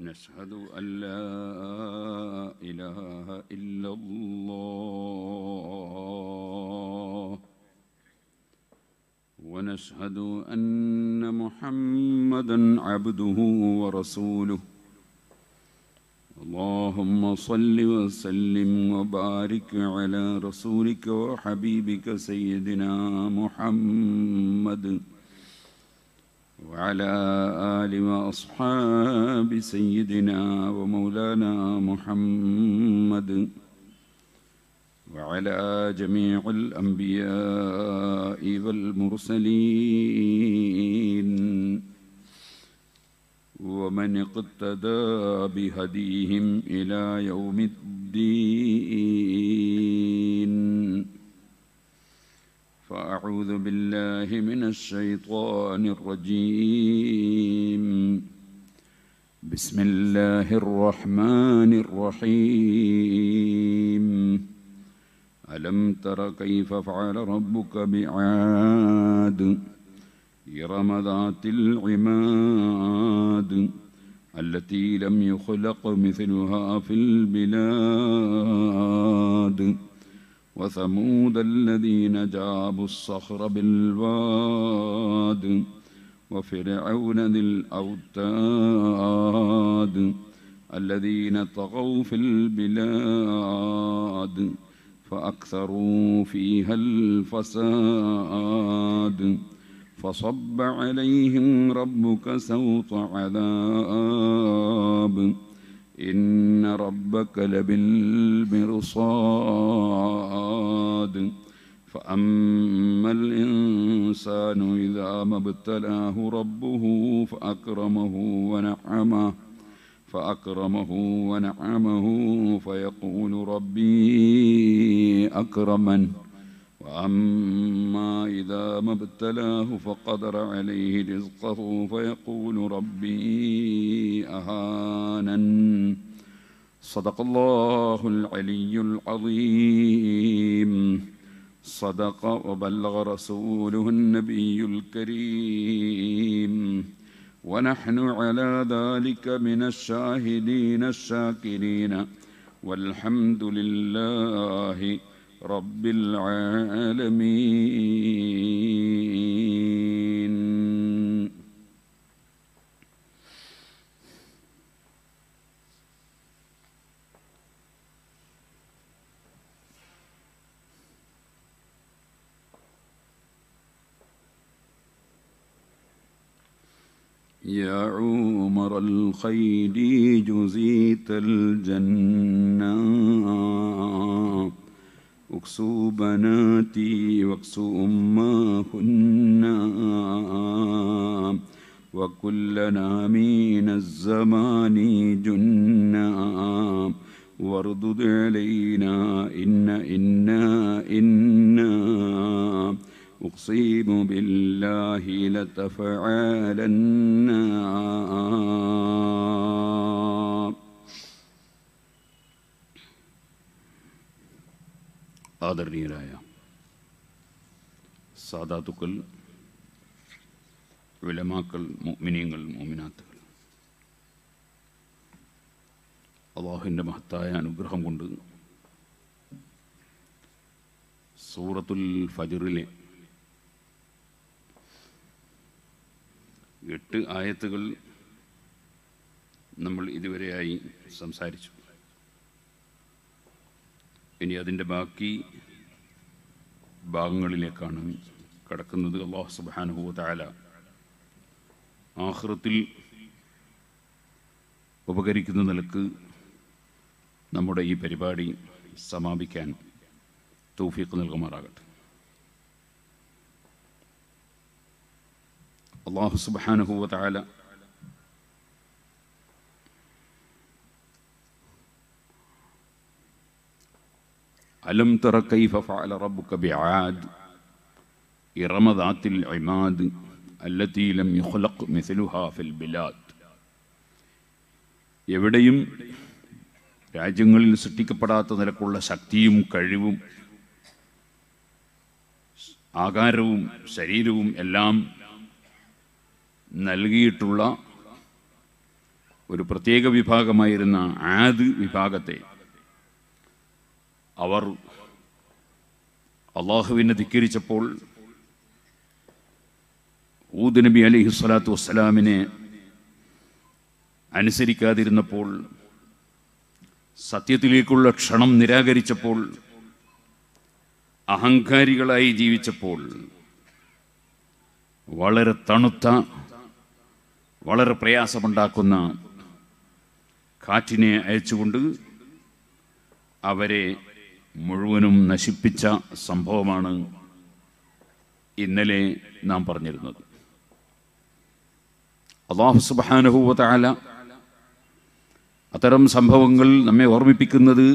نشهد أن لا إله إلا الله ونشهد أن محمدا عبده ورسوله اللهم صل وسلم وبارك على رسولك وحبيبك سيدنا محمد وعلى آل وأصحاب سيدنا ومولانا محمد وعلى جميع الأنبياء والمرسلين ومن اقتدى بهديهم إلى يوم الدين فأعوذ بالله من الشيطان الرجيم بسم الله الرحمن الرحيم ألم تر كيف فعل ربك بعاد إرم ذات العماد التي لم يخلق مثلها في البلاد وثمود الذين جابوا الصخر بالواد وفرعون ذي الأوتاد الذين طغوا في البلاد فأكثروا فيها الفساد فصب عليهم ربك سوط عذاب إن ربك لبالمرصاد فأما الإنسان إذا ما ابتلاه ربه فأكرمه ونعمه فأكرمه ونعمه فيقول ربي أكرمن فأما إذا ما ابتلاه فقدر عليه رزقه فيقول ربي أهانن صدق الله العلي العظيم صدق وبلغ رسوله النبي الكريم ونحن على ذلك من الشاهدين الشاكرين والحمد لله رب العالمين يا عمر الخير جزيت الجنه اكسوا بناتي واكسوا أماهن وكلنا من الزمان جنا واردد علينا إن إنا إنا أقسم بالله لتفعلن ആദരണീയരായ സാദാത്തുക്കൾ വിലമാക്കൾ മിനിയങ്ങൾ മോമിനാത്തുകൾ അള്ളാഹുവിൻ്റെ മഹത്തായ അനുഗ്രഹം കൊണ്ട് സൂറത്തുൽ ഫജറിലെ എട്ട് ആയത്തുകൾ നമ്മൾ ഇതുവരെയായി സംസാരിച്ചു ഇനി അതിൻ്റെ ബാക്കി ഭാഗങ്ങളിലേക്കാണ് കടക്കുന്നത് അള്ളാഹു സുബാനുഭൂ താല ആഹ്റത്തിൽ ഉപകരിക്കുന്ന നിലക്ക് നമ്മുടെ ഈ പരിപാടി സമാപിക്കാൻ തൗഫീഖ് നൽകുമാറാകട്ടെ അള്ളാഹു സുബാനുഭൂവ താല അലം തറ കൈഫ ഫഅല റബ്ബുക ബിആദ് ഇറമദാത്തിൽ ഇമാദ് അല്ലത്തി ലം യുഖ്ലഖ് മിസ്ലുഹാ ഫിൽ ബിലാദ് എവിടെയും രാജ്യങ്ങളിൽ സൃഷ്ടിക്കപ്പെടാത്ത നിലക്കുള്ള ശക്തിയും കഴിവും ആകാരവും ശരീരവും എല്ലാം നൽകിയിട്ടുള്ള ഒരു പ്രത്യേക വിഭാഗമായിരുന്ന ആദ് വിഭാഗത്തെ അവർ അള്ളാഹുവിനെ ധിക്കരിച്ചപ്പോൾ ഊദ് നബി അലി സ്വലാത്തു വസ്സലാമിനെ അനുസരിക്കാതിരുന്നപ്പോൾ സത്യത്തിലേക്കുള്ള ക്ഷണം നിരാകരിച്ചപ്പോൾ അഹങ്കാരികളായി ജീവിച്ചപ്പോൾ വളരെ തണുത്ത വളരെ പ്രയാസമുണ്ടാക്കുന്ന കാറ്റിനെ അയച്ചുകൊണ്ട് അവരെ മുഴുവനും നശിപ്പിച്ച സംഭവമാണ് ഇന്നലെ നാം പറഞ്ഞിരുന്നത് അള്ളാഹു സുബാനുഭൂവത്താല അത്തരം സംഭവങ്ങൾ നമ്മെ ഓർമ്മിപ്പിക്കുന്നത്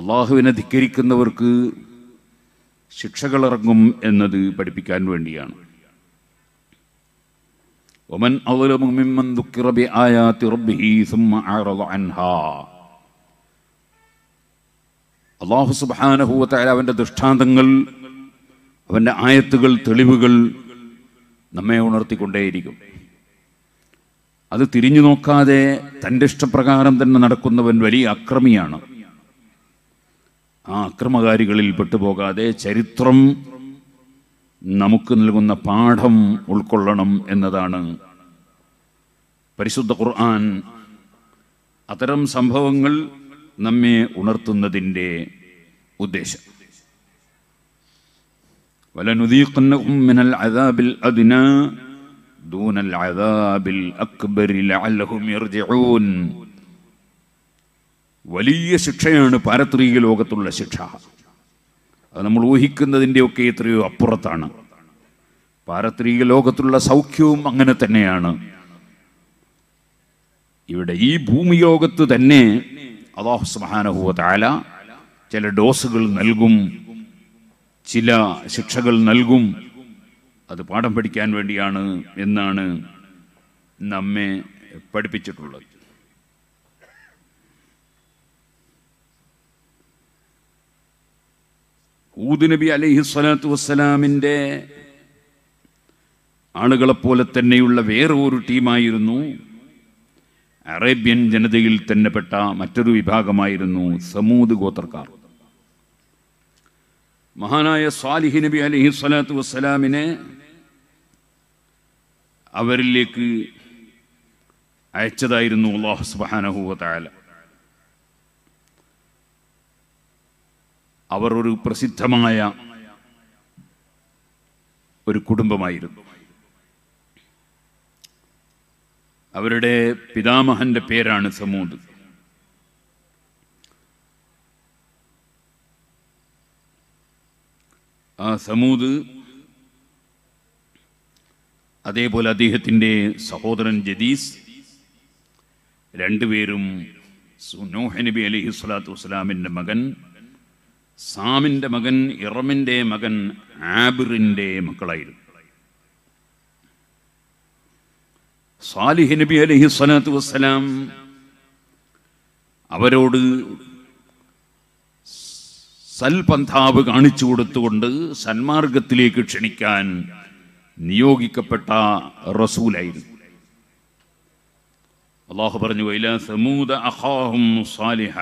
അള്ളാഹുവിനെ ധിക്കരിക്കുന്നവർക്ക് ശിക്ഷകളിറങ്ങും എന്നത് പഠിപ്പിക്കാൻ വേണ്ടിയാണ് ഒമൻ അവലമുമിമ്മൻ ദുഃഖിറബി ആയാ തിറബിഹി സുമ്മ അൻഹാ അള്ളാഹു സുബാനഹൂവത്തായ അവൻ്റെ ദൃഷ്ടാന്തങ്ങൾ അവൻ്റെ ആയത്തുകൾ തെളിവുകൾ നമ്മെ ഉണർത്തിക്കൊണ്ടേയിരിക്കും അത് തിരിഞ്ഞു നോക്കാതെ തൻ്റെ ഇഷ്ടപ്രകാരം തന്നെ നടക്കുന്നവൻ വലിയ അക്രമിയാണ് ആ അക്രമകാരികളിൽ പെട്ടുപോകാതെ ചരിത്രം നമുക്ക് നൽകുന്ന പാഠം ഉൾക്കൊള്ളണം എന്നതാണ് പരിശുദ്ധ ഖുർആൻ അത്തരം സംഭവങ്ങൾ നമ്മെ ഉണർത്തുന്നതിൻ്റെ ഉദ്ദേശം വലിയ ശിക്ഷയാണ് പാരത്രിക ലോകത്തുള്ള ശിക്ഷ അത് നമ്മൾ ഒക്കെ എത്രയോ അപ്പുറത്താണ് പാരത്രിക ലോകത്തുള്ള സൗഖ്യവും അങ്ങനെ തന്നെയാണ് ഇവിടെ ഈ ഭൂമിയോഗത്ത് തന്നെ അള്ളാഹു സുബാനഹുവ താല ചില ഡോസുകൾ നൽകും ചില ശിക്ഷകൾ നൽകും അത് പാഠം പഠിക്കാൻ വേണ്ടിയാണ് എന്നാണ് നമ്മെ പഠിപ്പിച്ചിട്ടുള്ളത് ഊദ് നബി അലൈഹി സ്വലാത്തു വസ്സലാമിൻ്റെ ആളുകളെപ്പോലെ തന്നെയുള്ള വേറൊരു ടീമായിരുന്നു അറേബ്യൻ ജനതയിൽ തന്നെ പെട്ട മറ്റൊരു വിഭാഗമായിരുന്നു സമൂത് ഗോത്രക്കാർ മഹാനായ സാലിഹി നബി അലഹി സ്വലാത്തു വസ്സലാമിനെ അവരിലേക്ക് അയച്ചതായിരുന്നു അള്ളാഹു സുബാനഹുല അവർ ഒരു പ്രസിദ്ധമായ ഒരു കുടുംബമായിരുന്നു അവരുടെ പിതാമഹന്റെ പേരാണ് സമൂദ് ആ സമൂദ് അതേപോലെ അദ്ദേഹത്തിൻ്റെ സഹോദരൻ ജദീസ് രണ്ടുപേരും സുനോഹ നബി അലഹി സ്വലാത്തു വസ്സലാമിൻ്റെ മകൻ സാമിൻ്റെ മകൻ ഇറമിൻ്റെ മകൻ ആബിറിൻ്റെ മക്കളായിരുന്നു സാലിഹ് അലഹി സ്വലാത്തു വസ്സലാം അവരോട് സൽപന്ഥാവ് കാണിച്ചു കൊടുത്തുകൊണ്ട് സന്മാർഗത്തിലേക്ക് ക്ഷണിക്കാൻ നിയോഗിക്കപ്പെട്ട റസൂലായിരുന്നു അള്ളാഹു പറഞ്ഞു സമൂദ അഹാഹും സാലിഹ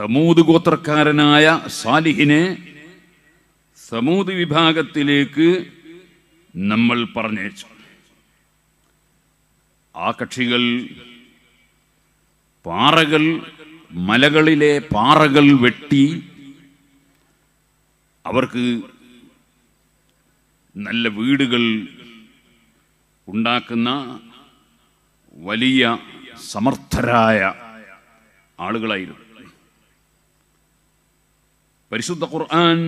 സമൂദ് ഗോത്രക്കാരനായ സാലിഹിനെ സമൂദ് വിഭാഗത്തിലേക്ക് നമ്മൾ പറഞ്ഞേച്ചു ആ കക്ഷികൾ പാറകൾ മലകളിലെ പാറകൾ വെട്ടി അവർക്ക് നല്ല വീടുകൾ ഉണ്ടാക്കുന്ന വലിയ സമർത്ഥരായ ആളുകളായിരുന്നു പരിശുദ്ധ ഖുർആൻ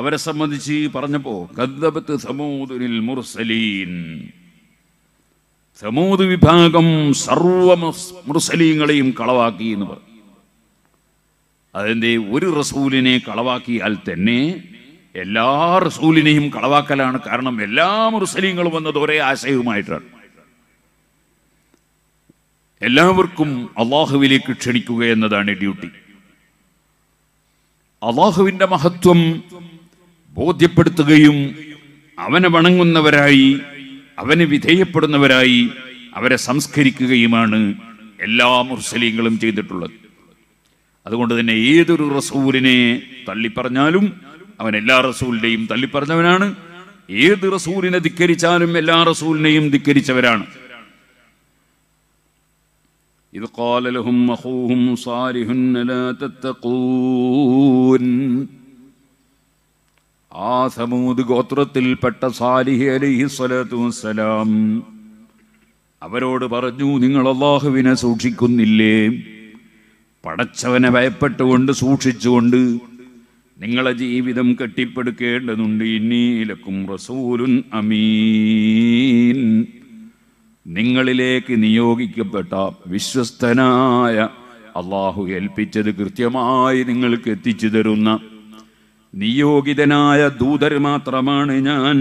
അവരെ സംബന്ധിച്ച് പറഞ്ഞപ്പോ കദ്ദബത്ത് സമൂദുനിൽ മുർസലീൻ സമൂത് വിഭാഗം സർവ മുർസലീങ്ങളെയും കളവാക്കി എന്ന് പറഞ്ഞു അതിൻ്റെ ഒരു റസൂലിനെ കളവാക്കിയാൽ തന്നെ എല്ലാ റസൂലിനെയും കളവാക്കലാണ് കാരണം എല്ലാ മുർസലീങ്ങളും വന്നത് ഒരേ ആശയവുമായിട്ടാണ് എല്ലാവർക്കും അള്ളാഹുവിലേക്ക് ക്ഷണിക്കുക എന്നതാണ് ഡ്യൂട്ടി അള്ളാഹുവിൻ്റെ മഹത്വം ബോധ്യപ്പെടുത്തുകയും അവനെ വണങ്ങുന്നവരായി അവന് വിധേയപ്പെടുന്നവരായി അവരെ സംസ്കരിക്കുകയുമാണ് എല്ലാ മുർസലീങ്ങളും ചെയ്തിട്ടുള്ളത് അതുകൊണ്ട് തന്നെ ഏതൊരു റസൂലിനെ തള്ളിപ്പറഞ്ഞാലും അവൻ എല്ലാ റസൂലിനെയും തള്ളിപ്പറഞ്ഞവനാണ് ഏത് റസൂലിനെ ധിക്കരിച്ചാലും എല്ലാ റസൂലിനെയും ധിക്കരിച്ചവരാണ് ഇത് കോലലഹും ആ സമൂത് ഗോത്രത്തിൽപ്പെട്ട സാലിഹി അലിഹി സ്വലത്തു വസ്സലാം അവരോട് പറഞ്ഞു നിങ്ങൾ അള്ളാഹുവിനെ സൂക്ഷിക്കുന്നില്ലേ പടച്ചവനെ ഭയപ്പെട്ടുകൊണ്ട് സൂക്ഷിച്ചുകൊണ്ട് നിങ്ങളെ ജീവിതം കെട്ടിപ്പടുക്കേണ്ടതുണ്ട് ഇന്നീലക്കും റസൂലുൻ അമീൻ നിങ്ങളിലേക്ക് നിയോഗിക്കപ്പെട്ട വിശ്വസ്തനായ അള്ളാഹു ഏൽപ്പിച്ചത് കൃത്യമായി നിങ്ങൾക്ക് എത്തിച്ചു തരുന്ന നിയോഗിതനായ ദൂതർ മാത്രമാണ് ഞാൻ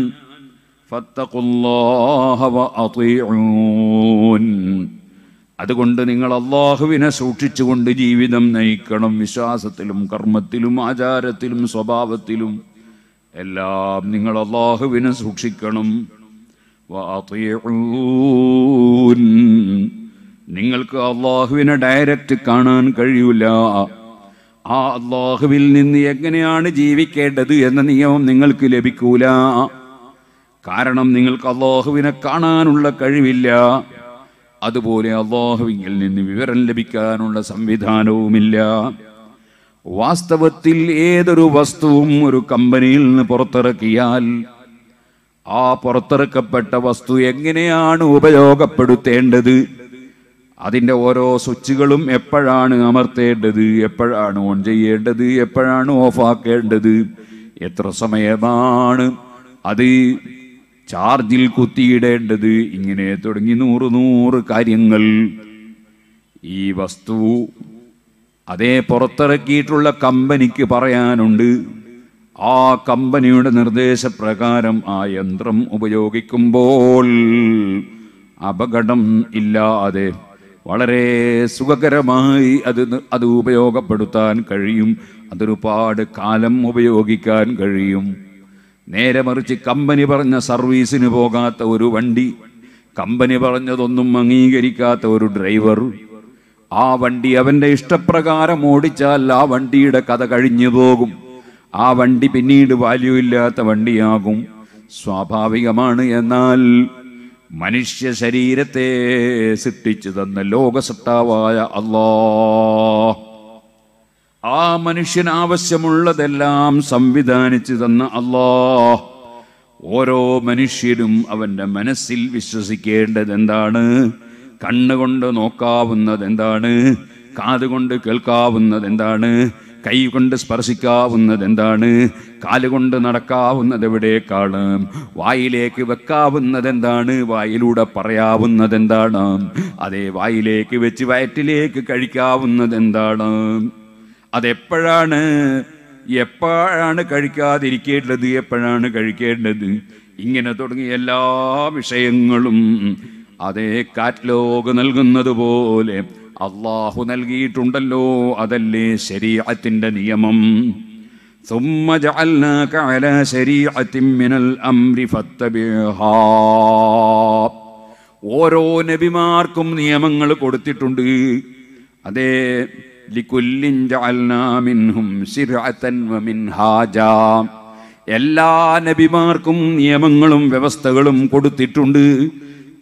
അതുകൊണ്ട് നിങ്ങൾ അള്ളാഹുവിനെ സൂക്ഷിച്ചുകൊണ്ട് ജീവിതം നയിക്കണം വിശ്വാസത്തിലും കർമ്മത്തിലും ആചാരത്തിലും സ്വഭാവത്തിലും എല്ലാം നിങ്ങൾ അള്ളാഹുവിനെ സൂക്ഷിക്കണം നിങ്ങൾക്ക് അള്ളാഹുവിനെ ഡയറക്റ്റ് കാണാൻ കഴിയില്ല ആ അള്ളാഹുവിൽ നിന്ന് എങ്ങനെയാണ് ജീവിക്കേണ്ടത് എന്ന നിയമം നിങ്ങൾക്ക് ലഭിക്കൂല കാരണം നിങ്ങൾക്ക് അള്ളാഹുവിനെ കാണാനുള്ള കഴിവില്ല അതുപോലെ അള്ളാഹുവിൽ നിന്ന് വിവരം ലഭിക്കാനുള്ള സംവിധാനവുമില്ല വാസ്തവത്തിൽ ഏതൊരു വസ്തുവും ഒരു കമ്പനിയിൽ നിന്ന് പുറത്തിറക്കിയാൽ ആ പുറത്തിറക്കപ്പെട്ട വസ്തു എങ്ങനെയാണ് ഉപയോഗപ്പെടുത്തേണ്ടത് അതിൻ്റെ ഓരോ സ്വിച്ചുകളും എപ്പോഴാണ് അമർത്തേണ്ടത് എപ്പോഴാണ് ഓൺ ചെയ്യേണ്ടത് എപ്പോഴാണ് ഓഫാക്കേണ്ടത് എത്ര സമയമാണ് അത് ചാർജിൽ കുത്തിയിടേണ്ടത് ഇങ്ങനെ തുടങ്ങി നൂറ് നൂറ് കാര്യങ്ങൾ ഈ വസ്തു അതേ പുറത്തിറക്കിയിട്ടുള്ള കമ്പനിക്ക് പറയാനുണ്ട് ആ കമ്പനിയുടെ നിർദ്ദേശപ്രകാരം ആ യന്ത്രം ഉപയോഗിക്കുമ്പോൾ അപകടം ഇല്ലാതെ വളരെ സുഖകരമായി അത് അത് ഉപയോഗപ്പെടുത്താൻ കഴിയും അതൊരുപാട് കാലം ഉപയോഗിക്കാൻ കഴിയും നേരെ മറിച്ച് കമ്പനി പറഞ്ഞ സർവീസിന് പോകാത്ത ഒരു വണ്ടി കമ്പനി പറഞ്ഞതൊന്നും അംഗീകരിക്കാത്ത ഒരു ഡ്രൈവർ ആ വണ്ടി അവൻ്റെ ഇഷ്ടപ്രകാരം ഓടിച്ചാൽ ആ വണ്ടിയുടെ കഥ കഴിഞ്ഞു പോകും ആ വണ്ടി പിന്നീട് വാല്യൂ ഇല്ലാത്ത വണ്ടിയാകും സ്വാഭാവികമാണ് എന്നാൽ മനുഷ്യ ശരീരത്തെ സൃഷ്ടിച്ചു തന്ന ലോകസത്താവായ അള്ളാ ആ മനുഷ്യന് ആവശ്യമുള്ളതെല്ലാം സംവിധാനിച്ചു തന്ന അള്ളാ ഓരോ മനുഷ്യരും അവൻ്റെ മനസ്സിൽ വിശ്വസിക്കേണ്ടത് എന്താണ് കണ്ണുകൊണ്ട് നോക്കാവുന്നത് എന്താണ് കാതുകൊണ്ട് കേൾക്കാവുന്നത് എന്താണ് കൈകൊണ്ട് സ്പർശിക്കാവുന്നത് എന്താണ് കാലുകൊണ്ട് നടക്കാവുന്നത് എവിടേക്കാണ് വായിലേക്ക് വെക്കാവുന്നത് എന്താണ് വായിലൂടെ പറയാവുന്നത് എന്താണ് അതേ വായിലേക്ക് വെച്ച് വയറ്റിലേക്ക് കഴിക്കാവുന്നത് എന്താണ് അതെപ്പോഴാണ് എപ്പോഴാണ് കഴിക്കാതിരിക്കേണ്ടത് എപ്പോഴാണ് കഴിക്കേണ്ടത് ഇങ്ങനെ തുടങ്ങിയ എല്ലാ വിഷയങ്ങളും അതേ കാറ്റ്ലോഗ് നൽകുന്നത് പോലെ അള്ളാഹു നൽകിയിട്ടുണ്ടല്ലോ അതല്ലേ ശരീഅത്തിന്റെ നിയമം ഓരോ നബിമാർക്കും നിയമങ്ങൾ കൊടുത്തിട്ടുണ്ട് അതേ എല്ലാ നബിമാർക്കും നിയമങ്ങളും വ്യവസ്ഥകളും കൊടുത്തിട്ടുണ്ട്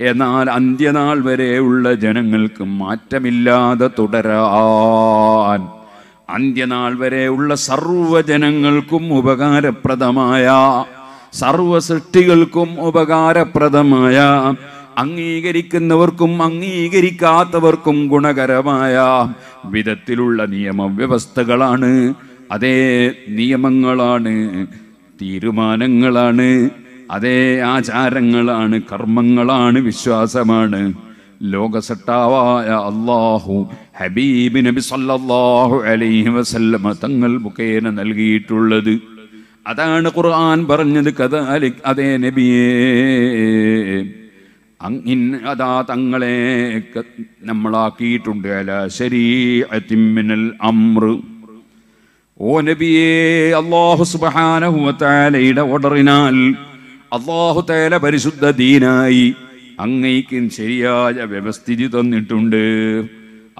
എന്നാൽ അന്ത്യനാൾ വരെയുള്ള ജനങ്ങൾക്ക് മാറ്റമില്ലാതെ തുടരാൻ അന്ത്യനാൾ വരെയുള്ള സർവജനങ്ങൾക്കും ഉപകാരപ്രദമായ സർവ സൃഷ്ടികൾക്കും ഉപകാരപ്രദമായ അംഗീകരിക്കുന്നവർക്കും അംഗീകരിക്കാത്തവർക്കും ഗുണകരമായ വിധത്തിലുള്ള നിയമവ്യവസ്ഥകളാണ് അതേ നിയമങ്ങളാണ് തീരുമാനങ്ങളാണ് അതേ ആചാരങ്ങളാണ് കർമ്മങ്ങളാണ് വിശ്വാസമാണ് ലോകസട്ടാവായ അള്ളാഹു ഹബീബി നബി സല്ലല്ലാഹു അലൈഹി വസല്ലമ തങ്ങൾ മുഖേന നൽകിയിട്ടുള്ളത് അതാണ് ഖുർആൻ പറഞ്ഞത് കഥാലി അതേ നബിയേ അങ്ങിൻ അതാ തങ്ങളെ നമ്മളാക്കിയിട്ടുണ്ട് അല ശരീഅത്തിമിനൽ അമ്രു ഓ നബിയേ അള്ളാഹു സുബഹാനഹുവത്താലയുടെ ഓർഡറിനാൽ അള്ളാഹു തേല പരിശുദ്ധ ദീനായി അങ്ങേക്കും ശരിയായ വ്യവസ്ഥിതി തന്നിട്ടുണ്ട്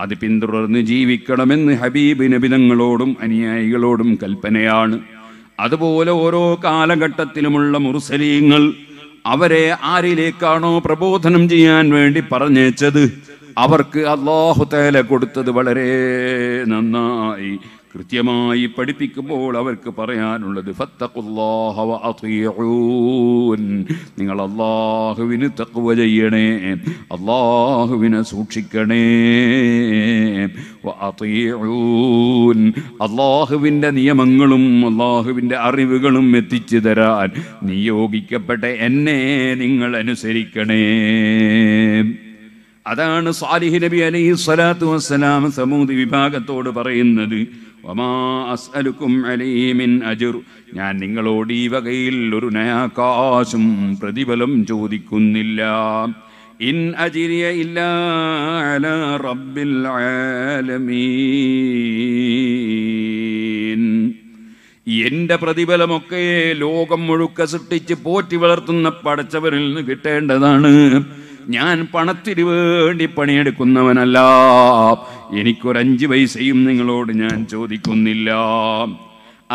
അത് പിന്തുടർന്ന് ജീവിക്കണമെന്ന് ഹബീബ് നബിതങ്ങളോടും അനുയായികളോടും കൽപ്പനയാണ് അതുപോലെ ഓരോ കാലഘട്ടത്തിലുമുള്ള മുർസലീങ്ങൾ അവരെ ആരിലേക്കാണോ പ്രബോധനം ചെയ്യാൻ വേണ്ടി പറഞ്ഞേച്ചത് അവർക്ക് അള്ളാഹു തേല കൊടുത്തത് വളരെ നന്നായി കൃത്യമായി പഠിപ്പിക്കുമ്പോൾ അവർക്ക് പറയാനുള്ളത് നിങ്ങൾ അള്ളാഹുവിന് തക്കുവ ചെയ്യണേ അള്ളാഹുവിനെ സൂക്ഷിക്കണേ അള്ളാഹുവിൻ്റെ നിയമങ്ങളും അള്ളാഹുവിൻ്റെ അറിവുകളും എത്തിച്ചു തരാൻ നിയോഗിക്കപ്പെട്ട എന്നെ നിങ്ങൾ അനുസരിക്കണേ അതാണ് സാലിഹ് നബി അലൈഹി സ്വലാത്തു വസ്സലാം സമൂഹ വിഭാഗത്തോട് പറയുന്നത് അസ്അലുക്കും അലീമിൻ ഞാൻ നിങ്ങളോട് ഈ വകയിൽ ഒരു നയാകാശും പ്രതിഫലം ചോദിക്കുന്നില്ല ഇൻ അജിരിയ റബ്ബിൽ ആലമീൻ എൻ്റെ പ്രതിഫലമൊക്കെ ലോകം മുഴുക്ക സൃഷ്ടിച്ച് പോറ്റി വളർത്തുന്ന പടച്ചവരിൽ നിന്ന് കിട്ടേണ്ടതാണ് ഞാൻ പണത്തിന് വേണ്ടി പണിയെടുക്കുന്നവനല്ല എനിക്കൊരഞ്ച് പൈസയും നിങ്ങളോട് ഞാൻ ചോദിക്കുന്നില്ല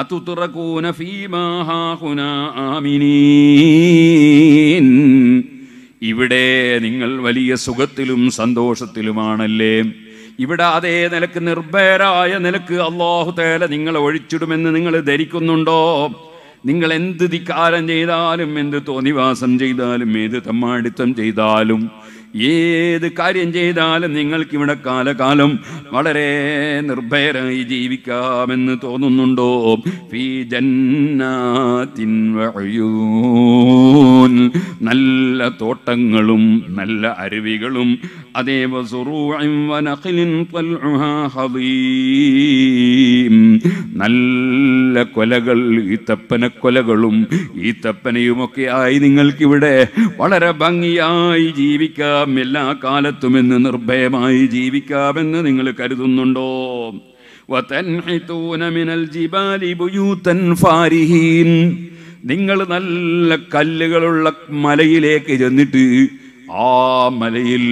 അതുതുറക്കൂന ഫീമാഹാഹുന ആമിനീൻ ഇവിടെ നിങ്ങൾ വലിയ സുഖത്തിലും സന്തോഷത്തിലുമാണല്ലേ ഇവിടെ അതേ നിലക്ക് നിർഭയരായ നിലക്ക് അള്ളാഹു തേല നിങ്ങളെ ഒഴിച്ചിടുമെന്ന് നിങ്ങൾ ധരിക്കുന്നുണ്ടോ നിങ്ങൾ എന്ത് ധിക്കാരം ചെയ്താലും എന്ത് തോന്നിവാസം ചെയ്താലും ഏത് തമ്മാടിത്തം ചെയ്താലും ഏത് കാര്യം ചെയ്താലും നിങ്ങൾക്കിവിടെ കാലകാലം വളരെ നിർഭയരായി ജീവിക്കാമെന്ന് തോന്നുന്നുണ്ടോ ഫീ നല്ല തോട്ടങ്ങളും നല്ല അരുവികളും അതേവ നല്ല കൊലകൾ ഈത്തപ്പന കൊലകളും ഈത്തപ്പനയുമൊക്കെ ആയി നിങ്ങൾക്കിവിടെ വളരെ ഭംഗിയായി ജീവിക്കാം എല്ലാ കാലത്തും എന്ന് നിർഭയമായി ജീവിക്കാമെന്ന് നിങ്ങൾ കരുതുന്നുണ്ടോ നിങ്ങൾ നല്ല കല്ലുകളുള്ള മലയിലേക്ക് ചെന്നിട്ട് ആ മലയിൽ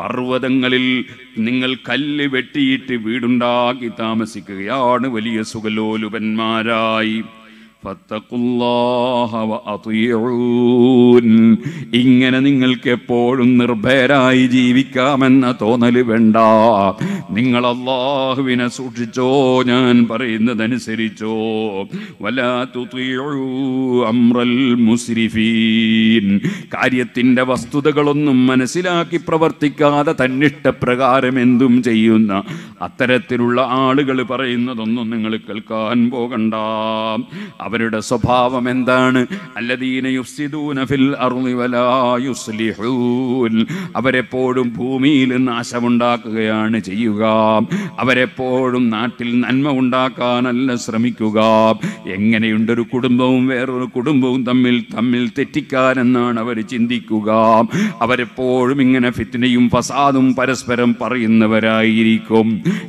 പർവ്വതങ്ങളിൽ നിങ്ങൾ കല്ല് വെട്ടിയിട്ട് വീടുണ്ടാക്കി താമസിക്കുകയാണ് വലിയ സുഖലോലുപന്മാരായി ഇങ്ങനെ നിങ്ങൾക്ക് എപ്പോഴും നിർഭയരായി ജീവിക്കാമെന്ന തോന്നൽ വേണ്ട നിങ്ങൾ അള്ളാഹുവിനെ സൂക്ഷിച്ചോ ഞാൻ പറയുന്നതനുസരിച്ചോ അമ്രൽ മുസ്രിഫീൻ വസ്തുതകളൊന്നും മനസ്സിലാക്കി പ്രവർത്തിക്കാതെ തന്നിഷ്ടപ്രകാരം എന്തും ചെയ്യുന്ന അത്തരത്തിലുള്ള ആളുകൾ പറയുന്നതൊന്നും നിങ്ങൾ കേൾക്കാൻ പോകണ്ട അവരുടെ സ്വഭാവം എന്താണ് അവരെപ്പോഴും ഭൂമിയിൽ നാശമുണ്ടാക്കുകയാണ് ചെയ്യുക അവരെപ്പോഴും നാട്ടിൽ നന്മ ഉണ്ടാക്കാനല്ല ശ്രമിക്കുക എങ്ങനെയുണ്ടൊരു കുടുംബവും വേറൊരു കുടുംബവും തമ്മിൽ തമ്മിൽ തെറ്റിക്കാനെന്നാണ് അവർ ചിന്തിക്കുക അവരെപ്പോഴും ഇങ്ങനെ ഫിത്തിനെയും ഫസാദും പരസ്പരം പറയുന്നവരായിരിക്കും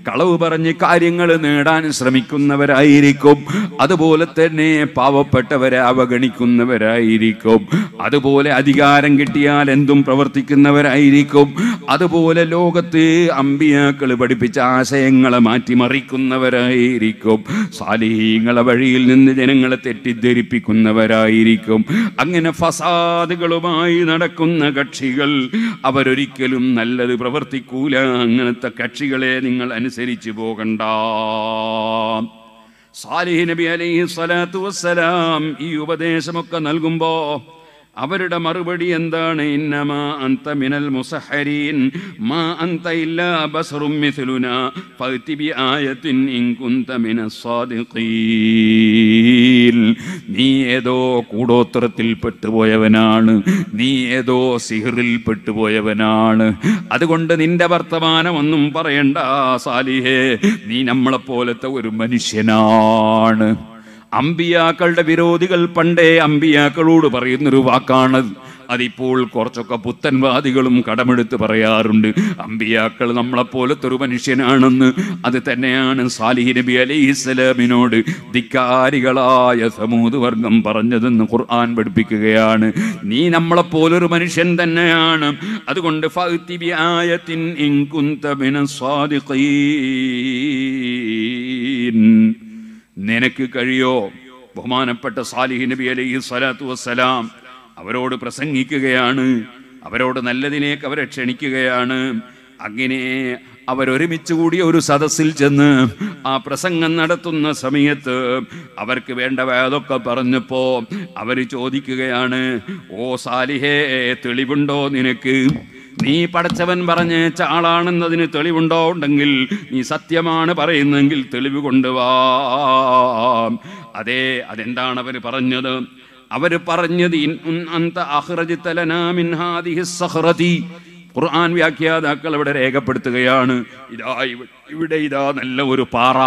കളവ് പറഞ്ഞ് കാര്യങ്ങൾ നേടാൻ ശ്രമിക്കുന്നവരായിരിക്കും അതുപോലെ തന്നെ പാവപ്പെട്ടവരെ അവഗണിക്കുന്നവരായിരിക്കും അതുപോലെ അധികാരം കിട്ടിയാൽ എന്തും പ്രവർത്തിക്കുന്നവരായിരിക്കും അതുപോലെ ലോകത്ത് അമ്പിയാക്കൾ പഠിപ്പിച്ച ആശയങ്ങളെ മാറ്റിമറിക്കുന്നവരായിരിക്കും സാലിഹീങ്ങളെ വഴിയിൽ നിന്ന് ജനങ്ങളെ തെറ്റിദ്ധരിപ്പിക്കുന്നവരായിരിക്കും അങ്ങനെ ഫസാദുകളുമായി നടക്കുന്ന കക്ഷികൾ അവരൊരിക്കലും നല്ലത് പ്രവർത്തിക്കൂല അങ്ങനത്തെ കക്ഷികളെ നിങ്ങൾ അനുസരിച്ച് പോകണ്ട صالح نبي عليه الصلاة والسلام إيوب دي سمك نلغمبو അവരുടെ മറുപടി എന്താണ് ഇന്നമാ അന്ത മിനൽ മുസഹരീൻ മാ അന്ത ഇല്ലാ ബസറും മിഥുലുന ഫഅ്തിബി ആയത്തിൻ ഇൻ കുന്ത മിനസ് നീ ഏതോ കൂടോത്രത്തിൽ പെട്ടുപോയവനാണ് നീ ഏതോ സിഹറിൽ പെട്ടുപോയവനാണ് അതുകൊണ്ട് നിന്റെ വർത്തമാനം ഒന്നും പറയണ്ട സാലിഹേ നീ നമ്മളെപ്പോലത്തെ ഒരു മനുഷ്യനാണ് അമ്പിയാക്കളുടെ വിരോധികൾ പണ്ടേ അമ്പിയാക്കളോട് പറയുന്നൊരു വാക്കാണത് അതിപ്പോൾ കുറച്ചൊക്കെ പുത്തൻവാദികളും കടമെടുത്ത് പറയാറുണ്ട് അമ്പിയാക്കൾ നമ്മളെപ്പോലത്തെ ഒരു മനുഷ്യനാണെന്ന് അത് തന്നെയാണ് സാലിഹി നബി അലൈഹിസ്സലാമിനോട് ധിക്കാരികളായ സമൂത് വർഗം പറഞ്ഞതെന്ന് ഖുർആൻ പഠിപ്പിക്കുകയാണ് നീ നമ്മളെപ്പോലൊരു മനുഷ്യൻ തന്നെയാണ് അതുകൊണ്ട് ആയത്തിൻ ഇൻകുന്തമിന സ്വാദിഖീ നിനക്ക് കഴിയോ ബഹുമാനപ്പെട്ട സാലിഹി നബി അലൈഹി സ്വലാത്തു വസ്സലാം അവരോട് പ്രസംഗിക്കുകയാണ് അവരോട് നല്ലതിനേക്ക് അവരെ ക്ഷണിക്കുകയാണ് അങ്ങനെ അവരൊരുമിച്ച് കൂടിയ ഒരു സദസ്സിൽ ചെന്ന് ആ പ്രസംഗം നടത്തുന്ന സമയത്ത് അവർക്ക് വേണ്ടവയതൊക്കെ പറഞ്ഞപ്പോ അവർ ചോദിക്കുകയാണ് ഓ സാലിഹേ തെളിവുണ്ടോ നിനക്ക് നീ പടച്ചവൻ പറഞ്ഞേച്ച ആളാണെന്നതിന് തെളിവുണ്ടോ ഉണ്ടെങ്കിൽ നീ സത്യമാണ് പറയുന്നെങ്കിൽ തെളിവ് കൊണ്ടുവാ അതെ അതെന്താണ് അവർ പറഞ്ഞത് അവർ പറഞ്ഞത് ഖുർആൻ വ്യാഖ്യാതാക്കൾ ഇവിടെ രേഖപ്പെടുത്തുകയാണ് ഇതാ ഇവിടെ ഇതാ നല്ല ഒരു പാറ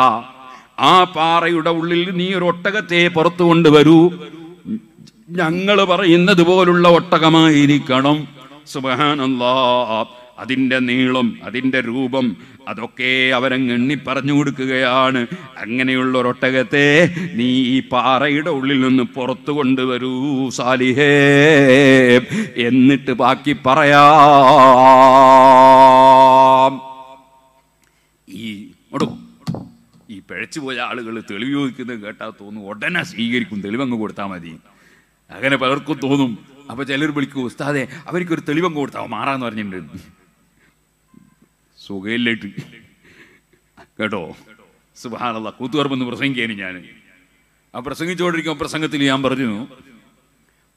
ആ പാറയുടെ ഉള്ളിൽ നീ ഒരു ഒട്ടകത്തെ പുറത്തു കൊണ്ടുവരൂ ഞങ്ങൾ പറയുന്നത് പോലുള്ള ഒട്ടകമായിരിക്കണം സുബഹാനല്ലാ അതിൻ്റെ നീളം അതിൻ്റെ രൂപം അതൊക്കെ അവരങ്ങ് എണ്ണി പറഞ്ഞു കൊടുക്കുകയാണ് അങ്ങനെയുള്ള ഒരൊട്ടകത്തെ നീ ഈ പാറയുടെ ഉള്ളിൽ നിന്ന് പുറത്തു കൊണ്ടുവരൂ സാലിഹേ എന്നിട്ട് ബാക്കി പറയാം ഈ ഈ പിഴച്ചു പോയ ആളുകൾ തെളിവ് ചോദിക്കുന്നത് കേട്ടാൽ തോന്നും ഉടനെ സ്വീകരിക്കും തെളിവങ്ങ് കൊടുത്താൽ മതി അങ്ങനെ പലർക്കും തോന്നും അപ്പോൾ ചിലർ വിളിക്കൂ ഉസ്താദെ അവർക്കൊരു തെളിവങ്ങ് കൊടുത്താൽ മാറാന്ന് പറഞ്ഞിട്ടുണ്ട് സുഖയില്ലേട്ട് കേട്ടോ സുബാനല്ല കൂത്തുപറമ്പെന്ന് പ്രസംഗിക്കാനും ഞാൻ ആ പ്രസംഗിച്ചുകൊണ്ടിരിക്കുമ്പോൾ പ്രസംഗത്തിൽ ഞാൻ പറഞ്ഞു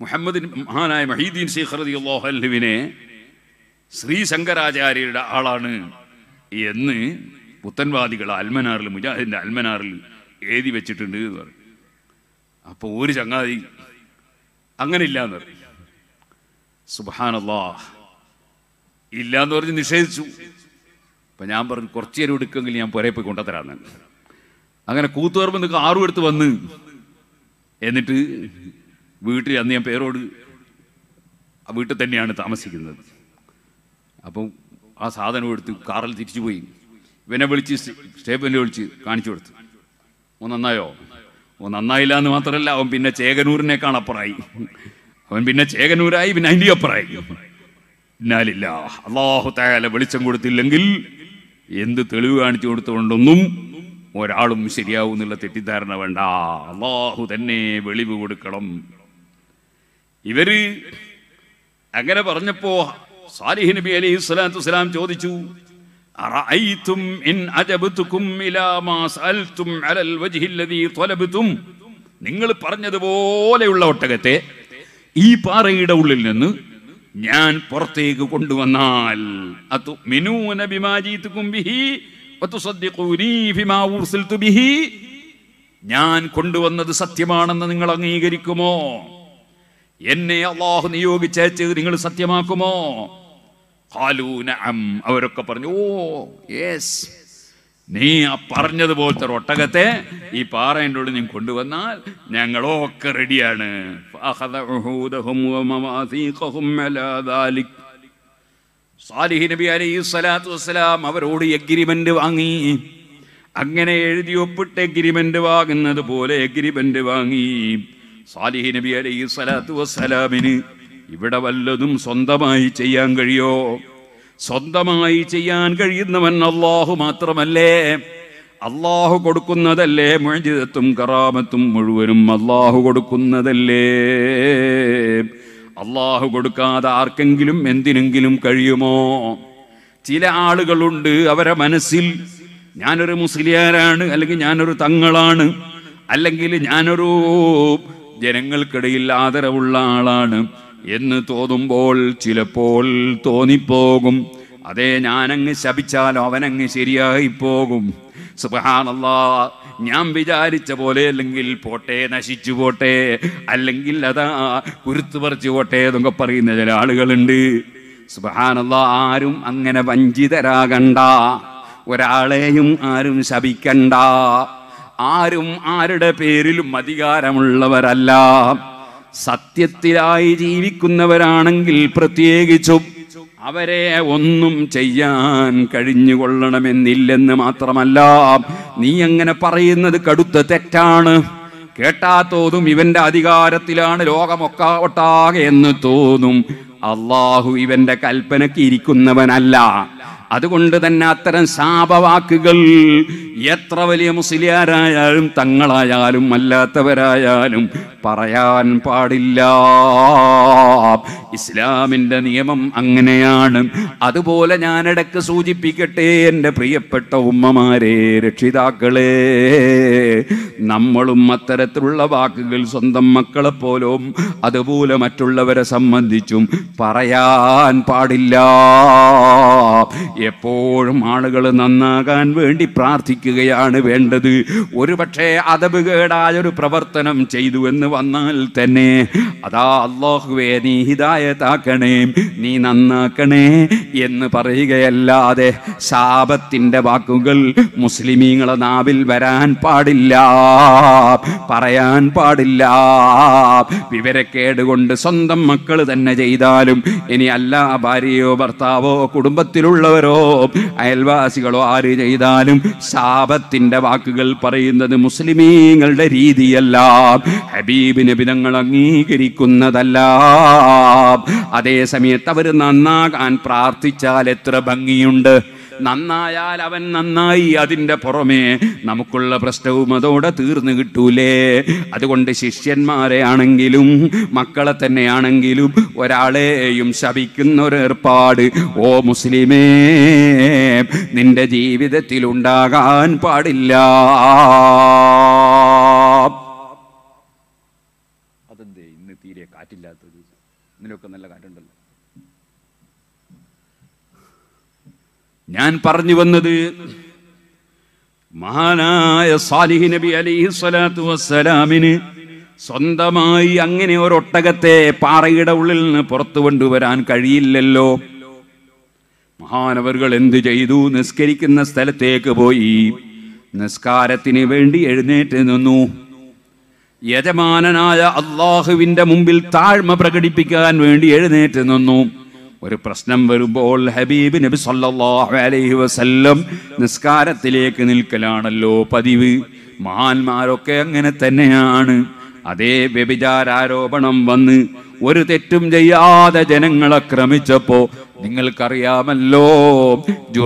മുഹമ്മദ് മഹാനായ മഹീദീൻ ശേഖർദി അള്ളാഹുവിനെ ശ്രീ ശങ്കരാചാര്യരുടെ ആളാണ് എന്ന് പുത്തൻവാദികൾ അൽമനാറിൽ മുജാഹിദിൻ്റെ അൽമനാറിൽ എഴുതി വെച്ചിട്ടുണ്ട് എന്ന് പറഞ്ഞു അപ്പോൾ ഒരു ചങ്ങാതി ഇല്ല എന്ന് പറഞ്ഞു സുബാനല്ലാ ഇല്ല എന്ന് പറഞ്ഞ് നിഷേധിച്ചു അപ്പൊ ഞാൻ പറഞ്ഞു കുറച്ചു നേരം എടുക്കുമെങ്കിൽ ഞാൻ പുരയെ പോയി കൊണ്ടുത്തരാമെന്ന് അങ്ങനെ കൂത്തുപറമ്പ് നിങ്ങൾക്ക് ആറും എടുത്ത് വന്ന് എന്നിട്ട് വീട്ടിൽ അന്ന് ഞാൻ പേരോട് വീട്ടിൽ തന്നെയാണ് താമസിക്കുന്നത് അപ്പം ആ സാധനം എടുത്ത് കാറിൽ തിരിച്ചു പോയി ഇവനെ വിളിച്ച് സ്റ്റേബിനെ വിളിച്ച് കാണിച്ചു കൊടുത്തു ഓ നന്നായോ ഓ നന്നായില്ല എന്ന് മാത്രമല്ല അവൻ പിന്നെ ചേകനൂരിനേക്കാൾ അപ്പുറമായി അവൻ പിന്നെ ചേകനൂരായി പിന്നെ അതിൻ്റെ അപ്പുറായി പിന്നാലില്ല അള്ളാഹു തായാല വെളിച്ചം കൊടുത്തില്ലെങ്കിൽ എന്ത് തെളിവ് കാണിച്ചു കൊടുത്തുകൊണ്ടൊന്നും ഒരാളും ശരിയാവും എന്നുള്ള തെറ്റിദ്ധാരണ വേണ്ട അള്ളാഹു തന്നെ വെളിവ് കൊടുക്കണം ഇവര് അങ്ങനെ പറഞ്ഞപ്പോ സാലിഹ് നബി അലൈഹി സ്വലാത്തു ചോദിച്ചു ഇൻ അലൽ വജ്ഹി നിങ്ങൾ പറഞ്ഞതുപോലെയുള്ള ഒട്ടകത്തെ ഈ പാറയുടെ ഉള്ളിൽ നിന്ന് ഞാൻ പുറത്തേക്ക് കൊണ്ടുവന്നാൽ ഞാൻ കൊണ്ടുവന്നത് സത്യമാണെന്ന് നിങ്ങൾ അംഗീകരിക്കുമോ എന്നെ അള്ളാഹു നിയോഗിച്ചയച്ച് നിങ്ങൾ സത്യമാക്കുമോ അവരൊക്കെ പറഞ്ഞു ഓ യെസ് നീ ആ പറഞ്ഞതുപോലത്തെ ഒട്ടകത്തെ ഈ പാറേൻ്റെ ഉള്ളിൽ നീ കൊണ്ടുവന്നാൽ ഞങ്ങളൊക്കെ റെഡിയാണ് സാലിഹി നബി അലൈഹി സ്വലാത്തു വസ്സലാം അവരോട് എഗ്രിമെന്റ് വാങ്ങി അങ്ങനെ എഴുതി ഒപ്പിട്ട് എഗ്രിമെന്റ് വാങ്ങുന്നത് പോലെ എഗ്രിമെന്റ് വാങ്ങി സാലിഹി നബി അലൈഹി സ്വലാത്തു വസ്സലാമിന് ഇവിടെ വല്ലതും സ്വന്തമായി ചെയ്യാൻ കഴിയോ സ്വന്തമായി ചെയ്യാൻ കഴിയുന്നവൻ അള്ളാഹു മാത്രമല്ലേ അള്ളാഹു കൊടുക്കുന്നതല്ലേ മുഴജിതത്തും കറാമത്തും മുഴുവനും അള്ളാഹു കൊടുക്കുന്നതല്ലേ അള്ളാഹു കൊടുക്കാതെ ആർക്കെങ്കിലും എന്തിനെങ്കിലും കഴിയുമോ ചില ആളുകളുണ്ട് അവരെ മനസ്സിൽ ഞാനൊരു മുസ്ലിയാരാണ് അല്ലെങ്കിൽ ഞാനൊരു തങ്ങളാണ് അല്ലെങ്കിൽ ഞാനൊരു ജനങ്ങൾക്കിടയിൽ ആദരവുള്ള ആളാണ് എന്ന് തോന്നുമ്പോൾ ചിലപ്പോൾ തോന്നിപ്പോകും അതേ ഞാനങ്ങ് ശപിച്ചാലോ അവനങ്ങ് ശരിയായി പോകും സുബഹാനല്ലാ ഞാൻ വിചാരിച്ച പോലെ അല്ലെങ്കിൽ പോട്ടെ നശിച്ചു പോട്ടെ അല്ലെങ്കിൽ അതാ കുരുത്തു പറിച്ചു പോട്ടെ എന്നൊക്കെ പറയുന്ന ചില ആളുകളുണ്ട് സുബഹാനല്ല ആരും അങ്ങനെ വഞ്ചിതരാകണ്ട ഒരാളെയും ആരും ശപിക്കണ്ട ആരും ആരുടെ പേരിലും അധികാരമുള്ളവരല്ല സത്യത്തിലായി ജീവിക്കുന്നവരാണെങ്കിൽ പ്രത്യേകിച്ചും അവരെ ഒന്നും ചെയ്യാൻ കഴിഞ്ഞുകൊള്ളണമെന്നില്ലെന്ന് മാത്രമല്ല നീ അങ്ങനെ പറയുന്നത് കടുത്ത തെറ്റാണ് കേട്ടാത്തോതും ഇവന്റെ അധികാരത്തിലാണ് ലോകമൊക്കെ ഒട്ടാകെ എന്ന് തോന്നും അള്ളാഹു ഇവന്റെ കൽപ്പനയ്ക്ക് ഇരിക്കുന്നവനല്ല അതുകൊണ്ട് തന്നെ അത്തരം ശാപവാക്കുകൾ എത്ര വലിയ മുസ്ലിയാരായാലും തങ്ങളായാലും അല്ലാത്തവരായാലും പറയാൻ പാടില്ല ഇസ്ലാമിൻ്റെ നിയമം അങ്ങനെയാണ് അതുപോലെ ഞാനിടക്ക് സൂചിപ്പിക്കട്ടെ എൻ്റെ പ്രിയപ്പെട്ട ഉമ്മമാരെ രക്ഷിതാക്കളെ നമ്മളും അത്തരത്തിലുള്ള വാക്കുകൾ സ്വന്തം മക്കളെ അതുപോലെ മറ്റുള്ളവരെ സംബന്ധിച്ചും പറയാൻ പാടില്ല എപ്പോഴും ആളുകൾ നന്നാകാൻ വേണ്ടി പ്രാർത്ഥിക്കുകയാണ് വേണ്ടത് ഒരുപക്ഷെ കേടായൊരു പ്രവർത്തനം ചെയ്തു എന്ന് വന്നാൽ തന്നെ അതാ അള്ളാഹുവെ നീ ഹിതായതാക്കണേ നീ നന്നാക്കണേ എന്ന് പറയുകയല്ലാതെ ശാപത്തിൻ്റെ വാക്കുകൾ മുസ്ലിമീങ്ങളെ നാവിൽ വരാൻ പാടില്ല പറയാൻ പാടില്ല വിവരക്കേട് കൊണ്ട് സ്വന്തം മക്കൾ തന്നെ ചെയ്താലും ഇനി അല്ല ഭാര്യയോ ഭർത്താവോ കുടുംബത്തിലുള്ളവരോ ആരോ അയൽവാസികളോ ആര് ചെയ്താലും ശാപത്തിന്റെ വാക്കുകൾ പറയുന്നത് മുസ്ലിമീങ്ങളുടെ രീതിയല്ല ഹബീബിന് വിധങ്ങൾ അംഗീകരിക്കുന്നതല്ല അതേ സമയത്ത് അവർ നന്നാകാൻ പ്രാർത്ഥിച്ചാൽ എത്ര ഭംഗിയുണ്ട് നന്നായാൽ അവൻ നന്നായി അതിൻ്റെ പുറമേ നമുക്കുള്ള പ്രശ്നവും അതോടെ തീർന്നു കിട്ടൂലേ അതുകൊണ്ട് ശിഷ്യന്മാരെ ആണെങ്കിലും മക്കളെ തന്നെയാണെങ്കിലും ഒരാളെയും ശപിക്കുന്ന ഒരു ഏർപ്പാട് ഓ മുസ്ലിമേ നിന്റെ ജീവിതത്തിൽ ഉണ്ടാകാൻ പാടില്ല അതെന്തേ ഇന്ന് തീരെ കാറ്റില്ലാത്തത് ഇന്നലൊക്കെ നല്ല കാറ്റുണ്ട് ഞാൻ പറഞ്ഞു വന്നത് മഹാനായ സാലിഹി നബി അലിഹി സ്വലാത്തു വസ്സലാമിന് സ്വന്തമായി അങ്ങനെ ഒരൊട്ടകത്തെ പാറയുടെ ഉള്ളിൽ നിന്ന് പുറത്തു കൊണ്ടുവരാൻ കഴിയില്ലല്ലോ മഹാനവറുകൾ എന്തു ചെയ്തു നിസ്കരിക്കുന്ന സ്ഥലത്തേക്ക് പോയി നിസ്കാരത്തിന് വേണ്ടി എഴുന്നേറ്റ് നിന്നു യജമാനനായ അള്ളാഹുവിന്റെ മുമ്പിൽ താഴ്മ പ്രകടിപ്പിക്കാൻ വേണ്ടി എഴുന്നേറ്റ് നിന്നു ഒരു പ്രശ്നം വരുമ്പോൾ ഹബീബ് നബി സല്ലല്ലാഹു അലൈഹി വസല്ലം നിസ്കാരത്തിലേക്ക് നിൽക്കലാണല്ലോ പതിവ് മഹാന്മാരൊക്കെ അങ്ങനെ തന്നെയാണ് അതേ വ്യഭിചാരോപണം വന്ന് ഒരു തെറ്റും ചെയ്യാതെ ജനങ്ങളെ ക്രമിച്ചപ്പോൾ നിങ്ങൾക്കറിയാമല്ലോ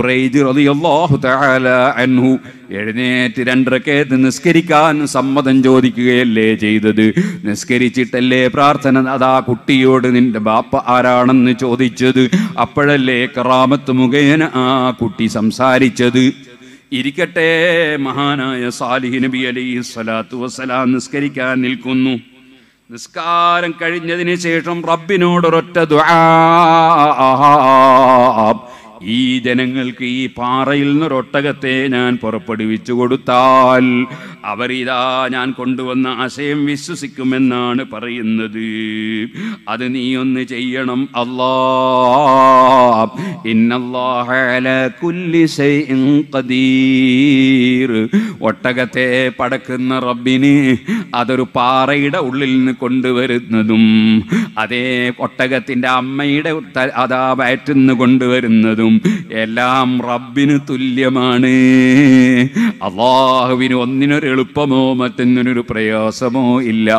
റളിയല്ലാഹു തആല അൻഹു എഴുന്നേറ്റ് രണ്ടരക്കേത്ത് നിസ്കരിക്കാൻ സമ്മതം ചോദിക്കുകയല്ലേ ചെയ്തത് നിസ്കരിച്ചിട്ടല്ലേ പ്രാർത്ഥന അതാ കുട്ടിയോട് നിന്റെ ബാപ്പ ആരാണെന്ന് ചോദിച്ചത് അപ്പോഴല്ലേ കറാമത്ത് മുഖേന ആ കുട്ടി സംസാരിച്ചത് ഇരിക്കട്ടെ മഹാനായ സാലിഹ് നബി അലി സ്വലാത്തു വസ്സലാം നിസ്കരിക്കാൻ നിൽക്കുന്നു നിസ്കാരം കഴിഞ്ഞതിന് ശേഷം റബ്ബിനോടൊരൊറ്റ ദുആ ഈ ജനങ്ങൾക്ക് ഈ പാറയിൽ നിന്നൊരൊട്ടകത്തെ ഞാൻ പുറപ്പെടുവിച്ചു കൊടുത്താൽ അവരിതാ ഞാൻ കൊണ്ടുവന്ന ആശയം വിശ്വസിക്കുമെന്നാണ് പറയുന്നത് അത് നീ ഒന്ന് ചെയ്യണം അല്ലാ ഒട്ടകത്തെ പടക്കുന്ന റബ്ബിന് അതൊരു പാറയുടെ ഉള്ളിൽ നിന്ന് കൊണ്ടുവരുന്നതും അതേ ഒട്ടകത്തിൻ്റെ അമ്മയുടെ അതാ വയറ്റുനിന്ന് കൊണ്ടുവരുന്നതും ഖദീറും എല്ലാം റബ്ബിന് തുല്യമാണ് അള്ളാഹുവിന് ഒന്നിനൊരു എളുപ്പമോ മറ്റൊന്നിനൊരു പ്രയാസമോ ഇല്ല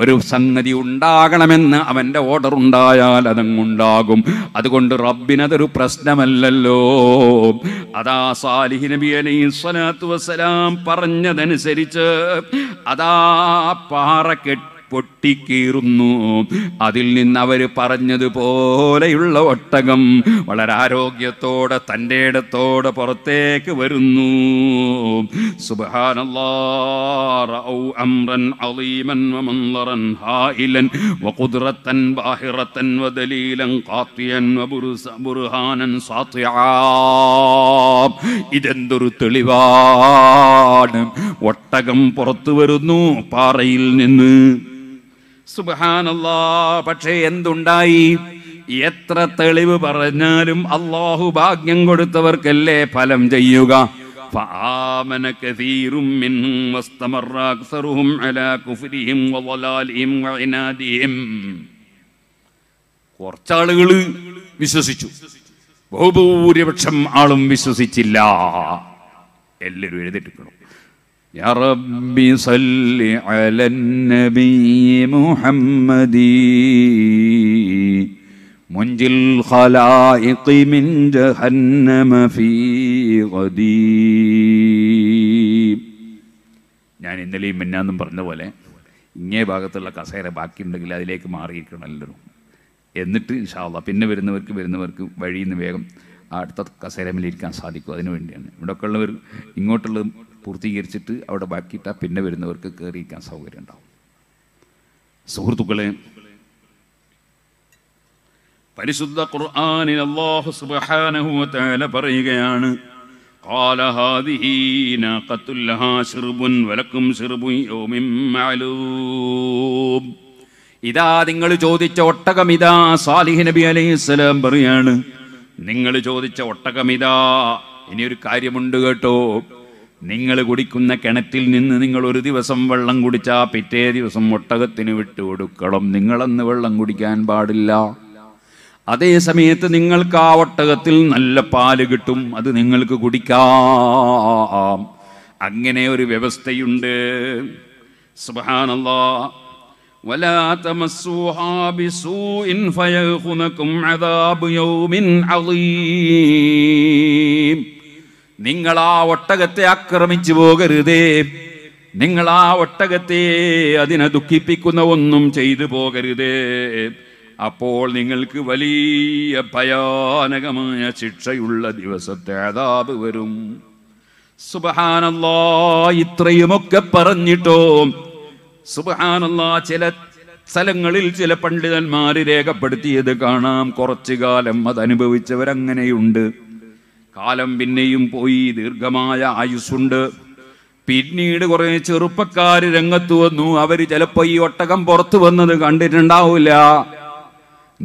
ഒരു സംഗതി ഉണ്ടാകണമെന്ന് അവൻ്റെ ഓർഡർ ഉണ്ടായാൽ അതങ്ങുണ്ടാകും അതുകൊണ്ട് റബ്ബിനതൊരു പ്രശ്നമല്ലല്ലോ അതാ സാലിഹി നബി അലൈഹി സ്വലാത്തു വസ്സലാം പറഞ്ഞതനുസരിച്ച് അതാ പാറ കെട്ടി പൊട്ടിക്കീറുന്നു അതിൽ നിന്ന് അവർ പറഞ്ഞതുപോലെയുള്ള ഒട്ടകം വളരെ ആരോഗ്യത്തോടെ തൻ്റെ ഇടത്തോടെ പുറത്തേക്ക് വരുന്നു അംറൻ അലീമൻ വദലീലൻ ഇതെന്തൊരു തെളിവാണ് ഒട്ടകം പുറത്തു വരുന്നു പാറയിൽ നിന്ന് സുബാനല്ലാ പക്ഷേ എന്തുണ്ടായി എത്ര തെളിവ് പറഞ്ഞാലും അള്ളാഹു ഭാഗ്യം കൊടുത്തവർക്കല്ലേ ഫലം ചെയ്യുക കുറച്ചാളുകള് വിശ്വസിച്ചു ബഹുഭൂരിപക്ഷം ആളും വിശ്വസിച്ചില്ല എല്ലാവരും എഴുതിട്ടിരിക്കണം يا رب صل على النبي محمد منجي الخلائق من جهنم ഞാൻ ഇന്നലെയും മിന്നാന്നും പറഞ്ഞ പോലെ ഇങ്ങേ ഭാഗത്തുള്ള കസേര ഉണ്ടെങ്കിൽ അതിലേക്ക് മാറിയിരിക്കണം എല്ലാവരും എന്നിട്ട് ഇൻഷാല്ല പിന്നെ വരുന്നവർക്ക് വരുന്നവർക്ക് വഴിയിൽ നിന്ന് വേഗം അടുത്ത കസേരമിലിരിക്കാൻ സാധിക്കും അതിനു വേണ്ടിയാണ് ഇവിടെയൊക്കെ ഉള്ളവർ ഇങ്ങോട്ടുള്ള പൂർത്തീകരിച്ചിട്ട് അവിടെ ബാക്കിയിട്ടാൽ പിന്നെ വരുന്നവർക്ക് കയറിയിരിക്കാൻ സൗകര്യം ഉണ്ടാവും സുഹൃത്തുക്കളെ പരിശുദ്ധ ഖുർആനിൽ അല്ലാഹു സുബ്ഹാനഹു വ തആല പറയുകയാണ് قال هذه ناقة لها شرب ولكم യൗമിൻ يوم ഇതാ നിങ്ങൾ ചോദിച്ച ഒട്ടകം ഇതാ സാലിഹ് നബി അലൈഹി സ്വലാം പറയാണ് നിങ്ങൾ ചോദിച്ച ഒട്ടകം ഇതാ ഇനിയൊരു കാര്യമുണ്ട് കേട്ടോ നിങ്ങൾ കുടിക്കുന്ന കിണറ്റിൽ നിന്ന് നിങ്ങൾ ഒരു ദിവസം വെള്ളം കുടിച്ചാൽ പിറ്റേ ദിവസം ഒട്ടകത്തിന് വിട്ടു കൊടുക്കണം നിങ്ങളന്ന് വെള്ളം കുടിക്കാൻ പാടില്ല അതേ സമയത്ത് നിങ്ങൾക്ക് ആ ഒട്ടകത്തിൽ നല്ല പാല് കിട്ടും അത് നിങ്ങൾക്ക് കുടിക്കാം അങ്ങനെ ഒരു വ്യവസ്ഥയുണ്ട് സുബാനല്ലാ നിങ്ങൾ ആ ഒട്ടകത്തെ ആക്രമിച്ചു പോകരുതേ നിങ്ങൾ ആ ഒട്ടകത്തെ അതിനെ ദുഃഖിപ്പിക്കുന്ന ഒന്നും ചെയ്തു പോകരുതേ അപ്പോൾ നിങ്ങൾക്ക് വലിയ ഭയാനകമായ ശിക്ഷയുള്ള ദിവസത്തെ അതാപ് വരും സുബഹാനല്ലാ ഇത്രയുമൊക്കെ പറഞ്ഞിട്ടോ സുബഹാനല്ലാ ചില സ്ഥലങ്ങളിൽ ചില പണ്ഡിതന്മാർ രേഖപ്പെടുത്തിയത് കാണാം കുറച്ചു കാലം അത് അനുഭവിച്ചവരങ്ങനെയുണ്ട് കാലം പിന്നെയും പോയി ദീർഘമായ ആയുസ്സുണ്ട് പിന്നീട് കുറേ ചെറുപ്പക്കാർ രംഗത്ത് വന്നു അവർ ചിലപ്പോ ഈ ഒട്ടകം പുറത്തു വന്നത് കണ്ടിട്ടുണ്ടാവില്ല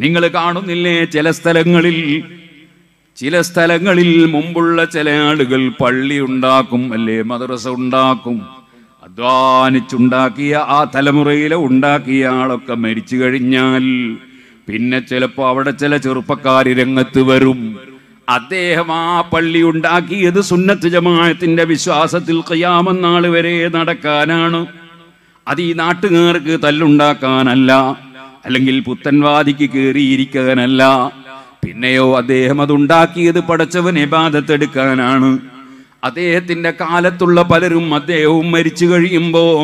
നിങ്ങൾ കാണുന്നില്ലേ ചില സ്ഥലങ്ങളിൽ ചില സ്ഥലങ്ങളിൽ മുമ്പുള്ള ചില ആളുകൾ പള്ളി ഉണ്ടാക്കും അല്ലേ മദ്രസ ഉണ്ടാക്കും അധ്വാനിച്ചുണ്ടാക്കിയ ആ തലമുറയിലെ ഉണ്ടാക്കിയ ആളൊക്കെ മരിച്ചു കഴിഞ്ഞാൽ പിന്നെ ചിലപ്പോ അവിടെ ചില ചെറുപ്പക്കാർ രംഗത്ത് വരും അദ്ദേഹം ആ പള്ളി ഉണ്ടാക്കിയത് സുന്നത്ത് ജമാഅത്തിൻ്റെ വിശ്വാസത്തിൽ നാൾ വരെ നടക്കാനാണ് അത് ഈ നാട്ടുകാർക്ക് തല്ലുണ്ടാക്കാനല്ല അല്ലെങ്കിൽ പുത്തൻവാദിക്ക് കയറിയിരിക്കാനല്ല പിന്നെയോ അദ്ദേഹം അതുണ്ടാക്കിയത് പടച്ചവൻ എബാദത്തെടുക്കാനാണ് അദ്ദേഹത്തിൻ്റെ കാലത്തുള്ള പലരും അദ്ദേഹവും മരിച്ചു കഴിയുമ്പോൾ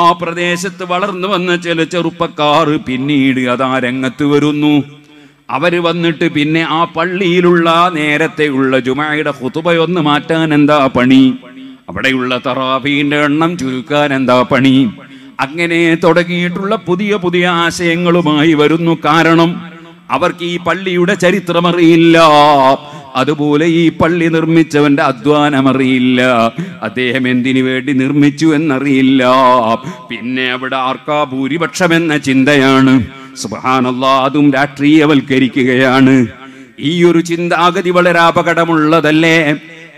ആ പ്രദേശത്ത് വളർന്നു വന്ന ചില ചെറുപ്പക്കാർ പിന്നീട് അതാ രംഗത്ത് വരുന്നു അവർ വന്നിട്ട് പിന്നെ ആ പള്ളിയിലുള്ള നേരത്തെയുള്ള ജുമായുടെ ഹുതുബയൊന്ന് മാറ്റാൻ എന്താ പണി അവിടെയുള്ള തറാഫീന്റെ എണ്ണം ചുരുക്കാൻ എന്താ പണി അങ്ങനെ തുടങ്ങിയിട്ടുള്ള പുതിയ പുതിയ ആശയങ്ങളുമായി വരുന്നു കാരണം അവർക്ക് ഈ പള്ളിയുടെ ചരിത്രമറിയില്ല അതുപോലെ ഈ പള്ളി നിർമ്മിച്ചവന്റെ അധ്വാനമറിയില്ല അദ്ദേഹം എന്തിനു വേണ്ടി നിർമ്മിച്ചു എന്നറിയില്ല പിന്നെ അവിടെ ആർക്കാ ഭൂരിപക്ഷം എന്ന ചിന്തയാണ് സുബാനല്ലാ അതും രാഷ്ട്രീയവൽക്കരിക്കുകയാണ് ഈ ഒരു ചിന്താഗതി വളരെ അപകടമുള്ളതല്ലേ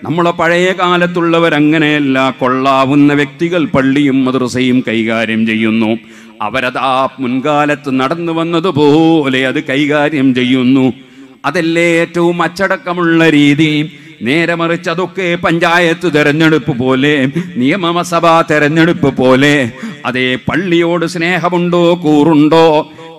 നമ്മളെ പഴയ കാലത്തുള്ളവരങ്ങനെയല്ല കൊള്ളാവുന്ന വ്യക്തികൾ പള്ളിയും മദ്രസയും കൈകാര്യം ചെയ്യുന്നു അവരതാ മുൻകാലത്ത് നടന്നു വന്നതുപോലെ അത് കൈകാര്യം ചെയ്യുന്നു അതല്ലേ ഏറ്റവും അച്ചടക്കമുള്ള രീതി നേരെ മറിച്ച് അതൊക്കെ പഞ്ചായത്ത് തെരഞ്ഞെടുപ്പ് പോലെ നിയമസഭാ തെരഞ്ഞെടുപ്പ് പോലെ അതേ പള്ളിയോട് സ്നേഹമുണ്ടോ കൂറുണ്ടോ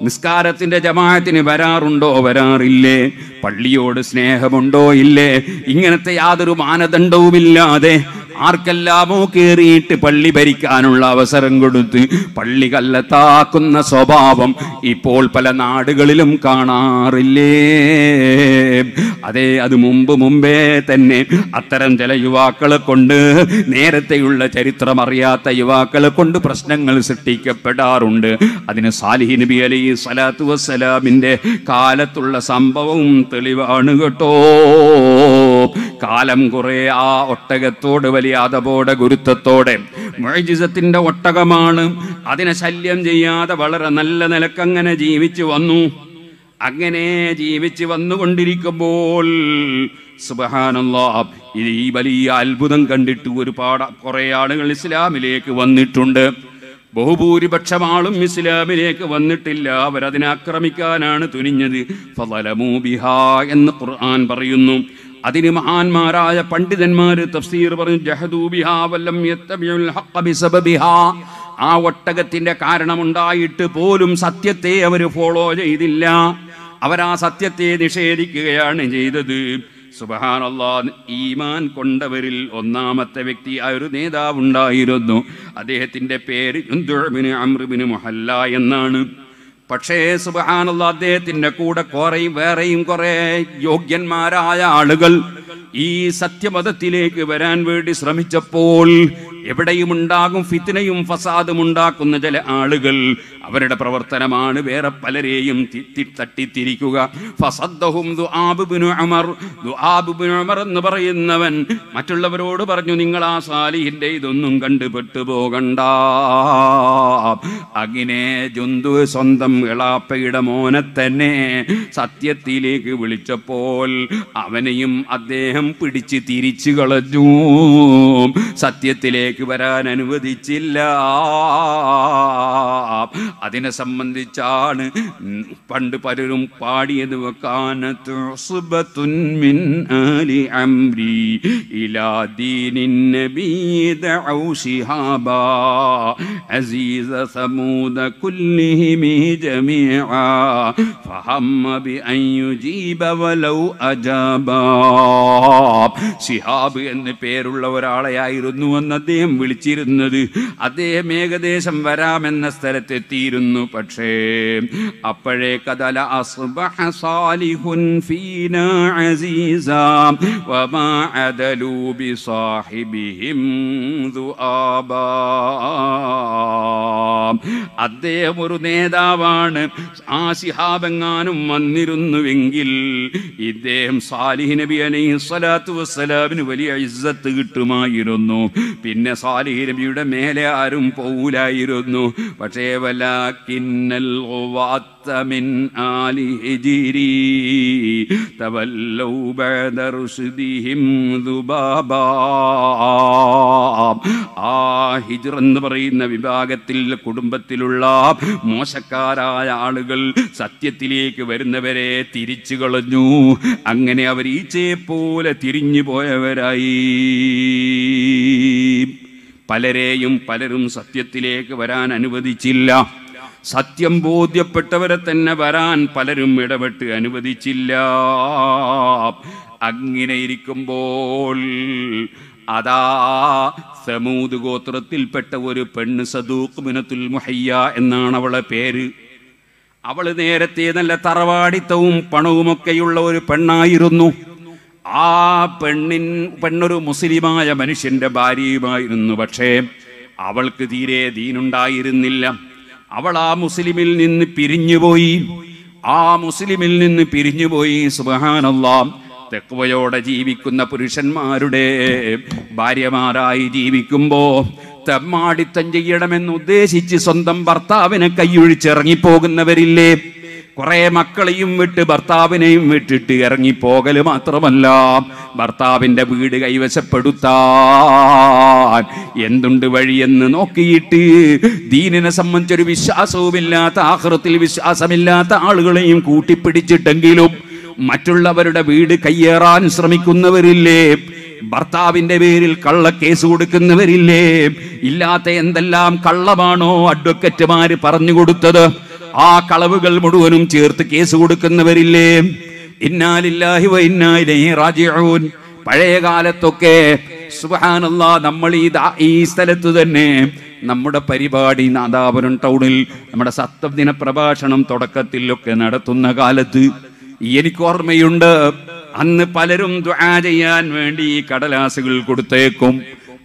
നിസ്കാരത്തിന്റെ ജമാത്തിന് വരാറുണ്ടോ വരാറില്ലേ പള്ളിയോട് സ്നേഹമുണ്ടോ ഇല്ലേ ഇങ്ങനത്തെ യാതൊരു മാനദണ്ഡവുമില്ലാതെ ആർക്കെല്ലാമോ കയറിയിട്ട് പള്ളി ഭരിക്കാനുള്ള അവസരം കൊടുത്ത് പള്ളി കല്ലത്താക്കുന്ന സ്വഭാവം ഇപ്പോൾ പല നാടുകളിലും കാണാറില്ലേ അതെ അത് മുമ്പ് മുമ്പേ തന്നെ അത്തരം ചില യുവാക്കളെ കൊണ്ട് നേരത്തെയുള്ള ചരിത്രം അറിയാത്ത യുവാക്കളെ കൊണ്ട് പ്രശ്നങ്ങൾ സൃഷ്ടിക്കപ്പെടാറുണ്ട് അതിന് സാലിഹി നബി അലി സലാത്തു വസ്സലാമിൻ്റെ കാലത്തുള്ള സംഭവവും തെളിവാണ് കേട്ടോ കാലം കുറെ ആ ഒട്ടകത്തോട് വലിയ അതപോടെ ഗുരുത്വത്തോടെ മൊഴിജിസത്തിന്റെ ഒട്ടകമാണ് അതിനെ ശല്യം ചെയ്യാതെ വളരെ നല്ല നിലക്കങ്ങനെ ജീവിച്ചു വന്നു അങ്ങനെ ജീവിച്ച് വന്നുകൊണ്ടിരിക്കുമ്പോൾ സുബഹാനല്ലോ ഈ വലിയ അത്ഭുതം കണ്ടിട്ട് ഒരുപാട് കുറേ ആളുകൾ ഇസ്ലാമിലേക്ക് വന്നിട്ടുണ്ട് ബഹുഭൂരിപക്ഷം ആളും ഇസ്ലാമിലേക്ക് വന്നിട്ടില്ല അവരതിനെ ആക്രമിക്കാനാണ് തുനിഞ്ഞത് ഫലമൂബിഹ എന്ന് ഖുർആൻ പറയുന്നു അതിന് മഹാന്മാരായ പണ്ഡിതന്മാര് തഫ്സീർ പറഞ്ഞു ജഹദൂബിഹാവല്ലം ആ ഒട്ടകത്തിന്റെ കാരണമുണ്ടായിട്ട് പോലും സത്യത്തെ അവർ ഫോളോ ചെയ്തില്ല അവരാ സത്യത്തെ നിഷേധിക്കുകയാണ് ചെയ്തത് സുബഹാനല്ലാ ഈമാൻ കൊണ്ടവരിൽ ഒന്നാമത്തെ വ്യക്തി ആ ഒരു നേതാവുണ്ടായിരുന്നു അദ്ദേഹത്തിന്റെ പേര് അമ്രുബിന് മൊഹല്ല എന്നാണ് പക്ഷേ സുബഹാനുള്ള അദ്ദേഹത്തിൻ്റെ കൂടെ കുറേ വേറെയും കുറേ യോഗ്യന്മാരായ ആളുകൾ ഈ സത്യമതത്തിലേക്ക് വരാൻ വേണ്ടി ശ്രമിച്ചപ്പോൾ എവിടെയും ഉണ്ടാകും ഫിത്തിനയും ഫസാദും ഉണ്ടാക്കുന്ന ചില ആളുകൾ അവരുടെ പ്രവർത്തനമാണ് വേറെ പലരെയും തട്ടിത്തിരിക്കുക എന്ന് പറയുന്നവൻ മറ്റുള്ളവരോട് പറഞ്ഞു നിങ്ങൾ ആ സാലിഹിന്റെ ഇതൊന്നും കണ്ടുപെട്ടു പോകണ്ട അങ്ങനെ ജന്തു സ്വന്തം ഇളാപ്പയുടെ മോനെ തന്നെ സത്യത്തിലേക്ക് വിളിച്ചപ്പോൾ അവനെയും അദ്ദേഹം പിടിച്ച് തിരിച്ചു കളഞ്ഞു സത്യത്തിലേക്ക് വരാൻ അനുവദിച്ചില്ല അതിനെ സംബന്ധിച്ചാണ് പണ്ട് പലരും പാടിയത് സിഹാബ് എന്ന് പേരുള്ള ഒരാളെയായിരുന്നു എന്ന് അദ്ദേഹം വിളിച്ചിരുന്നത് അദ്ദേഹം ഏകദേശം വരാമെന്ന സ്ഥലത്തെത്തിയിരുന്നു ഉണ്ടായിരുന്നു പക്ഷേ അപ്പോഴേ കദല അസ്ബഹ സാലിഹുൻ ഫീന അസീസ വമാ അദലു ബിസാഹിബിഹിം ദുആബാ അദ്ദേഹം ഒരു നേതാവാണ് ആ സിഹാബെങ്ങാനും വന്നിരുന്നുവെങ്കിൽ ഇദ്ദേഹം സാലിഹ് നബി അലൈഹി സ്വലാത്തു വസ്സലാമിന് വലിയ ഇസ്സത്ത് കിട്ടുമായിരുന്നു പിന്നെ സാലിഹ് നബിയുടെ മേലെ ആരും പോവില്ലായിരുന്നു പക്ഷേ വല്ല ولكن الغوات من آل هجيري تولوا بعد رشدهم ذبابا ആ എന്ന് പറയുന്ന വിഭാഗത്തിൽ കുടുംബത്തിലുള്ള മോശക്കാരായ ആളുകൾ സത്യത്തിലേക്ക് വരുന്നവരെ തിരിച്ചു കളഞ്ഞു അങ്ങനെ അവർ ഈച്ചയെപ്പോലെ തിരിഞ്ഞു പോയവരായി പലരെയും പലരും സത്യത്തിലേക്ക് വരാൻ അനുവദിച്ചില്ല സത്യം ബോധ്യപ്പെട്ടവരെ തന്നെ വരാൻ പലരും ഇടപെട്ട് അനുവദിച്ചില്ല അങ്ങനെ ഇരിക്കുമ്പോൾ അതാ സമൂത് ഗോത്രത്തിൽപ്പെട്ട ഒരു പെണ്ണ് സദൂഖ് മിനത്തുൽ മുഹയ്യ എന്നാണ് അവളെ പേര് അവൾ നേരത്തെ നല്ല തറവാടിത്തവും പണവുമൊക്കെയുള്ള ഒരു പെണ്ണായിരുന്നു ആ പെണ്ണിൻ പെണ്ണൊരു മുസ്ലിമായ മനുഷ്യന്റെ ഭാര്യയുമായിരുന്നു പക്ഷേ അവൾക്ക് തീരെ ദീനുണ്ടായിരുന്നില്ല അവൾ ആ മുസ്ലിമിൽ നിന്ന് പിരിഞ്ഞുപോയി ആ മുസ്ലിമിൽ നിന്ന് പിരിഞ്ഞുപോയി സുബഹാനല്ലാം തെക്കുവയോടെ ജീവിക്കുന്ന പുരുഷന്മാരുടെ ഭാര്യമാരായി ജീവിക്കുമ്പോ തെമ്മാടിത്തം ചെയ്യണമെന്ന് ഉദ്ദേശിച്ച് സ്വന്തം ഭർത്താവിനെ കൈയൊഴിച്ചിറങ്ങിപ്പോകുന്നവരില്ലേ കുറെ മക്കളെയും വിട്ട് ഭർത്താവിനെയും വിട്ടിട്ട് ഇറങ്ങി പോകല് മാത്രമല്ല ഭർത്താവിന്റെ വീട് കൈവശപ്പെടുത്താൻ എന്തുണ്ട് വഴിയെന്ന് നോക്കിയിട്ട് ദീനിനെ സംബന്ധിച്ചൊരു വിശ്വാസവുമില്ലാത്ത ആഹൃത്തിൽ വിശ്വാസമില്ലാത്ത ആളുകളെയും കൂട്ടിപ്പിടിച്ചിട്ടെങ്കിലും മറ്റുള്ളവരുടെ വീട് കയ്യേറാൻ ശ്രമിക്കുന്നവരില്ലേ ഭർത്താവിന്റെ പേരിൽ കള്ളക്കേസ് കൊടുക്കുന്നവരില്ലേ ഇല്ലാത്ത എന്തെല്ലാം കള്ളമാണോ അഡ്വക്കറ്റുമാര് പറഞ്ഞു കൊടുത്തത് ആ കളവുകൾ മുഴുവനും ചേർത്ത് കേസ് കൊടുക്കുന്നവരില്ലേ ഇന്നാലില്ലാഹി ഇന്നാലിലേ റാജിഊൻ പഴയ കാലത്തൊക്കെ സുബാനല്ല നമ്മൾ ഈ ഈ സ്ഥലത്ത് തന്നെ നമ്മുടെ പരിപാടി നാദാപുരം ടൗണിൽ നമ്മുടെ സപ്തദിന പ്രഭാഷണം തുടക്കത്തിലൊക്കെ നടത്തുന്ന കാലത്ത് എനിക്ക് ഓർമ്മയുണ്ട് അന്ന് പലരും ദ്വാ ചെയ്യാൻ വേണ്ടി ഈ കടലാസുകൾ കൊടുത്തേക്കും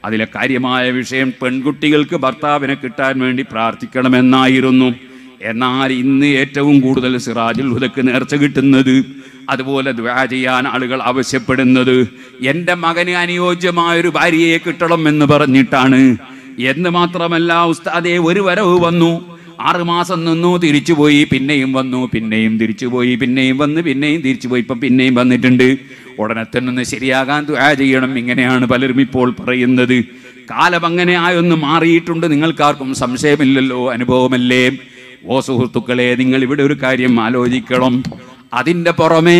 അതിലെ കാര്യമായ വിഷയം പെൺകുട്ടികൾക്ക് ഭർത്താവിനെ കിട്ടാൻ വേണ്ടി പ്രാർത്ഥിക്കണമെന്നായിരുന്നു എന്നാൽ ഇന്ന് ഏറ്റവും കൂടുതൽ സിറാജുൽ ഹുദക്ക് നേർച്ച കിട്ടുന്നത് അതുപോലെ ദ്വാ ചെയ്യാൻ ആളുകൾ ആവശ്യപ്പെടുന്നത് എൻ്റെ മകന് അനുയോജ്യമായൊരു ഭാര്യയെ കിട്ടണം എന്ന് പറഞ്ഞിട്ടാണ് എന്ന് മാത്രമല്ല ഉസ്താദെ ഒരു വരവ് വന്നു ആറുമാസം നിന്നു തിരിച്ചുപോയി പിന്നെയും വന്നു പിന്നെയും തിരിച്ചുപോയി പിന്നെയും വന്ന് പിന്നെയും തിരിച്ചുപോയി ഇപ്പം പിന്നെയും വന്നിട്ടുണ്ട് ഉടനെ തന്നെ ഒന്ന് ശരിയാകാൻ ദ്വാ ചെയ്യണം ഇങ്ങനെയാണ് പലരും ഇപ്പോൾ പറയുന്നത് കാലം അങ്ങനെ ആയൊന്ന് മാറിയിട്ടുണ്ട് നിങ്ങൾക്കാർക്കും സംശയമില്ലല്ലോ അനുഭവമല്ലേ ഓ സുഹൃത്തുക്കളെ നിങ്ങൾ ഇവിടെ ഒരു കാര്യം ആലോചിക്കണം അതിന്റെ പുറമെ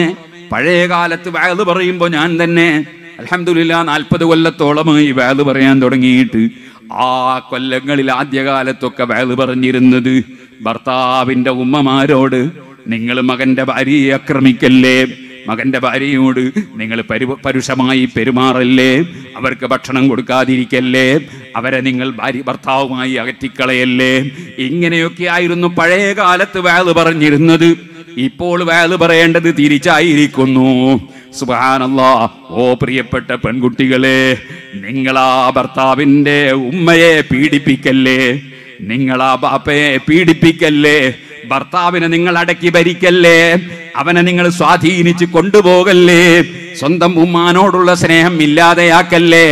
പഴയ കാലത്ത് വയത് പറയുമ്പോൾ ഞാൻ തന്നെ അലഹമില്ല നാൽപ്പത് കൊല്ലത്തോളമായി വയത് പറയാൻ തുടങ്ങിയിട്ട് ആ കൊല്ലങ്ങളിൽ ആദ്യകാലത്തൊക്കെ വയത് പറഞ്ഞിരുന്നത് ഭർത്താവിന്റെ ഉമ്മമാരോട് നിങ്ങൾ മകന്റെ ഭാര്യയെ ആക്രമിക്കല്ലേ മകന്റെ ഭാര്യയോട് നിങ്ങൾ പരുഷമായി പെരുമാറല്ലേ അവർക്ക് ഭക്ഷണം കൊടുക്കാതിരിക്കല്ലേ അവരെ നിങ്ങൾ ഭാര്യ ഭർത്താവുമായി അകറ്റിക്കളയല്ലേ ഇങ്ങനെയൊക്കെ ആയിരുന്നു പഴയ കാലത്ത് വേള് പറഞ്ഞിരുന്നത് ഇപ്പോൾ വേള് പറയേണ്ടത് തിരിച്ചായിരിക്കുന്നു സുബാനല്ലാ ഓ പ്രിയപ്പെട്ട പെൺകുട്ടികളെ നിങ്ങളാ ഭർത്താവിൻ്റെ ഉമ്മയെ പീഡിപ്പിക്കല്ലേ നിങ്ങളാ ബാപ്പയെ പീഡിപ്പിക്കല്ലേ ഭർത്താവിനെ നിങ്ങൾ അടക്കി ഭരിക്കല്ലേ അവനെ നിങ്ങൾ സ്വാധീനിച്ച് കൊണ്ടുപോകല്ലേ സ്വന്തം ഉമ്മാനോടുള്ള സ്നേഹം ഇല്ലാതെയാക്കല്ലേ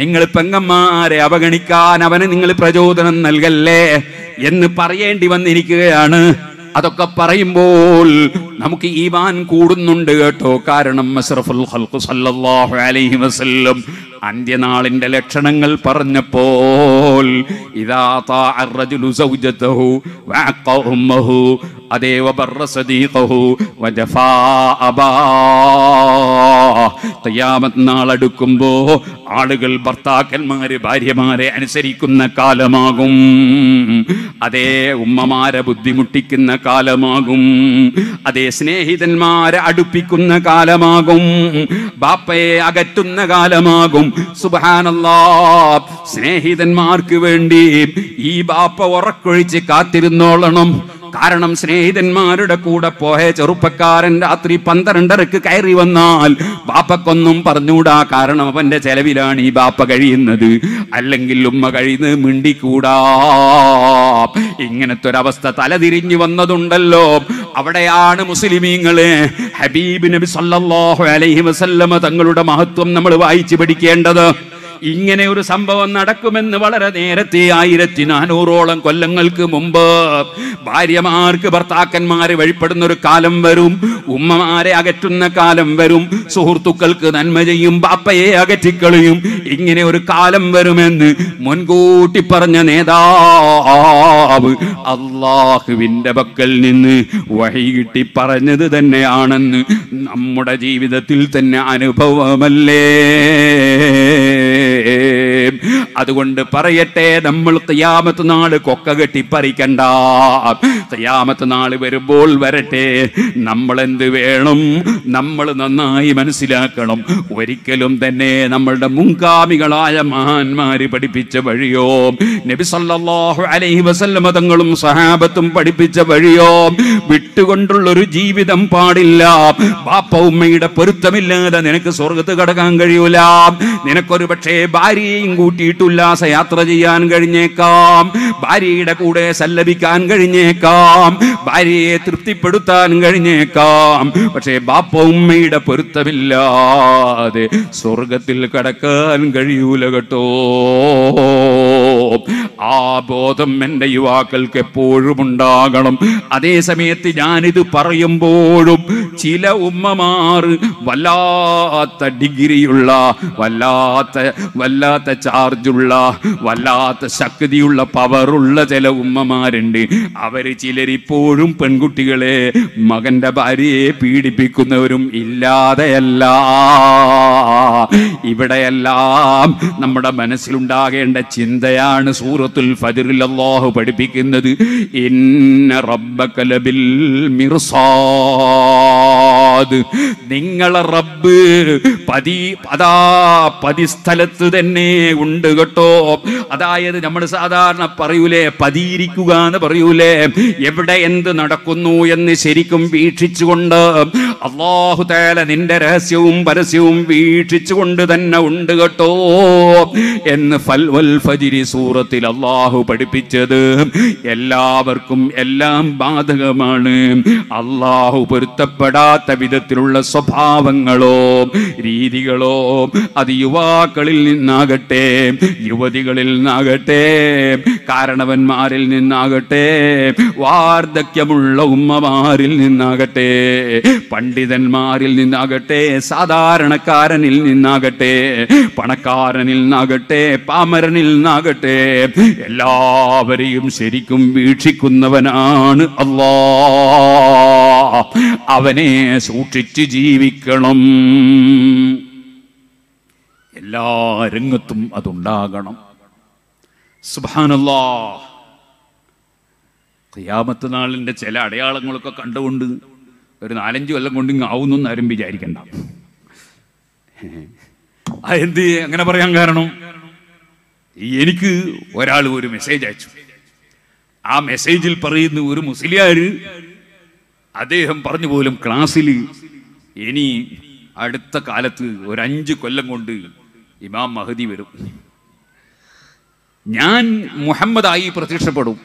നിങ്ങൾ പെങ്ങന്മാരെ അവഗണിക്കാൻ അവന് നിങ്ങൾ പ്രചോദനം നൽകല്ലേ എന്ന് പറയേണ്ടി വന്നിരിക്കുകയാണ് അതൊക്കെ പറയുമ്പോൾ നമുക്ക് ഈവാൻ കൂടുന്നുണ്ട് കേട്ടോ കാരണം അലൈഹി വസല്ലം അന്ത്യനാളിന്റെ ലക്ഷണങ്ങൾ പറഞ്ഞപ്പോൾ ഇതാ നാളടുക്കുമ്പോ ആളുകൾ ഭർത്താക്കന്മാര് ഭാര്യമാരെ അനുസരിക്കുന്ന കാലമാകും അതേ ഉമ്മമാരെ ബുദ്ധിമുട്ടിക്കുന്ന കാലമാകും അതേ സ്നേഹിതന്മാരെ അടുപ്പിക്കുന്ന കാലമാകും ബാപ്പയെ അകറ്റുന്ന കാലമാകും സ്നേഹിതന്മാർക്ക് വേണ്ടി ഈ ബാപ്പ ഉറക്കൊഴിച്ച് കാത്തിരുന്നോളണം കാരണം സ്നേഹിതന്മാരുടെ കൂടെ പോയ ചെറുപ്പക്കാരൻ രാത്രി പന്ത്രണ്ടരക്ക് കയറി വന്നാൽ ബാപ്പക്കൊന്നും പറഞ്ഞൂടാ കാരണം അവന്റെ ചെലവിലാണ് ഈ ബാപ്പ കഴിയുന്നത് അല്ലെങ്കിൽ ഉമ്മ കഴിയുന്നത് മിണ്ടിക്കൂടാ ഇങ്ങനത്തെ ഒരവസ്ഥ തലതിരിഞ്ഞു വന്നതുണ്ടല്ലോ അവിടെയാണ് മുസ്ലിമീങ്ങളെ ഹബീബ് നബി സല്ലല്ലാഹു അലൈഹി വസല്ലമ തങ്ങളുടെ മഹത്വം നമ്മൾ വായിച്ചു പഠിക്കേണ്ടത് ഇങ്ങനെ ഒരു സംഭവം നടക്കുമെന്ന് വളരെ നേരത്തെ ആയിരത്തി നാനൂറോളം കൊല്ലങ്ങൾക്ക് മുമ്പ് ഭാര്യമാർക്ക് ഭർത്താക്കന്മാരെ വഴിപ്പെടുന്ന ഒരു കാലം വരും ഉമ്മമാരെ അകറ്റുന്ന കാലം വരും സുഹൃത്തുക്കൾക്ക് നന്മ ചെയ്യും പാപ്പയെ അകറ്റിക്കളിയും ഇങ്ങനെ ഒരു കാലം വരുമെന്ന് മുൻകൂട്ടി പറഞ്ഞ നേതാവ് അള്ളാഹുവിന്റെ പക്കൽ നിന്ന് വഴി കിട്ടി പറഞ്ഞത് തന്നെയാണെന്ന് നമ്മുടെ ജീവിതത്തിൽ തന്നെ അനുഭവമല്ലേ അതുകൊണ്ട് പറയട്ടെ നമ്മൾ തയ്യാമത്ത് നാള് കൊക്ക കെട്ടി പറിക്കണ്ട തയ്യാമത്ത് നാള് വരുമ്പോൾ വരട്ടെ നമ്മൾ എന്ത് വേണം നമ്മൾ നന്നായി മനസ്സിലാക്കണം ഒരിക്കലും തന്നെ നമ്മളുടെ മുൻകാമികളായ മഹാന്മാര് പഠിപ്പിച്ച വഴിയോ നബി സല്ലല്ലാഹു അലൈഹി വസല്ലമ തങ്ങളും സഹാബത്തും പഠിപ്പിച്ച വഴിയോ വിട്ടുകൊണ്ടുള്ള ഒരു ജീവിതം പാടില്ല ബാപ്പ ഉമ്മയുടെ പൊരുത്തമില്ലാതെ നിനക്ക് സ്വർഗത്ത് കടക്കാൻ കഴിയൂല നിനക്കൊരു പക്ഷേ ഭാര്യയെയും കൂട്ടിയിട്ട് യാത്ര ചെയ്യാൻ കഴിഞ്ഞേക്കാം ഭാര്യയുടെ കൂടെ സല്ലപിക്കാൻ കഴിഞ്ഞേക്കാം ഭാര്യയെ തൃപ്തിപ്പെടുത്താൻ കഴിഞ്ഞേക്കാം പക്ഷേ ബാപ്പ ഉമ്മയുടെ പൊരുത്തമില്ലാതെ സ്വർഗത്തിൽ കടക്കാൻ കഴിയൂല കേട്ടോ ആ ബോധം എൻ്റെ യുവാക്കൾക്ക് എപ്പോഴും ഉണ്ടാകണം അതേ സമയത്ത് ഞാനിത് പറയുമ്പോഴും ചില ഉമ്മമാർ വല്ലാത്ത ഡിഗ്രിയുള്ള വല്ലാത്ത വല്ലാത്ത ചാർജുള്ള വല്ലാത്ത ശക്തിയുള്ള പവറുള്ള ചില ഉമ്മമാരുണ്ട് അവർ ചിലരിപ്പോഴും പെൺകുട്ടികളെ മകന്റെ ഭാര്യയെ പീഡിപ്പിക്കുന്നവരും ഇല്ലാതെയല്ല ഇവിടെയെല്ലാം നമ്മുടെ മനസ്സിലുണ്ടാകേണ്ട ചിന്തയാണ് സൂറത്തുൽ ഫതിറിൽ അള്ളാഹു പഠിപ്പിക്കുന്നത് ഇന്ന മിർസാദ് നിങ്ങളെ റബ്ബ് പതി പതാ സ്ഥലത്ത് സമയത്ത് തന്നെ ഉണ്ട് കേട്ടോ അതായത് നമ്മൾ സാധാരണ പറയൂലേ പതിയിരിക്കുക എന്ന് പറയൂലേ എവിടെ എന്ത് നടക്കുന്നു എന്ന് ശരിക്കും വീക്ഷിച്ചുകൊണ്ട് അള്ളാഹു തേല നിന്റെ രഹസ്യവും പരസ്യവും വീക്ഷിച്ചുകൊണ്ട് തന്നെ ഉണ്ട് കേട്ടോ എന്ന് ഫൽവൽ ഫജിരി സൂറത്തിൽ അള്ളാഹു പഠിപ്പിച്ചത് എല്ലാവർക്കും എല്ലാം ബാധകമാണ് അള്ളാഹു പൊരുത്തപ്പെടാത്ത വിധത്തിലുള്ള സ്വഭാവങ്ങളോ രീതികളോ അത് യുവാക്കളിൽ നിന്നാകട്ടെ യുവതികളിൽ നിന്നാകട്ടെ കാരണവന്മാരിൽ നിന്നാകട്ടെ വാർദ്ധക്യമുള്ള ഉമ്മമാരിൽ നിന്നാകട്ടെ പണ്ട് പണ്ഡിതന്മാരിൽ നിന്നാകട്ടെ സാധാരണക്കാരനിൽ നിന്നാകട്ടെ പണക്കാരനിൽ നിന്നാകട്ടെ പാമരനിൽ നിന്നാകട്ടെ എല്ലാവരെയും ശരിക്കും വീക്ഷിക്കുന്നവനാണ് അള്ളാ അവനെ സൂക്ഷിച്ച് ജീവിക്കണം എല്ലാ രംഗത്തും അതുണ്ടാകണം സുബാനല്ലാ ക്യാമത്ത് നാളിൻ്റെ ചില അടയാളങ്ങളൊക്കെ കണ്ടുകൊണ്ട് ഒരു നാലഞ്ച് കൊല്ലം കൊണ്ട് ഇങ്ങ് ആവുന്നു ആരും വിചാരിക്കണ്ട എന്ത് അങ്ങനെ പറയാൻ കാരണം എനിക്ക് ഒരാൾ ഒരു മെസ്സേജ് അയച്ചു ആ മെസ്സേജിൽ പറയുന്ന ഒരു മുസ്ലിയാര് അദ്ദേഹം പറഞ്ഞു പോലും ക്ലാസ്സിൽ ഇനി അടുത്ത കാലത്ത് ഒരു അഞ്ച് കൊല്ലം കൊണ്ട് ഇമാം മഹദി വരും ഞാൻ മുഹമ്മദായി പ്രത്യക്ഷപ്പെടും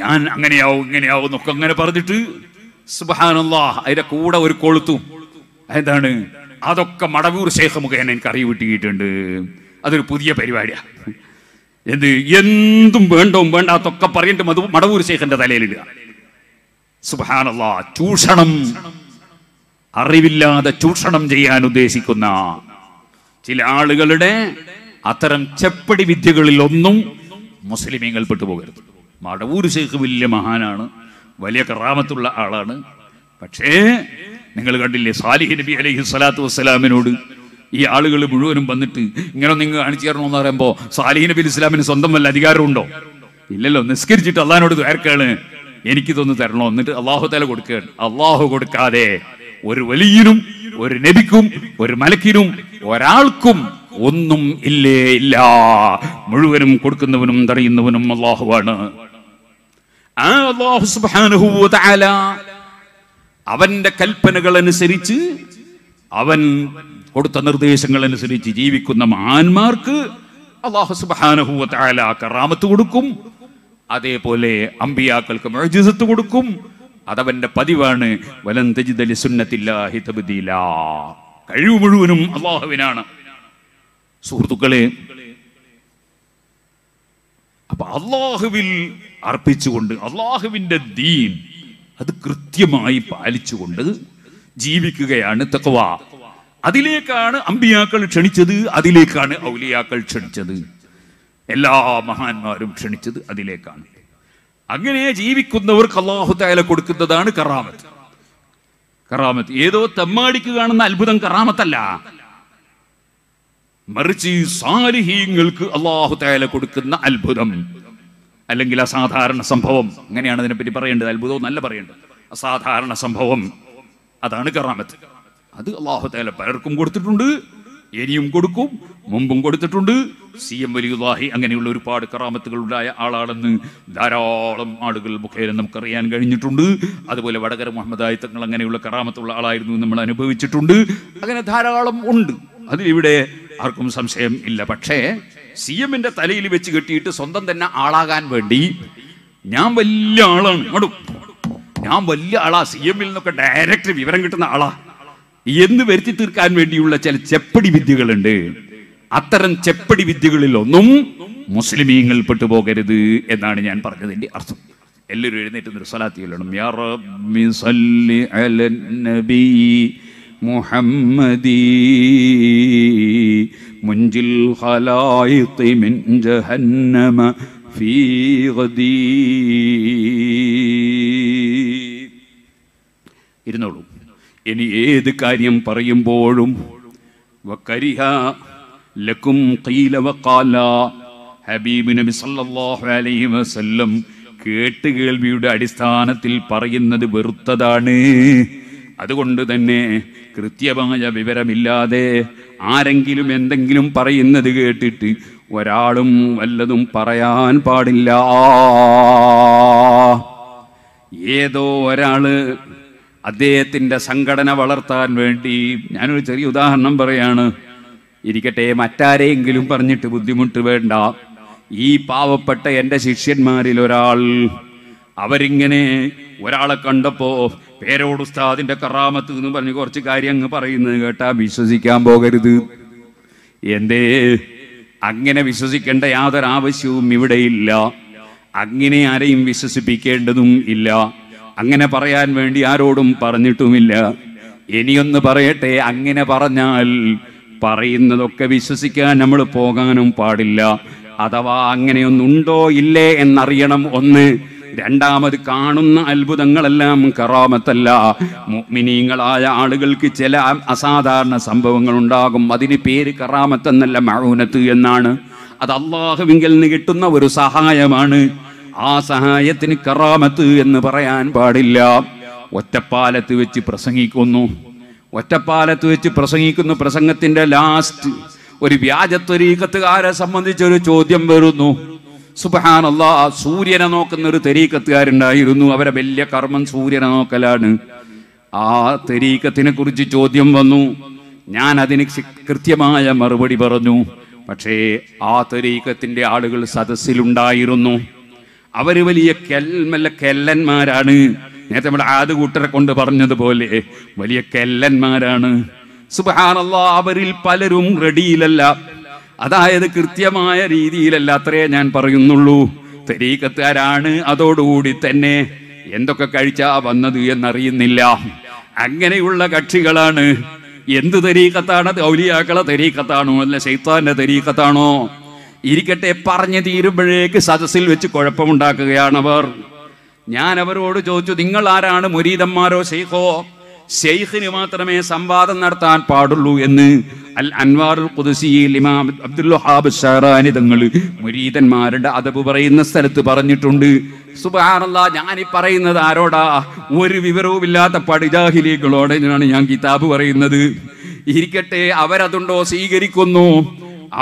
ഞാൻ അങ്ങനെയാവും ഇങ്ങനെയാവും എന്നൊക്കെ അങ്ങനെ പറഞ്ഞിട്ട് സുബാനല്ലാ അതിന്റെ കൂടെ ഒരു കൊളുത്തു എന്താണ് അതൊക്കെ മടവൂർ ശേഖ മുഖേന എനിക്ക് അറിവ് കിട്ടിയിട്ടുണ്ട് അതൊരു പുതിയ പരിപാടിയാ എന്ത് എന്തും വേണ്ടവും വേണ്ടാത്തൊക്കെ പറയേണ്ട മധു മടവൂർ ശേഖന്റെ തലയിലിടുക സുബാനല്ലാ ചൂഷണം അറിവില്ലാതെ ചൂഷണം ചെയ്യാൻ ഉദ്ദേശിക്കുന്ന ചില ആളുകളുടെ അത്തരം ചെപ്പടി വിദ്യകളിൽ ഒന്നും മുസ്ലിമീങ്ങൾ പെട്ടുപോകരുത് മടവൂർ ശേഖ് വലിയ മഹാനാണ് വലിയ കറാമത്തുള്ള ആളാണ് പക്ഷേ നിങ്ങൾ കണ്ടില്ലേ സാലിഹ് നബി അലൈഹി സ്വലാത്തു വസ്സലാമിനോട് ഈ ആളുകൾ മുഴുവനും വന്നിട്ട് ഇങ്ങനെ നിങ്ങൾ കാണിച്ചു തരണമെന്ന് പറയുമ്പോൾ സാലിഹ് നബി ഇസ്ലാമിന് സ്വന്തം വല്ല അധികാരമുണ്ടോ ഇല്ലല്ലോ നിസ്കരിച്ചിട്ട് അള്ളഹാനോട് എനിക്ക് എനിക്കിതൊന്ന് തരണോ എന്നിട്ട് അള്ളാഹു തല കൊടുക്കുകയാണ് അള്ളാഹു കൊടുക്കാതെ ഒരു വലിയനും ഒരു നബിക്കും ഒരു മലക്കിനും ഒരാൾക്കും ഒന്നും ഇല്ലേ ഇല്ല മുഴുവനും കൊടുക്കുന്നവനും തടയുന്നവനും അള്ളാഹുവാണ് ആ അള്ളാഹു സുബാനുഹൂതാല അവന്റെ കൽപ്പനകൾ അനുസരിച്ച് അവൻ കൊടുത്ത നിർദ്ദേശങ്ങൾ അനുസരിച്ച് ജീവിക്കുന്ന മഹാന്മാർക്ക് അള്ളാഹു സുബാനുഹൂല കറാമത്ത് കൊടുക്കും അതേപോലെ അമ്പിയാക്കൾക്ക് മഴജിസത്ത് കൊടുക്കും അതവന്റെ പതിവാണ് വലന്തജിദലി സുന്നത്തില്ലാഹി കഴിവ് മുഴുവനും അള്ളാഹുവിനാണ് സുഹൃത്തുക്കളെ അപ്പൊ അള്ളാഹുവിൽ അർപ്പിച്ചുകൊണ്ട് അള്ളാഹുവിന്റെ ദീൻ അത് കൃത്യമായി പാലിച്ചുകൊണ്ട് ജീവിക്കുകയാണ് തക്കവ അതിലേക്കാണ് അമ്പിയാക്കൾ ക്ഷണിച്ചത് അതിലേക്കാണ് ഔലിയാക്കൾ ക്ഷണിച്ചത് എല്ലാ മഹാന്മാരും ക്ഷണിച്ചത് അതിലേക്കാണ് അങ്ങനെ ജീവിക്കുന്നവർക്ക് തായ കൊടുക്കുന്നതാണ് കറാമത്ത് കറാമത്ത് ഏതോ തെമ്മാടിക്ക് കാണുന്ന അത്ഭുതം കറാമത്തല്ല മറിച്ച് ഈ സാലിഹീങ്ങൾക്ക് അള്ളാഹു തയാല കൊടുക്കുന്ന അത്ഭുതം അല്ലെങ്കിൽ അസാധാരണ സംഭവം അങ്ങനെയാണ് ഇതിനെപ്പറ്റി പറയേണ്ടത് അത്ഭുതവും നല്ല പറയേണ്ടത് അസാധാരണ സംഭവം അതാണ് കറാമത്ത് അത് അള്ളാഹു തയാല പലർക്കും കൊടുത്തിട്ടുണ്ട് ഇനിയും കൊടുക്കും മുമ്പും കൊടുത്തിട്ടുണ്ട് സി എം വലിയുദാഹി അങ്ങനെയുള്ള ഒരുപാട് കറാമത്തുകൾ ഉണ്ടായ ആളാണെന്ന് ധാരാളം ആളുകൾ മുഖേന നമുക്കറിയാൻ കഴിഞ്ഞിട്ടുണ്ട് അതുപോലെ വടകര മുഹമ്മദ് ആയിത്തങ്ങൾ അങ്ങനെയുള്ള കറാമത്തുള്ള ആളായിരുന്നു നമ്മൾ അനുഭവിച്ചിട്ടുണ്ട് അങ്ങനെ ധാരാളം ഉണ്ട് അതിലിവിടെ ആർക്കും സംശയം ഇല്ല പക്ഷേ സി എമ്മിന്റെ തലയിൽ വെച്ച് കെട്ടിയിട്ട് സ്വന്തം തന്നെ ആളാകാൻ വേണ്ടി ഞാൻ വലിയ ആളാണ് ഞാൻ വലിയ ആളാ സി എമ്മിൽ നിന്നൊക്കെ ഡയറക്റ്റ് വിവരം കിട്ടുന്ന ആളാ എന്ന് വരുത്തി തീർക്കാൻ വേണ്ടിയുള്ള ചില ചെപ്പടി വിദ്യകളുണ്ട് അത്തരം ചെപ്പടി വിദ്യകളിൽ ഒന്നും മുസ്ലിമീങ്ങൾ പെട്ടുപോകരുത് എന്നാണ് ഞാൻ പറഞ്ഞതിന്റെ അർത്ഥം എല്ലാവരും എഴുന്നേറ്റ് നിർസലാത്തി محمدي منجي الخلائق من جهنم في غدي ഇരുന്നോളൂ ഇനി ഏത് കാര്യം പറയുമ്പോഴും വക്കരിഹ ലക്കും കീല വക്കാല ഹബീബ് നബി സല്ലല്ലാഹു അലൈഹി വസല്ലം കേട്ട് കേൾവിയുടെ അടിസ്ഥാനത്തിൽ പറയുന്നത് വെറുത്തതാണ് അതുകൊണ്ട് തന്നെ കൃത്യമായ വിവരമില്ലാതെ ആരെങ്കിലും എന്തെങ്കിലും പറയുന്നത് കേട്ടിട്ട് ഒരാളും വല്ലതും പറയാൻ പാടില്ല ഏതോ ഒരാള് അദ്ദേഹത്തിൻ്റെ സംഘടന വളർത്താൻ വേണ്ടി ഞാനൊരു ചെറിയ ഉദാഹരണം പറയാണ് ഇരിക്കട്ടെ മറ്റാരെയെങ്കിലും പറഞ്ഞിട്ട് ബുദ്ധിമുട്ട് വേണ്ട ഈ പാവപ്പെട്ട എൻ്റെ ശിഷ്യന്മാരിൽ ഒരാൾ അവരിങ്ങനെ ഒരാളെ കണ്ടപ്പോൾ പേരോട് ഉസ്താദിന്റെ കറാമത്ത് എന്ന് പറഞ്ഞ് കുറച്ച് കാര്യം അങ്ങ് പറയുന്നത് കേട്ടാ വിശ്വസിക്കാൻ പോകരുത് എന്തേ അങ്ങനെ വിശ്വസിക്കേണ്ട യാതൊരു ആവശ്യവും ഇവിടെയില്ല അങ്ങനെ ആരെയും വിശ്വസിപ്പിക്കേണ്ടതും ഇല്ല അങ്ങനെ പറയാൻ വേണ്ടി ആരോടും പറഞ്ഞിട്ടുമില്ല ഇനിയൊന്ന് പറയട്ടെ അങ്ങനെ പറഞ്ഞാൽ പറയുന്നതൊക്കെ വിശ്വസിക്കാൻ നമ്മൾ പോകാനും പാടില്ല അഥവാ അങ്ങനെയൊന്നുണ്ടോ ഇല്ലേ എന്നറിയണം ഒന്ന് രണ്ടാമത് കാണുന്ന അത്ഭുതങ്ങളെല്ലാം കറാമത്തല്ല മുഗ്മിനീങ്ങളായ ആളുകൾക്ക് ചില അസാധാരണ സംഭവങ്ങൾ ഉണ്ടാകും അതിന് പേര് കറാമത്തെന്നല്ല മഴൂനത്ത് എന്നാണ് അത് അള്ളാഹുവിങ്കിൽ നിന്ന് കിട്ടുന്ന ഒരു സഹായമാണ് ആ സഹായത്തിന് കറാമത്ത് എന്ന് പറയാൻ പാടില്ല ഒറ്റപ്പാലത്ത് വെച്ച് പ്രസംഗിക്കുന്നു ഒറ്റപ്പാലത്ത് വെച്ച് പ്രസംഗിക്കുന്നു പ്രസംഗത്തിന്റെ ലാസ്റ്റ് ഒരു വ്യാജത്വരീക്കത്തുകാരെ സംബന്ധിച്ചൊരു ചോദ്യം വരുന്നു സുബഹാനല്ലാ സൂര്യനെ നോക്കുന്ന ഒരു തെരീക്കത്തുകാരുണ്ടായിരുന്നു അവരെ വലിയ കർമ്മം സൂര്യനെ നോക്കലാണ് ആ തെരീക്കത്തിനെ കുറിച്ച് ചോദ്യം വന്നു ഞാൻ അതിന് കൃത്യമായ മറുപടി പറഞ്ഞു പക്ഷേ ആ തെരീക്കത്തിൻ്റെ ആളുകൾ സദസ്സിലുണ്ടായിരുന്നു അവർ വലിയ കെൽമല്ല കെല്ലന്മാരാണ് നേരത്തെ നമ്മുടെ കൂട്ടരെ കൊണ്ട് പറഞ്ഞതുപോലെ വലിയ കെല്ലന്മാരാണ് സുബഹാനല്ലാ അവരിൽ പലരും റെഡിയിലല്ല അതായത് കൃത്യമായ രീതിയിലല്ല അത്രേ ഞാൻ പറയുന്നുള്ളൂ തെരീക്കത്തുകാരാണ് അതോടുകൂടി തന്നെ എന്തൊക്കെ കഴിച്ചാ വന്നത് എന്നറിയുന്നില്ല അങ്ങനെയുള്ള കക്ഷികളാണ് എന്ത് തെരീക്കത്താണ് ഔലിയാക്കളെ തെരീക്കത്താണോ അല്ല ശൈത്താന്റെ തെരീക്കത്താണോ ഇരിക്കട്ടെ പറഞ്ഞു തീരുമ്പോഴേക്ക് സദസ്സിൽ വെച്ച് അവർ ഞാൻ അവരോട് ചോദിച്ചു നിങ്ങൾ ആരാണ് മുരീതന്മാരോ ശൈഖോ ഷെയ്ഖിന് മാത്രമേ സംവാദം നടത്താൻ പാടുള്ളൂ എന്ന് അൽ അൻവാറുൽ കുദുസിയിൽ ഇമാം ഹാബ് ഷഹറാനി തങ്ങൾ മുരീതന്മാരുടെ അതബ് പറയുന്ന സ്ഥലത്ത് പറഞ്ഞിട്ടുണ്ട് സുബാറല്ല ഞാൻ ഈ പറയുന്നത് ആരോടാ ഒരു ഇല്ലാത്ത പടിജാഹിലികളോടെ ഞാൻ കിതാബ് പറയുന്നത് ഇരിക്കട്ടെ അവരതുണ്ടോ സ്വീകരിക്കുന്നു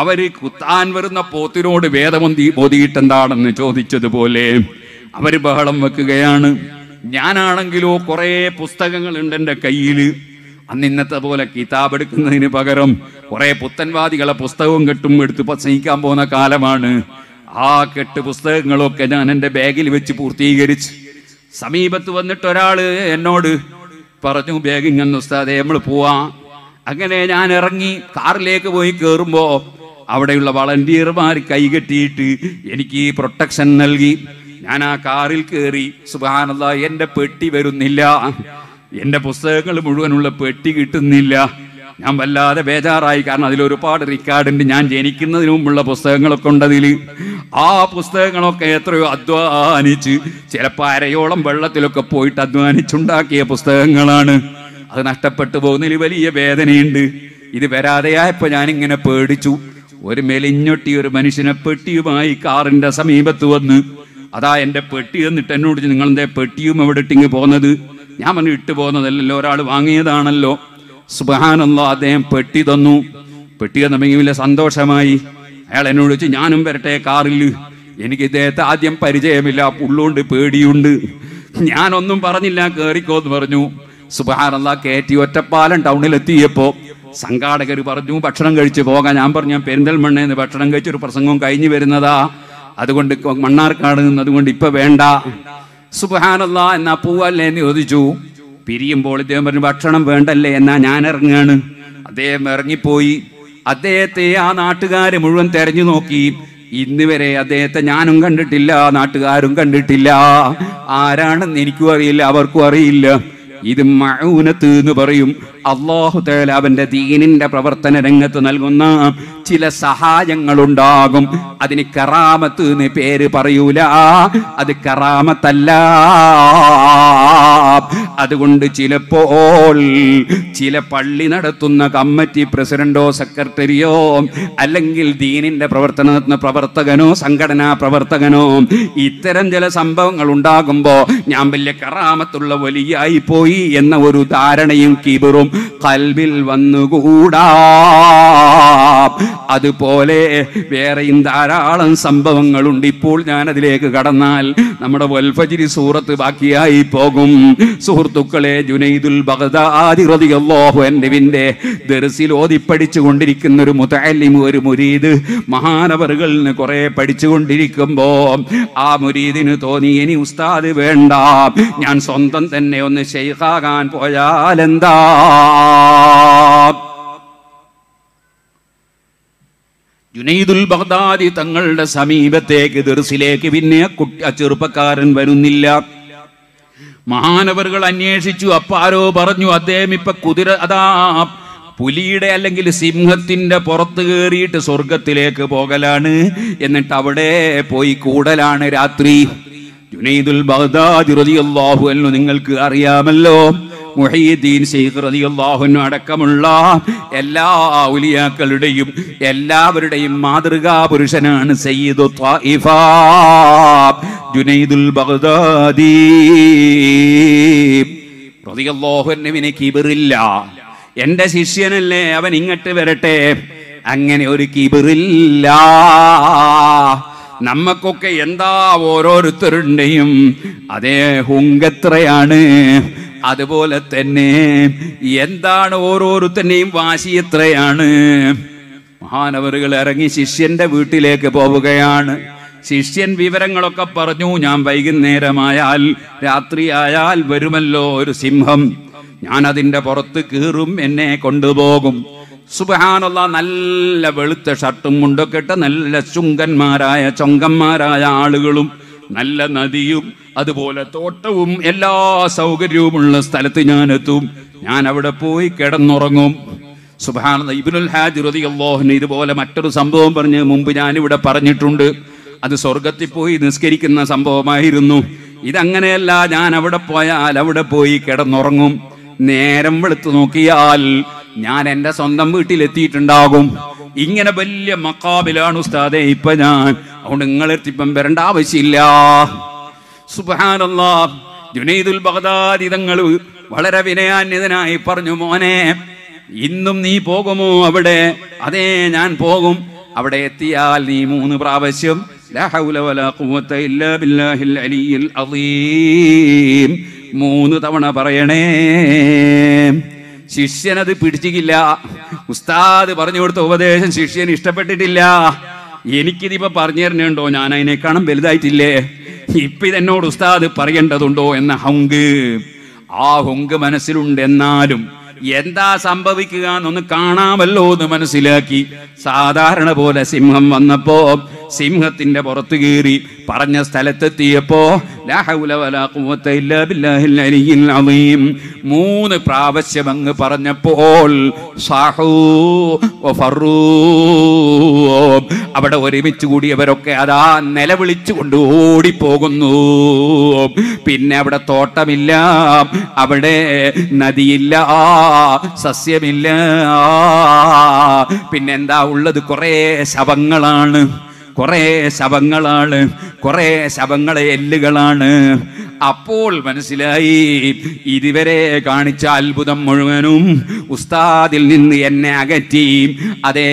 അവര് കുത്താൻ വരുന്ന പോത്തിനോട് വേദമൊന്തി ബോധിയിട്ടെന്താണെന്ന് ചോദിച്ചതുപോലെ അവർ ബഹളം വെക്കുകയാണ് ഞാനാണെങ്കിലോ കുറേ ഉണ്ട് എൻ്റെ കയ്യിൽ അന്ന് ഇന്നത്തെ പോലെ കിതാബ് എടുക്കുന്നതിന് പകരം കുറേ പുത്തൻവാദികളെ പുസ്തകവും കെട്ടും എടുത്ത് പ്രസംഗിക്കാൻ പോകുന്ന കാലമാണ് ആ കെട്ട് പുസ്തകങ്ങളൊക്കെ ഞാൻ എൻ്റെ ബാഗിൽ വെച്ച് പൂർത്തീകരിച്ച് സമീപത്ത് വന്നിട്ട് ഒരാൾ എന്നോട് പറഞ്ഞു ബാഗിങ് എന്ന് ഉസ്താദെ നമ്മൾ പോവാ അങ്ങനെ ഞാൻ ഇറങ്ങി കാറിലേക്ക് പോയി കയറുമ്പോൾ അവിടെയുള്ള വളണ്ടിയർമാർ കൈകെട്ടിയിട്ട് എനിക്ക് പ്രൊട്ടക്ഷൻ നൽകി ഞാൻ ആ കാറിൽ കയറി സുബാനല്ല എൻ്റെ പെട്ടി വരുന്നില്ല എൻ്റെ പുസ്തകങ്ങൾ മുഴുവനുള്ള പെട്ടി കിട്ടുന്നില്ല ഞാൻ വല്ലാതെ ബേജാറായി കാരണം അതിലൊരുപാട് റിക്കാർഡുണ്ട് ഞാൻ ജനിക്കുന്നതിന് മുമ്പുള്ള പുസ്തകങ്ങളൊക്കെ ഉണ്ടതിൽ ആ പുസ്തകങ്ങളൊക്കെ എത്രയോ അധ്വാനിച്ച് ചിലപ്പോൾ അരയോളം വെള്ളത്തിലൊക്കെ പോയിട്ട് അധ്വാനിച്ചുണ്ടാക്കിയ പുസ്തകങ്ങളാണ് അത് നഷ്ടപ്പെട്ടു പോകുന്നതിൽ വലിയ വേദനയുണ്ട് ഇത് വരാതെയായപ്പോൾ ഞാനിങ്ങനെ പേടിച്ചു ഒരു മെലിഞ്ഞൊട്ടി ഒരു മനുഷ്യനെ പെട്ടിയുമായി കാറിൻ്റെ സമീപത്ത് വന്ന് അതാ എൻ്റെ പെട്ടി എന്നിട്ട് എന്നോട് നിങ്ങൾ എന്താ പെട്ടിയും എവിടെ ഇട്ടിങ്ങ് പോകുന്നത് ഞാൻ പറഞ്ഞു ഇട്ട് പോകുന്നതല്ലല്ലോ ഒരാൾ വാങ്ങിയതാണല്ലോ സുബഹാനല്ലോ അദ്ദേഹം പെട്ടി തന്നു പെട്ടി തന്നെങ്കിൽ വലിയ സന്തോഷമായി അയാൾ എന്നോട് വെച്ച് ഞാനും വരട്ടെ കാറിൽ എനിക്ക് ഇദ്ദേഹത്തെ ആദ്യം പരിചയമില്ല പുള്ളുണ്ട് പേടിയുണ്ട് ഞാനൊന്നും പറഞ്ഞില്ല കയറിക്കോ എന്ന് പറഞ്ഞു സുബഹാനല്ല കയറ്റി ഒറ്റപ്പാലം ടൗണിലെത്തിയപ്പോൾ സംഘാടകർ പറഞ്ഞു ഭക്ഷണം കഴിച്ച് പോകാൻ ഞാൻ പറഞ്ഞു ഞാൻ പെരിന്തൽമണ്ണേന്ന് ഭക്ഷണം കഴിച്ചൊരു പ്രസംഗവും കഴിഞ്ഞു വരുന്നതാ അതുകൊണ്ട് മണ്ണാർക്കാട് നിന്ന് അതുകൊണ്ട് ഇപ്പൊ വേണ്ട സുബാനല്ല എന്നാ പോവല്ലേ എന്ന് ചോദിച്ചു പിരിയുമ്പോൾ ഇദ്ദേഹം പറഞ്ഞു ഭക്ഷണം വേണ്ടല്ലേ എന്നാ ഞാൻ ഇറങ്ങുകയാണ് അദ്ദേഹം ഇറങ്ങിപ്പോയി അദ്ദേഹത്തെ ആ നാട്ടുകാരെ മുഴുവൻ തെരഞ്ഞു നോക്കി ഇന്ന് വരെ അദ്ദേഹത്തെ ഞാനും കണ്ടിട്ടില്ല നാട്ടുകാരും കണ്ടിട്ടില്ല ആരാണെന്ന് എനിക്കും അറിയില്ല അവർക്കും അറിയില്ല ഇത് മഴൂനത്ത് എന്ന് പറയും അള്ളാഹു അവന്റെ ദീനിന്റെ പ്രവർത്തന രംഗത്ത് നൽകുന്ന ചില സഹായങ്ങൾ ഉണ്ടാകും അതിന് കറാമത്ത് എന്ന് പേര് പറയൂല അത് കറാമത്തല്ല അതുകൊണ്ട് ചിലപ്പോൾ ചില പള്ളി നടത്തുന്ന കമ്മിറ്റി പ്രസിഡന്റോ സെക്രട്ടറിയോ അല്ലെങ്കിൽ ദീനിന്റെ പ്രവർത്തന പ്രവർത്തകനോ സംഘടനാ പ്രവർത്തകനോ ഇത്തരം ചില സംഭവങ്ങൾ ഉണ്ടാകുമ്പോൾ ഞാൻ വലിയ കറാമത്തുള്ള വലിയായി പോയി എന്ന ഒരു ധാരണയും കിബറും കൽവിൽ വന്നുകൂടാ നോക്കാം അതുപോലെ വേറെയും ധാരാളം സംഭവങ്ങളുണ്ട് ഇപ്പോൾ ഞാൻ അതിലേക്ക് കടന്നാൽ നമ്മുടെ വൽഫജിരി സൂറത്ത് ബാക്കിയായി പോകും സുഹൃത്തുക്കളെ ജുനൈദുൽ ബഗ്ദാദി റതിയല്ലോഹുവിൻ്റെ ദർസിൽ ഓതി പഠിച്ചു കൊണ്ടിരിക്കുന്ന ഒരു മുതാലിം ഒരു മുരീദ് നിന്ന് കുറെ പഠിച്ചുകൊണ്ടിരിക്കുമ്പോൾ ആ മുരീദിന് തോന്നി ഇനി ഉസ്താദ് വേണ്ട ഞാൻ സ്വന്തം തന്നെ ഒന്ന് ഷെയ്ഖാകാൻ പോയാലെന്താ ജുനൈദുൽ ബഗ്ദാദി തങ്ങളുടെ സമീപത്തേക്ക് ദർസിലേക്ക് പിന്നെ ആ ചെറുപ്പക്കാരൻ വരുന്നില്ല മഹാനവറുകൾ അന്വേഷിച്ചു അപ്പാരോ പറഞ്ഞു അദ്ദേഹം ഇപ്പൊ കുതിര അതാ പുലിയുടെ അല്ലെങ്കിൽ സിംഹത്തിന്റെ പുറത്ത് കയറിയിട്ട് സ്വർഗത്തിലേക്ക് പോകലാണ് എന്നിട്ട് അവിടെ പോയി കൂടലാണ് രാത്രി ജുനൈദുൽ ബഗ്ദാദി റളിയല്ലാഹു അൻഹു നിങ്ങൾക്ക് അറിയാമല്ലോ മുഹീദ്ദീൻ ഷെയ്ഖ് റതിയുള്ളാഹുനു അടക്കമുള്ള എല്ലാ ഔലിയാക്കളുടെയും എല്ലാവരുടെയും മാതൃകാ പുരുഷനാണ് സയ്യിദു ത്വാഇഫ ജുനൈദുൽ ബഗ്ദാദി റതിയുള്ളാഹുനുവിന് കിബറില്ല എന്റെ ശിഷ്യനല്ലേ അവൻ ഇങ്ങട്ട് വരട്ടെ അങ്ങനെ ഒരു കിബറില്ല നമ്മക്കൊക്കെ എന്താ ഓരോരുത്തരുടെയും അതേ ഹുങ്കത്രയാണ് അതുപോലെ തന്നെ എന്താണ് ഓരോരുത്തന്റെയും വാശി എത്രയാണ് മഹാനവറുകൾ ഇറങ്ങി ശിഷ്യന്റെ വീട്ടിലേക്ക് പോവുകയാണ് ശിഷ്യൻ വിവരങ്ങളൊക്കെ പറഞ്ഞു ഞാൻ വൈകുന്നേരമായാൽ രാത്രിയായാൽ വരുമല്ലോ ഒരു സിംഹം ഞാൻ അതിന്റെ പുറത്ത് കീറും എന്നെ കൊണ്ടുപോകും സുബഹാനുള്ള നല്ല വെളുത്ത ഷർട്ടും മുണ്ടൊക്കെ ഇട്ട നല്ല ചുങ്കന്മാരായ ചൊങ്കന്മാരായ ആളുകളും നല്ല നദിയും അതുപോലെ തോട്ടവും എല്ലാ സൗകര്യവുമുള്ള സ്ഥലത്ത് ഞാൻ എത്തും ഞാൻ അവിടെ പോയി കിടന്നുറങ്ങും സുബാന ഇബിനുൽ ഹാജ് റതി അള്ളാഹുന് ഇതുപോലെ മറ്റൊരു സംഭവം പറഞ്ഞ് മുമ്പ് ഞാനിവിടെ പറഞ്ഞിട്ടുണ്ട് അത് സ്വർഗത്തിൽ പോയി നിസ്കരിക്കുന്ന സംഭവമായിരുന്നു ഇതങ്ങനെയല്ല ഞാൻ അവിടെ പോയാൽ അവിടെ പോയി കിടന്നുറങ്ങും നേരം വെളുത്തു നോക്കിയാൽ ഞാൻ എൻ്റെ സ്വന്തം വീട്ടിലെത്തിയിട്ടുണ്ടാകും ഇങ്ങനെ വലിയ മക്കാബിലാണ് ഉസ്താദെ ഇപ്പൊ ഞാൻ അതുകൊണ്ട് നിങ്ങളെ തിപ്പം വരേണ്ട ആവശ്യമില്ല സുബാനല്ലാ ജുനൈദുൽ ബഗ്ദാദി വളരെ വിനയാന്യതനായി പറഞ്ഞു മോനെ ഇന്നും നീ പോകുമോ അവിടെ അതേ ഞാൻ പോകും അവിടെ എത്തിയാൽ നീ മൂന്ന് പ്രാവശ്യം മൂന്ന് തവണ പറയണേ ശിഷ്യനത് പിടിച്ചില്ല ഉസ്താദ് പറഞ്ഞു കൊടുത്ത ഉപദേശം ശിഷ്യൻ ഇഷ്ടപ്പെട്ടിട്ടില്ല എനിക്കിതിപ്പോ പറഞ്ഞു തരണുണ്ടോ ഞാൻ അതിനേക്കാളും വലുതായിട്ടില്ലേ ഇപ്പൊ ഇതെന്നോട് ഉസ്താദ് പറയേണ്ടതുണ്ടോ എന്ന ഹങ്ക് ആ ഹൊങ്ക് മനസ്സിലുണ്ട് എന്നാലും എന്താ സംഭവിക്കുക എന്നൊന്ന് കാണാമല്ലോ എന്ന് മനസ്സിലാക്കി സാധാരണ പോലെ സിംഹം വന്നപ്പോ സിംഹത്തിന്റെ പുറത്ത് കീറി പറഞ്ഞ സ്ഥലത്തെത്തിയപ്പോ മൂന്ന് പ്രാവശ്യം അങ്ങ് പറഞ്ഞപ്പോൾ അവിടെ ഒരുമിച്ച് കൂടിയവരൊക്കെ അതാ നിലവിളിച്ചുകൊണ്ട് ഓടിപ്പോകുന്നു പിന്നെ അവിടെ തോട്ടമില്ല അവിടെ നദിയില്ല സസ്യമില്ല പിന്നെന്താ ഉള്ളത് കുറേ ശവങ്ങളാണ് കുറെ ശവങ്ങളാണ് കുറെ ശവങ്ങളെ എല്ലുകളാണ് അപ്പോൾ മനസ്സിലായി ഇതുവരെ കാണിച്ച അത്ഭുതം മുഴുവനും ഉസ്താദിൽ നിന്ന് എന്നെ അകറ്റി അതെ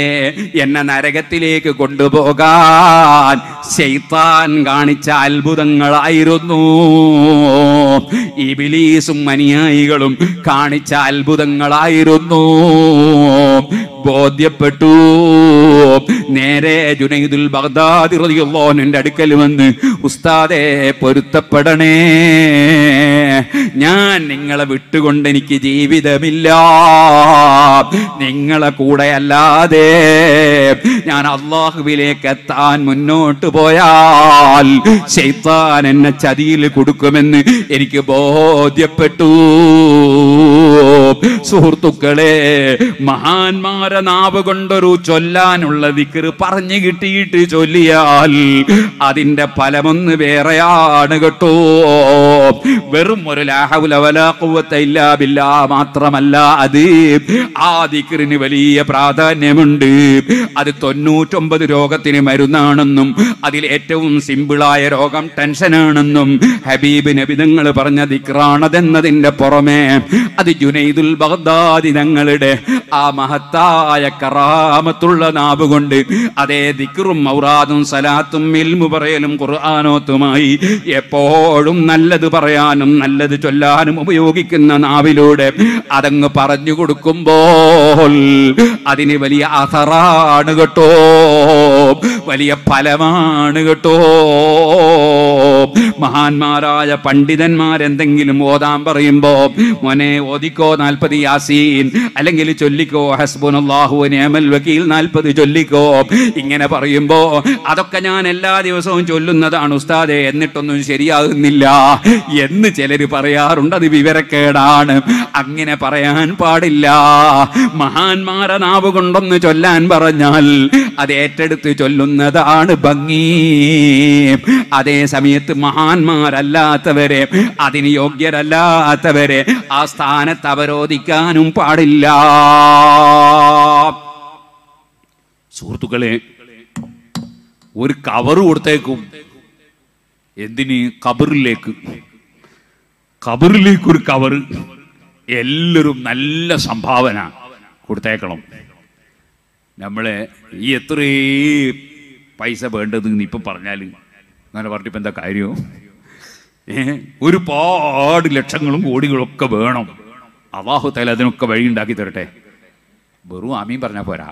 എന്നെ നരകത്തിലേക്ക് കൊണ്ടുപോകാൻ ശൈത്താൻ കാണിച്ച അത്ഭുതങ്ങളായിരുന്നു ഇബിലീസും അനുയായികളും കാണിച്ച അത്ഭുതങ്ങളായിരുന്നു ബോധ്യപ്പെട്ടു നേരെ ജുനൈദുൽ ബഗ്ദാദി റളിയല്ലാഹു റളിയല്ലാഹുവിന്റെ അടുക്കൽ വന്ന് ഉസ്താദെ പൊരുത്തപ്പെടണേ ഞാൻ നിങ്ങളെ വിട്ടുകൊണ്ട് എനിക്ക് ജീവിതമില്ല നിങ്ങളെ കൂടെ അല്ലാതെ ഞാൻ അള്ളാഹുവിലേക്ക് എത്താൻ മുന്നോട്ട് പോയാൽ ശൈത്താൻ എന്നെ ചതിയിൽ കൊടുക്കുമെന്ന് എനിക്ക് ബോധ്യപ്പെട്ടു സുഹൃത്തുക്കളെ മഹാന്മാരെ നാവ് കൊണ്ടൊരു ചൊല്ലാനുള്ള ദിക്കറ് പറഞ്ഞു കിട്ടിയിട്ട് ചൊല്ലിയാൽ അതിന്റെ ഫലമൊന്ന് വേറെയാണ് കേട്ടോ വെറും ഒരു ലാഹുലവലാക്കുവത്തയില്ലാബില്ല മാത്രമല്ല അത് ആ ദിക്കറിന് വലിയ പ്രാധാന്യമുണ്ട് അത് തൊണ്ണൂറ്റൊമ്പത് രോഗത്തിന് മരുന്നാണെന്നും അതിൽ ഏറ്റവും സിമ്പിളായ രോഗം ടെൻഷനാണെന്നും ഹബീബ് നബിതങ്ങൾ പറഞ്ഞ ദിക്റാണതെന്നതിന്റെ പുറമെ അത് ജുനൈദുൽ ബഗ്ദാദി ഞങ്ങളുടെ ആ മഹത്തായ കറാമത്തുള്ള നാവ് കൊണ്ട് അതേ ദിക്റും ഔറാദും സലാത്തും ഇൽമു പറയലും ഖുർആാനോത്തുമായി എപ്പോഴും നല്ലത് പറയാനും നല്ലത് ചൊല്ലാനും ഉപയോഗിക്കുന്ന നാവിലൂടെ അതങ്ങ് പറഞ്ഞു കൊടുക്കുമ്പോൾ അതിന് വലിയ അസറാണ് കേട്ടോ വലിയ ഫലമാണ് കേട്ടോ മഹാന്മാരായ പണ്ഡിതന്മാർ എന്തെങ്കിലും ഓതാൻ പറയുമ്പോ മോനെ ഓതിക്കോ നാൽപ്പത് യാസീൻ അല്ലെങ്കിൽ ചൊല്ലിക്കോ ഹസ്ബുനാഹു നേമൽ വക്കീൽ നാൽപ്പത് ചൊല്ലിക്കോ ഇങ്ങനെ പറയുമ്പോ അതൊക്കെ ഞാൻ എല്ലാ ദിവസവും ചൊല്ലുന്നതാണ് ഉസ്താദെ എന്നിട്ടൊന്നും ശരിയാകുന്നില്ല എന്ന് ചിലർ പറയാറുണ്ട് അത് വിവരക്കേടാണ് അങ്ങനെ പറയാൻ പാടില്ല മഹാന്മാരെ നാവ് കൊണ്ടൊന്ന് ചൊല്ലാൻ പറഞ്ഞാൽ അത് ഏറ്റെടുത്ത് ചൊല്ലുന്നതാണ് ഭംഗി അതേ സമയത്ത് മഹാ മഹാന്മാരല്ലാത്തവരെ അതിന് യോഗ്യരല്ലാത്തവരെ ആ സ്ഥാനത്ത് അവരോധിക്കാനും പാടില്ല സുഹൃത്തുക്കളെ ഒരു കവർ കൊടുത്തേക്കും എന്തിന് കബറിലേക്ക് കബറിലേക്ക് ഒരു കവർ എല്ലാവരും നല്ല സംഭാവന കൊടുത്തേക്കണം നമ്മളെ ഈ എത്രയേ പൈസ വേണ്ടതെന്ന് ഇപ്പം പറഞ്ഞാൽ എന്നാലും പറഞ്ഞിപ്പോൾ എന്താ കാര്യവും ഏ ഒരുപാട് ലക്ഷങ്ങളും കോടികളൊക്കെ വേണം അള്ളാഹുത്തല അതിനൊക്കെ വഴി ഉണ്ടാക്കി തരട്ടെ വെറും ആമീൻ പറഞ്ഞാൽ പോരാ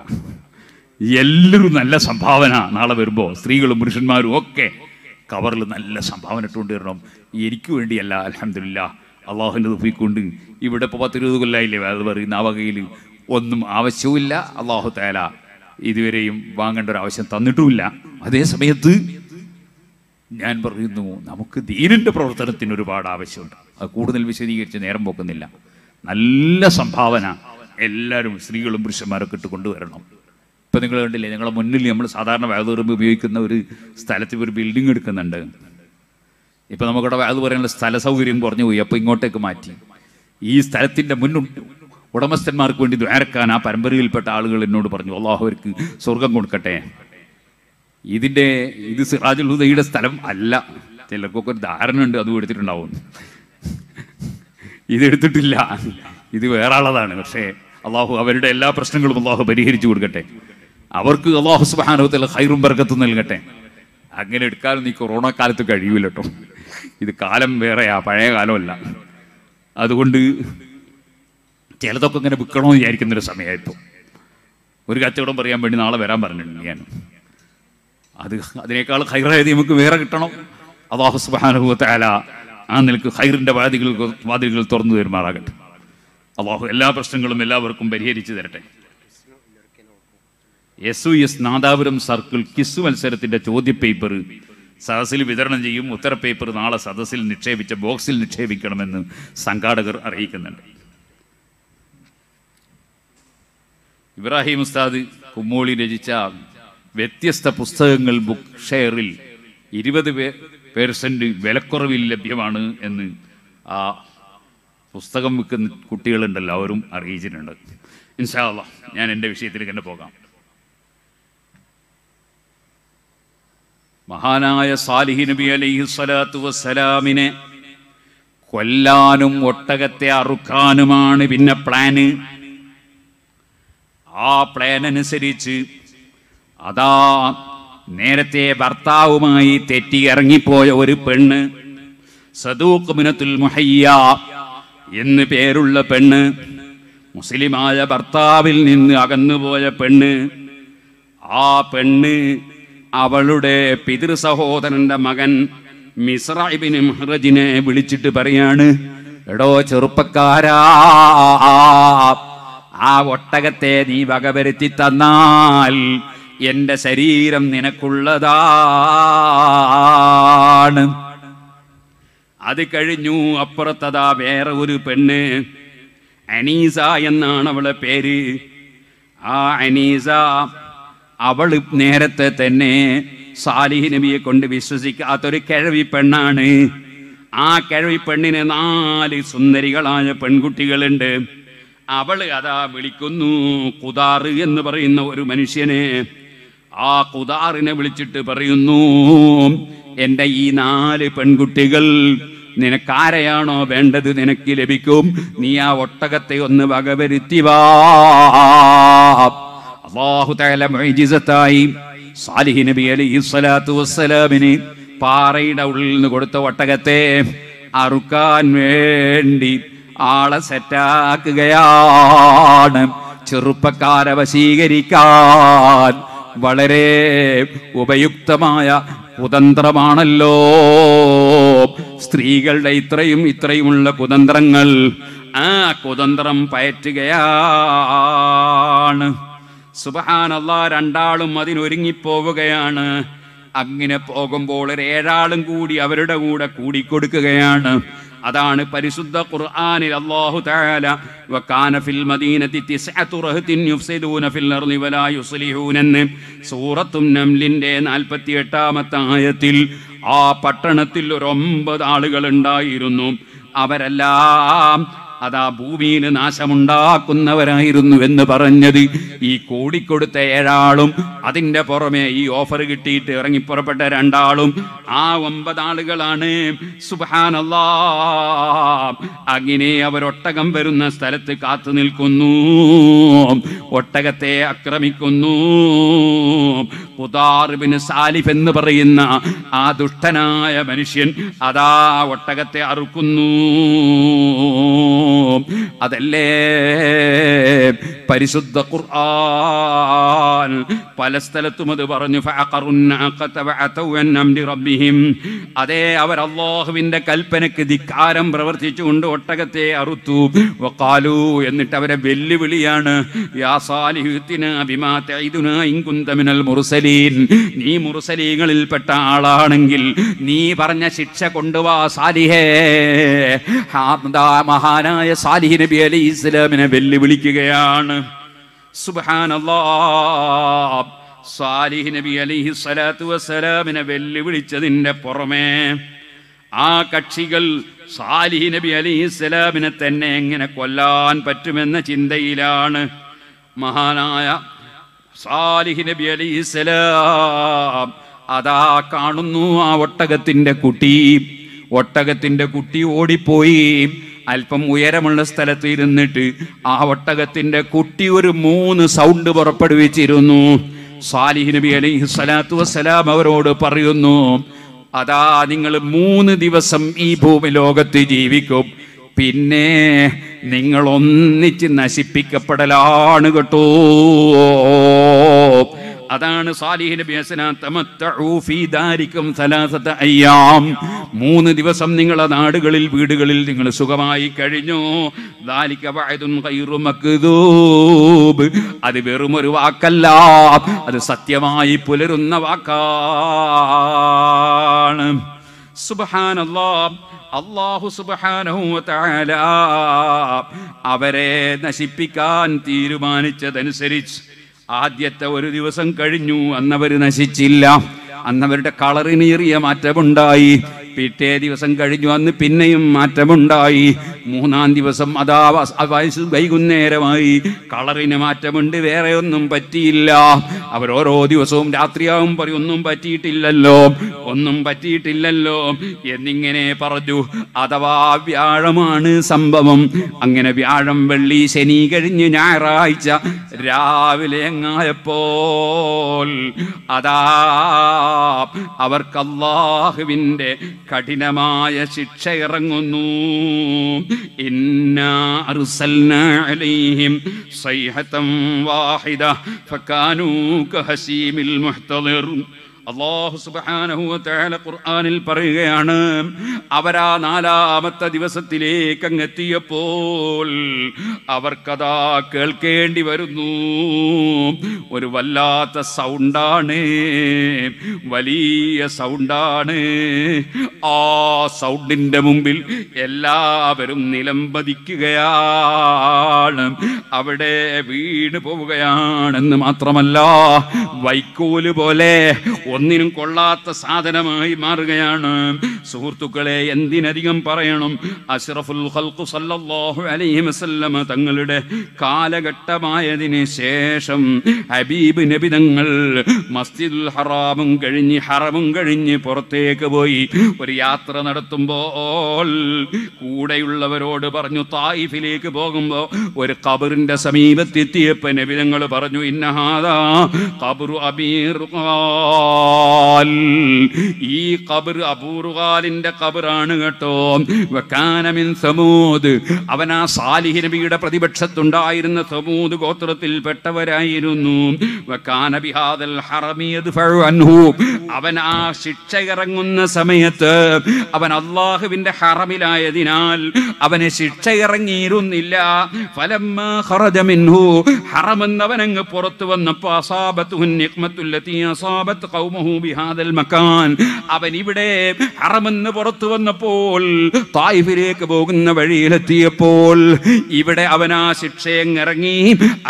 എല്ലാവരും നല്ല സംഭാവന നാളെ വരുമ്പോൾ സ്ത്രീകളും പുരുഷന്മാരും ഒക്കെ കവറിൽ നല്ല സംഭാവന ഇട്ടുകൊണ്ട് വരണം എനിക്ക് വേണ്ടിയല്ല അലഹമില്ല അള്ളാഹുവിൻ്റെ തുപ്പിക്കൊണ്ട് ഇവിടെ ഇപ്പോൾ പത്തിരുപത് കൊല്ലായില്ലേ അത് പറയുന്ന ആ വകയിൽ ഒന്നും ആവശ്യവുമില്ല അള്ളാഹു തേല ഇതുവരെയും വാങ്ങേണ്ട ഒരു ആവശ്യം തന്നിട്ടുമില്ല അതേ സമയത്ത് ഞാൻ പറയുന്നു നമുക്ക് ദീനിൻ്റെ പ്രവർത്തനത്തിന് ഒരുപാട് ആവശ്യമുണ്ട് അത് കൂടുതൽ വിശദീകരിച്ച് നേരം പോക്കുന്നില്ല നല്ല സംഭാവന എല്ലാവരും സ്ത്രീകളും പുരുഷന്മാരൊക്കെ ഇട്ട് കൊണ്ടുവരണം ഇപ്പം നിങ്ങൾ കണ്ടില്ലേ ഞങ്ങളുടെ മുന്നിൽ നമ്മൾ സാധാരണ വയതുറമ്പ് ഉപയോഗിക്കുന്ന ഒരു സ്ഥലത്ത് ഒരു ബിൽഡിംഗ് എടുക്കുന്നുണ്ട് ഇപ്പം നമുക്കവിടെ വേദ പറയാനുള്ള സ്ഥല സൗകര്യം കുറഞ്ഞു പോയി അപ്പോൾ ഇങ്ങോട്ടേക്ക് മാറ്റി ഈ സ്ഥലത്തിൻ്റെ മുന്നും ഉടമസ്ഥന്മാർക്ക് വേണ്ടി ദ്വാരക്കാൻ ആ പരമ്പരയിൽപ്പെട്ട ആളുകൾ എന്നോട് പറഞ്ഞു അള്ളാഹു അവർക്ക് സ്വർഗം കൊടുക്കട്ടെ ഇതിൻ്റെ ഇത് സിറാജുൽ ഹുദയുടെ സ്ഥലം അല്ല ചിലർക്കൊക്കെ ഒരു ഉണ്ട് അതും എടുത്തിട്ടുണ്ടാവും ഇതെടുത്തിട്ടില്ല ഇത് വേറെ ആളതാണ് പക്ഷേ അള്ളാഹു അവരുടെ എല്ലാ പ്രശ്നങ്ങളും അള്ളാഹു പരിഹരിച്ചു കൊടുക്കട്ടെ അവർക്ക് അള്ളാഹു സുബാനുഭവത്തിൽ ഹൈറും ബർഗത്തും നൽകട്ടെ അങ്ങനെ എടുക്കാനൊന്നും ഈ കൊറോണ കാലത്ത് കഴിയൂല കേട്ടോ ഇത് കാലം വേറെയാ പഴയ കാലമല്ല അതുകൊണ്ട് ചിലതൊക്കെ ഇങ്ങനെ വിൽക്കണമെന്ന് വിചാരിക്കുന്നൊരു സമയമായിപ്പോൾ ഒരു കച്ചവടം പറയാൻ വേണ്ടി നാളെ വരാൻ പറഞ്ഞിട്ടുണ്ട് ഞാൻ അത് അതിനേക്കാൾ ഹൈറായത് നമുക്ക് വേറെ കിട്ടണം അള്ളാഹു സുബാനുഭവത്തായാല ആ നിലക്ക് ഹൈറിൻ്റെ വാതികൾ വാതിലുകൾ തുറന്നു തരുമാറാകട്ടെ അള്ളാഹു എല്ലാ പ്രശ്നങ്ങളും എല്ലാവർക്കും പരിഹരിച്ചു തരട്ടെ S U S Nadapuram circle quiz മത്സരത്തിന്റെ ചോദ്യ പേപ്പർ സദസ്സിൽ വിതരണം ചെയ്യും ഉത്തര പേപ്പർ നാളെ സദസ്സിൽ നിക്ഷേപിച്ച ബോക്സിൽ നിക്ഷേപിക്കണമെന്ന് സംഘാടകർ അറിയിക്കുന്നുണ്ട് ഇബ്രാഹിം ഉസ്താദ് കുമ്മോളി രചിച്ച വ്യത്യസ്ത പുസ്തകങ്ങൾ ബുക്ക് ഷെയറിൽ ഇരുപത് പേഴ്സൻ്റ് വിലക്കുറവിൽ ലഭ്യമാണ് എന്ന് ആ പുസ്തകം വിൽക്കുന്ന കുട്ടികളുണ്ടല്ലോ അവരും അറിയിച്ചിട്ടുണ്ട് ഇൻഷാല്ല ഞാൻ എൻ്റെ വിഷയത്തിലേക്ക് തന്നെ പോകാം മഹാനായ സാലിഹി നബി അലൈഹി സ്വലാത്തു വസ്സലാമിനെ കൊല്ലാനും ഒട്ടകത്തെ അറുക്കാനുമാണ് പിന്നെ പ്ലാന് ആ പ്ലാനനുസരിച്ച് അതാ നേരത്തെ ഭർത്താവുമായി തെറ്റി ഇറങ്ങിപ്പോയ ഒരു പെണ്ണ് സദൂക്കുമിനത്തുൽ മുഹയ്യ എന്ന് പേരുള്ള പെണ്ണ് മുസ്ലിമായ ഭർത്താവിൽ നിന്ന് അകന്നുപോയ പെണ്ണ് ആ പെണ്ണ് അവളുടെ പിതൃ സഹോദരന്റെ മകൻ മിസ്രൈബിന് മഹ്റജിനെ വിളിച്ചിട്ട് പറയാണ് എടോ ചെറുപ്പക്കാരാ ആ ഒട്ടകത്തെ നീ വകവരുത്തി തന്നാൽ എന്റെ ശരീരം നിനക്കുള്ളതാണ് അത് കഴിഞ്ഞു അപ്പുറത്തതാ വേറെ ഒരു പെണ്ണ് അനീസ എന്നാണ് അവളെ പേര് ആ അനീസ അവൾ നേരത്തെ തന്നെ സാലിഹ് നബിയെ കൊണ്ട് വിശ്വസിക്കാത്തൊരു കിഴവി പെണ്ണാണ് ആ കിഴവി പെണ്ണിന് നാല് സുന്ദരികളായ പെൺകുട്ടികളുണ്ട് അവൾ അതാ വിളിക്കുന്നു കുതാറ് എന്ന് പറയുന്ന ഒരു മനുഷ്യനെ ആ കുതാറിനെ വിളിച്ചിട്ട് പറയുന്നു എന്റെ ഈ നാല് പെൺകുട്ടികൾ നിനക്കാരെയാണോ വേണ്ടത് നിനക്ക് ലഭിക്കും നീ ആ ഒട്ടകത്തെ ഒന്ന് വകവരുത്തിവാഹുതായി സാലിഹി നബി അലൈഹി സ്വലാത്തു വസ്സലാമിന് പാറയുടെ ഉള്ളിൽ നിന്ന് കൊടുത്ത ഒട്ടകത്തെ അറുക്കാൻ വേണ്ടി ആളെ സെറ്റാക്കുകയാണ് ചെറുപ്പക്കാരെ വശീകരിക്കാൻ വളരെ ഉപയുക്തമായ കുതന്ത്രമാണല്ലോ സ്ത്രീകളുടെ ഇത്രയും ഇത്രയുമുള്ള കുതന്ത്രങ്ങൾ ആ കുതന്ത്രം പയറ്റുകയാണ് സുബഹാനല്ല രണ്ടാളും അതിനൊരുങ്ങിപ്പോവുകയാണ് അങ്ങനെ പോകുമ്പോൾ ഒരു ഏഴാളും കൂടി അവരുടെ കൂടെ കൂടിക്കൊടുക്കുകയാണ് അതാണ് പരിശുദ്ധ ഖുർആനിൽ അല്ലാഹു തആല വകാന ഫിൽ മദീനത്തി തിസ്അതു റഹ്തിൻ യുഫ്സിദൂന ഫിൽ അർളി വലാ യുസ്ലിഹൂന എന്ന് നംലിൻ്റെ നംലിന്റെ 48ാമത്തെ ആയത്തിൽ ആ പട്ടണത്തിൽ ഒരു ഒമ്പത് ആളുകൾ ഉണ്ടായിരുന്നു അവരെല്ലാം അതാ ഭൂമിയിൽ നാശമുണ്ടാക്കുന്നവരായിരുന്നു എന്ന് പറഞ്ഞത് ഈ കൂടിക്കൊടുത്ത ഏഴാളും അതിൻ്റെ പുറമെ ഈ ഓഫർ കിട്ടിയിട്ട് ഇറങ്ങിപ്പുറപ്പെട്ട രണ്ടാളും ആ ഒമ്പതാളുകളാണ് സുബാനല്ലാ അങ്ങനെ അവരൊട്ടകം വരുന്ന സ്ഥലത്ത് കാത്തു നിൽക്കുന്നു ഒട്ടകത്തെ ആക്രമിക്കുന്നു പുതാർബിന് സാലിഫ് എന്ന് പറയുന്ന ആ ദുഷ്ടനായ മനുഷ്യൻ അതാ ഒട്ടകത്തെ അറുക്കുന്നു അതല്ലേ പരിശുദ്ധ ഖുർആൻ പല സ്ഥലത്തും അത് പറഞ്ഞു അതേ അവർ അള്ളാഹുവിന്റെ കൽപ്പനക്ക് ധിക്കാരം പ്രവർത്തിച്ചുകൊണ്ട് ഒട്ടകത്തെ അറുത്തു വക്കാലു എന്നിട്ട് അവരെ വെല്ലുവിളിയാണ് നീ മുറുസലീങ്ങളിൽപ്പെട്ട ആളാണെങ്കിൽ നീ പറഞ്ഞ ശിക്ഷ കൊണ്ടുവാ സാലിഹേ മഹാനാ മഹാനായ സാലിഹി നബി അലി ഇസ്ലാമിനെ വെല്ലുവിളിക്കുകയാണ് സുബാനല്ലാ സാലിഹ് നബി അലിഹി സ്വലാത്തു വസ്സലാമിനെ വെല്ലുവിളിച്ചതിൻ്റെ പുറമേ ആ കക്ഷികൾ സാലിഹി നബി അലിഹി സ്വലാമിനെ തന്നെ എങ്ങനെ കൊല്ലാൻ പറ്റുമെന്ന ചിന്തയിലാണ് മഹാനായ സാലിഹി നബി അലിഹി സ്വലാം അതാ കാണുന്നു ആ ഒട്ടകത്തിന്റെ കുട്ടി ഒട്ടകത്തിന്റെ കുട്ടി ഓടിപ്പോയി അല്പം ഉയരമുള്ള സ്ഥലത്ത് ഇരുന്നിട്ട് ആ ഒട്ടകത്തിന്റെ കുട്ടി ഒരു മൂന്ന് സൗണ്ട് പുറപ്പെടുവിച്ചിരുന്നു സാലിഹ് നബി അലൈഹി സ്വലാത്തു വസ്സലാം അവരോട് പറയുന്നു അതാ നിങ്ങൾ മൂന്ന് ദിവസം ഈ ഭൂമി ലോകത്ത് ജീവിക്കും പിന്നെ നിങ്ങൾ ഒന്നിച്ച് നശിപ്പിക്കപ്പെടലാണ് കേട്ടോ അതാണ് സാലിഹ് അയ്യാം മൂന്ന് ദിവസം നിങ്ങളെ നാടുകളിൽ വീടുകളിൽ നിങ്ങൾ സുഖമായി കഴിഞ്ഞു അത് വെറും ഒരു വാക്കല്ല അത് സത്യമായി പുലരുന്ന വാക്കാണ് സുബഹാനല്ലാ അള്ളാഹു സുബഹാനഹുല അവരെ നശിപ്പിക്കാൻ തീരുമാനിച്ചതനുസരിച്ച് ആദ്യത്തെ ഒരു ദിവസം കഴിഞ്ഞു അന്നവർ നശിച്ചില്ല അന്നവരുടെ കളറിനേറിയ മാറ്റമുണ്ടായി പിറ്റേ ദിവസം കഴിഞ്ഞു അന്ന് പിന്നെയും മാറ്റമുണ്ടായി മൂന്നാം ദിവസം അതാ വയസ്സ് വൈകുന്നേരമായി കളറിന് മാറ്റമുണ്ട് വേറെ ഒന്നും പറ്റിയില്ല അവരോരോ ദിവസവും രാത്രിയാവും പറയും ഒന്നും പറ്റിയിട്ടില്ലല്ലോ ഒന്നും പറ്റിയിട്ടില്ലല്ലോ എന്നിങ്ങനെ പറഞ്ഞു അഥവാ വ്യാഴമാണ് സംഭവം അങ്ങനെ വ്യാഴം വെള്ളി ശനി കഴിഞ്ഞ് ഞായറാഴ്ച രാവിലെ എങ്ങായപ്പോൾ അതാ അവർക്കല്ലാഹുവിൻ്റെ കഠിനമായ ശിക്ഷ ഇറങ്ങുന്നു വാഹിദ ഫക്കാനൂ കഹസീമിൽ അള്ളാഹു സുബാനഹുല ഖുർആാനിൽ പറയുകയാണ് അവരാ നാലാമത്തെ ദിവസത്തിലേക്ക് അങ്ങെത്തിയപ്പോൾ അവർക്കതാ കേൾക്കേണ്ടി വരുന്നു ഒരു വല്ലാത്ത സൗണ്ടാണ് വലിയ സൗണ്ടാണ് ആ സൗണ്ടിൻ്റെ മുമ്പിൽ എല്ലാവരും നിലംപതിക്കുകയാണ് അവിടെ വീണ് പോവുകയാണെന്ന് മാത്രമല്ല വൈക്കോല് പോലെ ഒന്നിനും കൊള്ളാത്ത സാധനമായി മാറുകയാണ് സുഹൃത്തുക്കളെ എന്തിനധികം പറയണം അഷ്റഫുൽ ഹൽക്കു സല്ലല്ലാഹു അലൈഹി വസല്ലമ തങ്ങളുടെ കാലഘട്ടമായതിന് ശേഷം ഹബീബ് നബി തങ്ങൾ മസ്ജിദുൽ ഹറാമും കഴിഞ്ഞ് ഹറമും കഴിഞ്ഞ് പുറത്തേക്ക് പോയി ഒരു യാത്ര നടത്തുമ്പോൾ കൂടെയുള്ളവരോട് പറഞ്ഞു തായിഫിലേക്ക് പോകുമ്പോൾ ഒരു കബറിന്റെ സമീപത്തെത്തിയപ്പോൾ നബി തങ്ങൾ പറഞ്ഞു ഇന്നഹാദാ കബറു അബീർ ഈ കബർ അബൂറുകാലിന്റെ കബറാണ് കേട്ടോ വക്കാനമിൻ സമൂദ് അവൻ ആ സാലിഹ് നബിയുടെ പ്രതിപക്ഷത്തുണ്ടായിരുന്ന സമൂദ് ഗോത്രത്തിൽ പെട്ടവരായിരുന്നു ഹറമിയത് അവൻ ആ ശിക്ഷ ഇറങ്ങുന്ന സമയത്ത് അവൻ അള്ളാഹുവിന്റെ ഹറമിലായതിനാൽ അവന് ശിക്ഷ ഇറങ്ങിയിരുന്നില്ല ഫലം ഹറജമിൻഹു അങ്ങ് പുറത്തു വന്നപ്പോ അസാബത്ത് അവൻ ഇവിടെ ഹറമെന്ന് പുറത്തു വന്നപ്പോൾ തായ്ഫിലേക്ക് പോകുന്ന വഴിയിലെത്തിയപ്പോൾ ഇവിടെ അവൻ ആ ശിക്ഷയങ്ങിറങ്ങി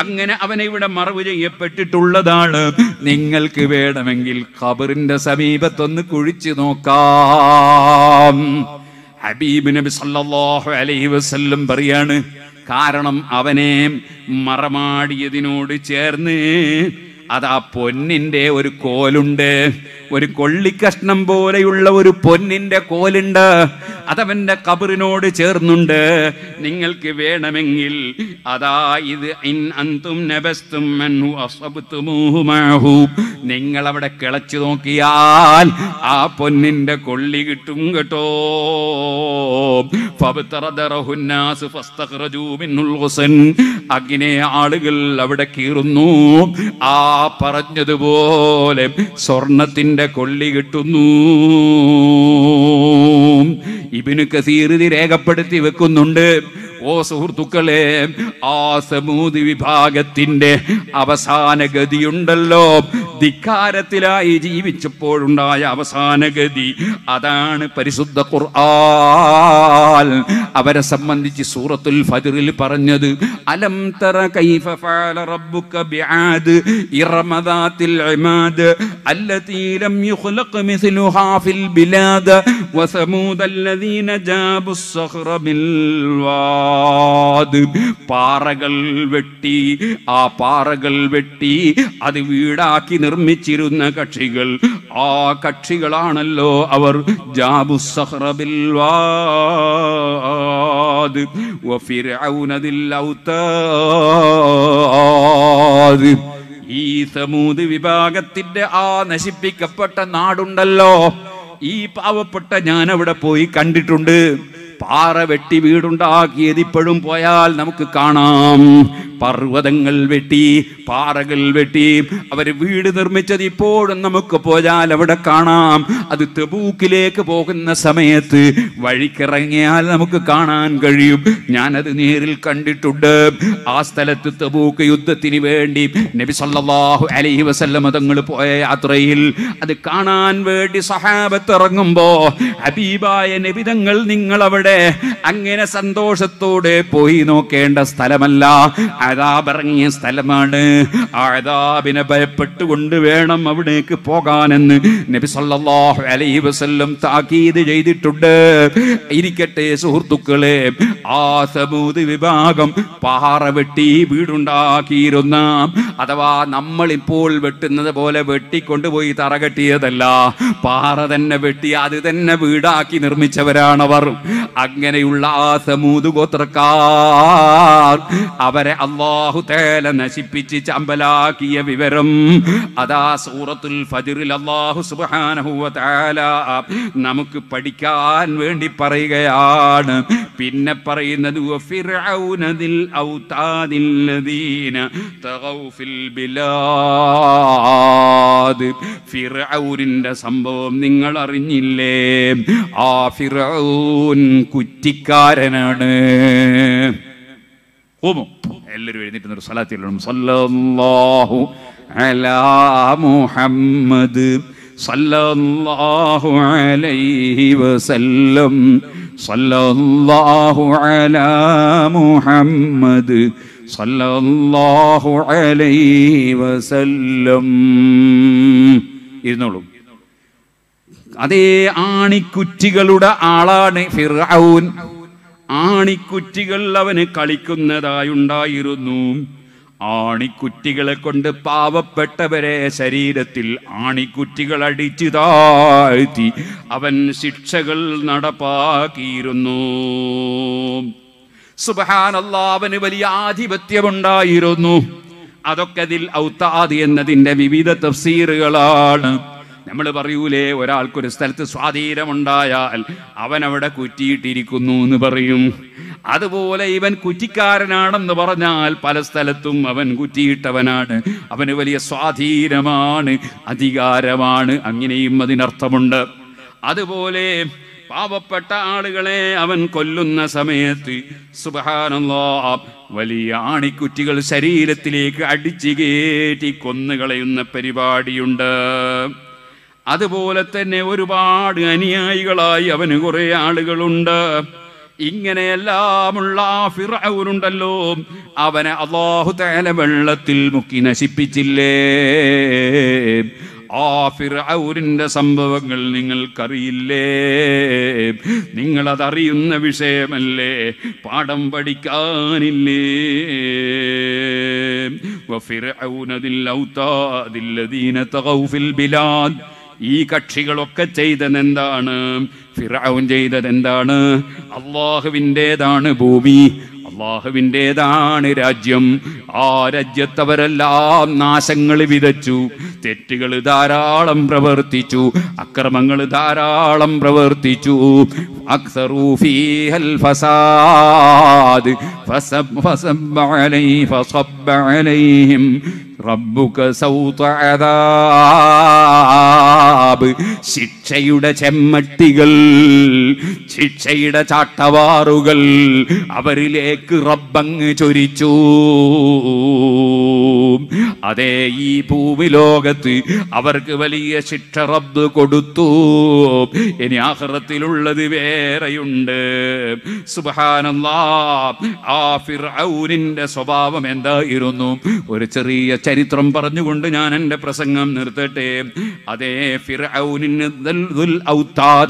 അങ്ങനെ അവനെ ഇവിടെ മറവ് ചെയ്യപ്പെട്ടിട്ടുള്ളതാണ് നിങ്ങൾക്ക് വേണമെങ്കിൽ ഖബറിന്റെ സമീപത്തൊന്ന് കുഴിച്ചു നോക്കാം ഹബീബ് നബി സല്ലല്ലാഹു അലൈഹി വസല്ലം പറയാണ് കാരണം അവനെ മറമാടിയതിനോട് ചേർന്ന് അത് ആ പൊന്നിൻ്റെ ഒരു കോലുണ്ട് ഒരു കൊള്ളിക്കഷ്ണം പോലെയുള്ള ഒരു പൊന്നിൻ്റെ കോലുണ്ട് അതവൻ്റെ കബറിനോട് ചേർന്നുണ്ട് നിങ്ങൾക്ക് വേണമെങ്കിൽ അതാ ഇത് ഇൻ അന്തും നബസ്തും നിങ്ങൾ അവിടെ കിളച്ചു നോക്കിയാൽ ആ പൊന്നിൻ്റെ കൊള്ളി കിട്ടും കേട്ടോ അഗ്നെ ആളുകൾ അവിടെ കീറുന്നു ആ പറഞ്ഞതുപോലെ സ്വർണത്തിന്റെ കൊള്ളി കിട്ടുന്നു ഇബിന് കസീർ രേഖപ്പെടുത്തി വെക്കുന്നുണ്ട് ഓ സുഹൃത്തുക്കളെ ആ സമൂതി വിഭാഗത്തിന്റെ അവസാന ഗതിയുണ്ടല്ലോ ധിക്കാരത്തിലായി ജീവിച്ചപ്പോഴുണ്ടായ അവസാനഗതി അതാണ് പരിശുദ്ധ ഖുർആൻ അവരെ സംബന്ധിച്ച് സൂറത്തുൽ ഫതിറിൽ പറഞ്ഞത് അലം തറ കൈഫ ഫഅല റബ്ബുക ബിആദ് ഇർമദാതിൽ ഇമാദ് അല്ലതി ലം യുഖ്ലഖ് മിസ്ലുഹാ ഫിൽ ബിലാദ് വസമൂദ അല്ലദീന ജാബു ബിൽ വാദ് പാറകൾ വെട്ടി ആ പാറകൾ വെട്ടി അത് വീടാക്കി നിർമ്മിച്ചിരുന്ന കക്ഷികൾ ആ കക്ഷികളാണല്ലോ അവർ ജാബു ഈ സമൂത് വിഭാഗത്തിന്റെ ആ നശിപ്പിക്കപ്പെട്ട നാടുണ്ടല്ലോ ഈ പാവപ്പെട്ട ഞാൻ അവിടെ പോയി കണ്ടിട്ടുണ്ട് പാറ വെട്ടി വീടുണ്ടാക്കിയത് ഇപ്പോഴും പോയാൽ നമുക്ക് കാണാം പർവ്വതങ്ങൾ വെട്ടി പാറകൾ വെട്ടി അവർ വീട് നിർമ്മിച്ചത് ഇപ്പോഴും നമുക്ക് പോയാൽ അവിടെ കാണാം അത് തെബൂക്കിലേക്ക് പോകുന്ന സമയത്ത് വഴിക്കിറങ്ങിയാൽ നമുക്ക് കാണാൻ കഴിയും ഞാനത് നേരിൽ കണ്ടിട്ടുണ്ട് ആ സ്ഥലത്ത് തെബൂക്ക് യുദ്ധത്തിന് വേണ്ടി നബി സല്ലാഹു അലൈഹി വസല്ലമ തങ്ങൾ പോയ യാത്രയിൽ അത് കാണാൻ വേണ്ടി സഹാബത്ത് ഇറങ്ങുമ്പോ ഹബീബായ നബിതങ്ങൾ നിങ്ങൾ അവിടെ അങ്ങനെ സന്തോഷത്തോടെ പോയി നോക്കേണ്ട സ്ഥലമല്ല ആദാബിറങ്ങിയ സ്ഥലമാണ് ആദാബിനെ ഭയപ്പെട്ടുകൊണ്ട് വേണം അവിടേക്ക് പോകാനെന്ന് നബി സല്ലല്ലാഹു അലൈഹി വസല്ലം താക്കീത് ചെയ്തിട്ടുണ്ട് ഇരിക്കട്ടെ സുഹൃത്തുക്കളെ ആ സമൂത് വിഭാഗം പാറ വെട്ടി വീടുണ്ടാക്കിയിരുന്ന അഥവാ നമ്മളിപ്പോൾ വെട്ടുന്നത് പോലെ വെട്ടിക്കൊണ്ടുപോയി തറ കെട്ടിയതല്ല പാറ തന്നെ വെട്ടി അത് തന്നെ വീടാക്കി നിർമ്മിച്ചവരാണവർ അങ്ങനെയുള്ള ആ സമൂത് ഗോത്രക്കാർ അവരെ അല്ല അള്ളാഹു തേല നശിപ്പിച്ച് ചമ്പലാക്കിയ വിവരം അതാ സൂറത്തുൽ ഫജിറിൽ അള്ളാഹു സുബാനഹുവ തേല നമുക്ക് പഠിക്കാൻ വേണ്ടി പറയുകയാണ് പിന്നെ പറയുന്നത് ഫിറൌനിന്റെ സംഭവം നിങ്ങൾ അറിഞ്ഞില്ലേ ആ ഫിറൌൻ കുറ്റിക്കാരനാണ് ഓമോ എല്ലാവരും എഴുന്നേറ്റ് ഒരു സലാത്തിലും സല്ലല്ലാഹു അലാ മുഹമ്മദ് സല്ലല്ലാഹു അലൈഹി വസല്ലം സല്ലല്ലാഹു അലാ മുഹമ്മദ് സല്ലല്ലാഹു അലൈഹി വസല്ലം ഇരുന്നോളൂ അതേ ആണിക്കുറ്റികളുടെ ആളാണ് ഫിർഔൻ ആണിക്കുറ്റികൾ അവന് കളിക്കുന്നതായുണ്ടായിരുന്നു ആണിക്കുറ്റികളെ കൊണ്ട് പാവപ്പെട്ടവരെ ശരീരത്തിൽ ആണിക്കുറ്റികൾ അടിച്ചു താഴ്ത്തി അവൻ ശിക്ഷകൾ നടപ്പാക്കിയിരുന്നു സുബഹാനല്ലാവന് വലിയ ആധിപത്യമുണ്ടായിരുന്നു അതൊക്കെ അതിൽ ഔത്താദി എന്നതിൻ്റെ വിവിധ തഫ്സീറുകളാണ് നമ്മൾ പറയൂലേ ഒരാൾക്കൊരു സ്ഥലത്ത് സ്വാധീനമുണ്ടായാൽ അവിടെ കുറ്റിയിട്ടിരിക്കുന്നു എന്ന് പറയും അതുപോലെ ഇവൻ കുറ്റിക്കാരനാണെന്ന് പറഞ്ഞാൽ പല സ്ഥലത്തും അവൻ കുറ്റിയിട്ടവനാണ് അവന് വലിയ സ്വാധീനമാണ് അധികാരമാണ് അങ്ങനെയും അതിനർത്ഥമുണ്ട് അതുപോലെ പാവപ്പെട്ട ആളുകളെ അവൻ കൊല്ലുന്ന സമയത്ത് സുബഹാനല്ലോ വലിയ ആണിക്കുറ്റികൾ ശരീരത്തിലേക്ക് അടിച്ചു കയറ്റി കൊന്നുകളയുന്ന പരിപാടിയുണ്ട് അതുപോലെ തന്നെ ഒരുപാട് അനുയായികളായി അവന് കുറേ ആളുകളുണ്ട് ഇങ്ങനെയെല്ലാമുള്ള ഫിറൗനുണ്ടല്ലോ അവനെ അള്ളാഹു തേല വെള്ളത്തിൽ മുക്കി നശിപ്പിച്ചില്ലേ ആ ഫിറൗരിൻ്റെ സംഭവങ്ങൾ നിങ്ങൾക്കറിയില്ലേ നിങ്ങളതറിയുന്ന വിഷയമല്ലേ പാഠം പഠിക്കാനില്ലേ وفرعون ذي ഈ കക്ഷികളൊക്കെ ചെയ്തതെന്താണ് ഫിറാവും ചെയ്തതെന്താണ് അള്ളാഹുവിൻ്റെതാണ് ഭൂമി അള്ളാഹുവിൻ്റെതാണ് രാജ്യം ആ രാജ്യത്തവരെല്ലാം നാശങ്ങൾ വിതച്ചു തെറ്റുകൾ ധാരാളം പ്രവർത്തിച്ചു അക്രമങ്ങൾ ധാരാളം പ്രവർത്തിച്ചു ഫസാദ് ഫസബ് ഫസബ് റബ്ബുക സൗത അദാബ് ശിക്ഷയുടെ ചെമ്മട്ടികൾ ശിക്ഷയുടെ ചാട്ടവാറുകൾ അവരിലേക്ക് റബ്ബങ്ങ് ചൊരിച്ചു അതേ ഈ ഭൂമി ലോകത്ത് അവർക്ക് വലിയ ശിക്ഷ റബ്ബ് കൊടുത്തു ഇനി ആഹ്റത്തിലുള്ളത് വേറെയുണ്ട് സുബ്ഹാനല്ലാഹ് ആ ഫിർഔനിന്റെ സ്വഭാവം എന്തായിരുന്നു ഒരു ചെറിയ ചരിത്രം പറഞ്ഞുകൊണ്ട് ഞാൻ എൻ്റെ പ്രസംഗം നിർത്തട്ടെ അതേ ഫിറൌനിന്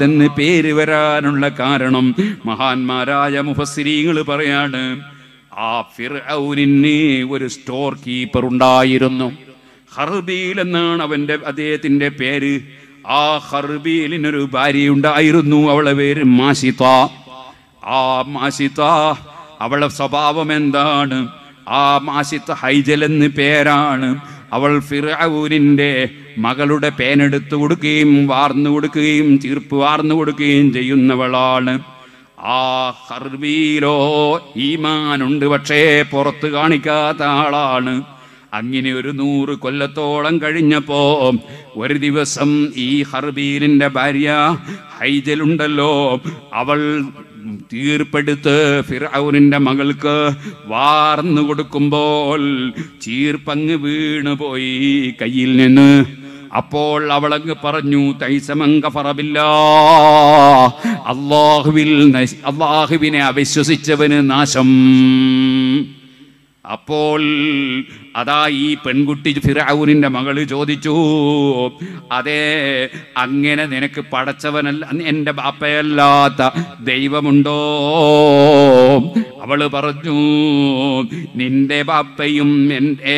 എന്ന് പേര് വരാനുള്ള കാരണം മഹാന്മാരായ മുഫസിരികൾ പറയാണ് ആ ഫിറൌനിന് ഒരു സ്റ്റോർ കീപ്പർ ഉണ്ടായിരുന്നു ഹർബീൽ എന്നാണ് അവൻ്റെ അദ്ദേഹത്തിൻ്റെ പേര് ആ ഹർബീലിനൊരു ഭാര്യ ഉണ്ടായിരുന്നു അവളെ പേര് മാഷിത ആ മാഷിത അവളെ സ്വഭാവം എന്താണ് ആ മാസിത്ത് ഹൈജലെന്ന് പേരാണ് അവൾ ഫിറൌനിൻ്റെ മകളുടെ പേനെടുത്തു കൊടുക്കുകയും വാർന്നു കൊടുക്കുകയും തീർപ്പ് വാർന്നു കൊടുക്കുകയും ചെയ്യുന്നവളാണ് ആ ഹർവീലോ ഈമാനുണ്ട് പക്ഷേ പുറത്ത് കാണിക്കാത്ത ആളാണ് അങ്ങനെ ഒരു നൂറ് കൊല്ലത്തോളം കഴിഞ്ഞപ്പോ ഒരു ദിവസം ഈ ഹർബീലിന്റെ ഭാര്യ ഹൈജലുണ്ടല്ലോ അവൾ തീർപ്പെടുത്ത് ഫിറൌനിൻ്റെ മകൾക്ക് വാർന്നു കൊടുക്കുമ്പോൾ ചീർപ്പങ്ങ് വീണുപോയി കയ്യിൽ നിന്ന് അപ്പോൾ അവളങ്ങ് പറഞ്ഞു തൈസമങ്ക പറവില്ല അള്ളാഹുവിൽ അള്ളാഹുവിനെ അവിശ്വസിച്ചവന് നാശം അപ്പോൾ അതാ ഈ പെൺകുട്ടി ഫിറാവൂനിൻ്റെ മകൾ ചോദിച്ചു അതേ അങ്ങനെ നിനക്ക് പടച്ചവനല്ല എൻ്റെ ബാപ്പയല്ലാത്ത ദൈവമുണ്ടോ അവൾ പറഞ്ഞു നിന്റെ ബാപ്പയും എൻ്റെ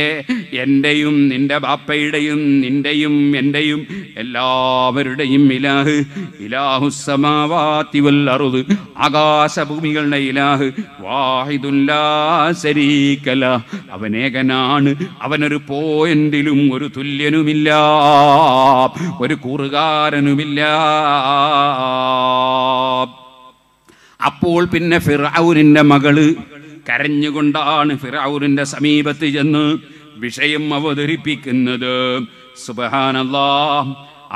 എൻ്റെയും നിന്റെ ബാപ്പയുടെയും നിന്റെയും എൻ്റെയും എല്ലാവരുടെയും ഇലാഹ് ഇലാഹു സമാവാത്തി വല്ലറുത് ആകാശഭൂമികളുടെ ഇലാഹ് വാഹിദുല്ലാ ശരീക്കല അവനേകനാണ് അവനൊരു പോയിന്റിലും ഒരു തുല്യനുമില്ല ഒരു കൂറുകാരനുമില്ല അപ്പോൾ പിന്നെ ഫിറൌരിന്റെ മകള് കരഞ്ഞുകൊണ്ടാണ് ഫിറൌരിൻ്റെ സമീപത്ത് ചെന്ന് വിഷയം അവതരിപ്പിക്കുന്നത് സുബഹാനല്ലാ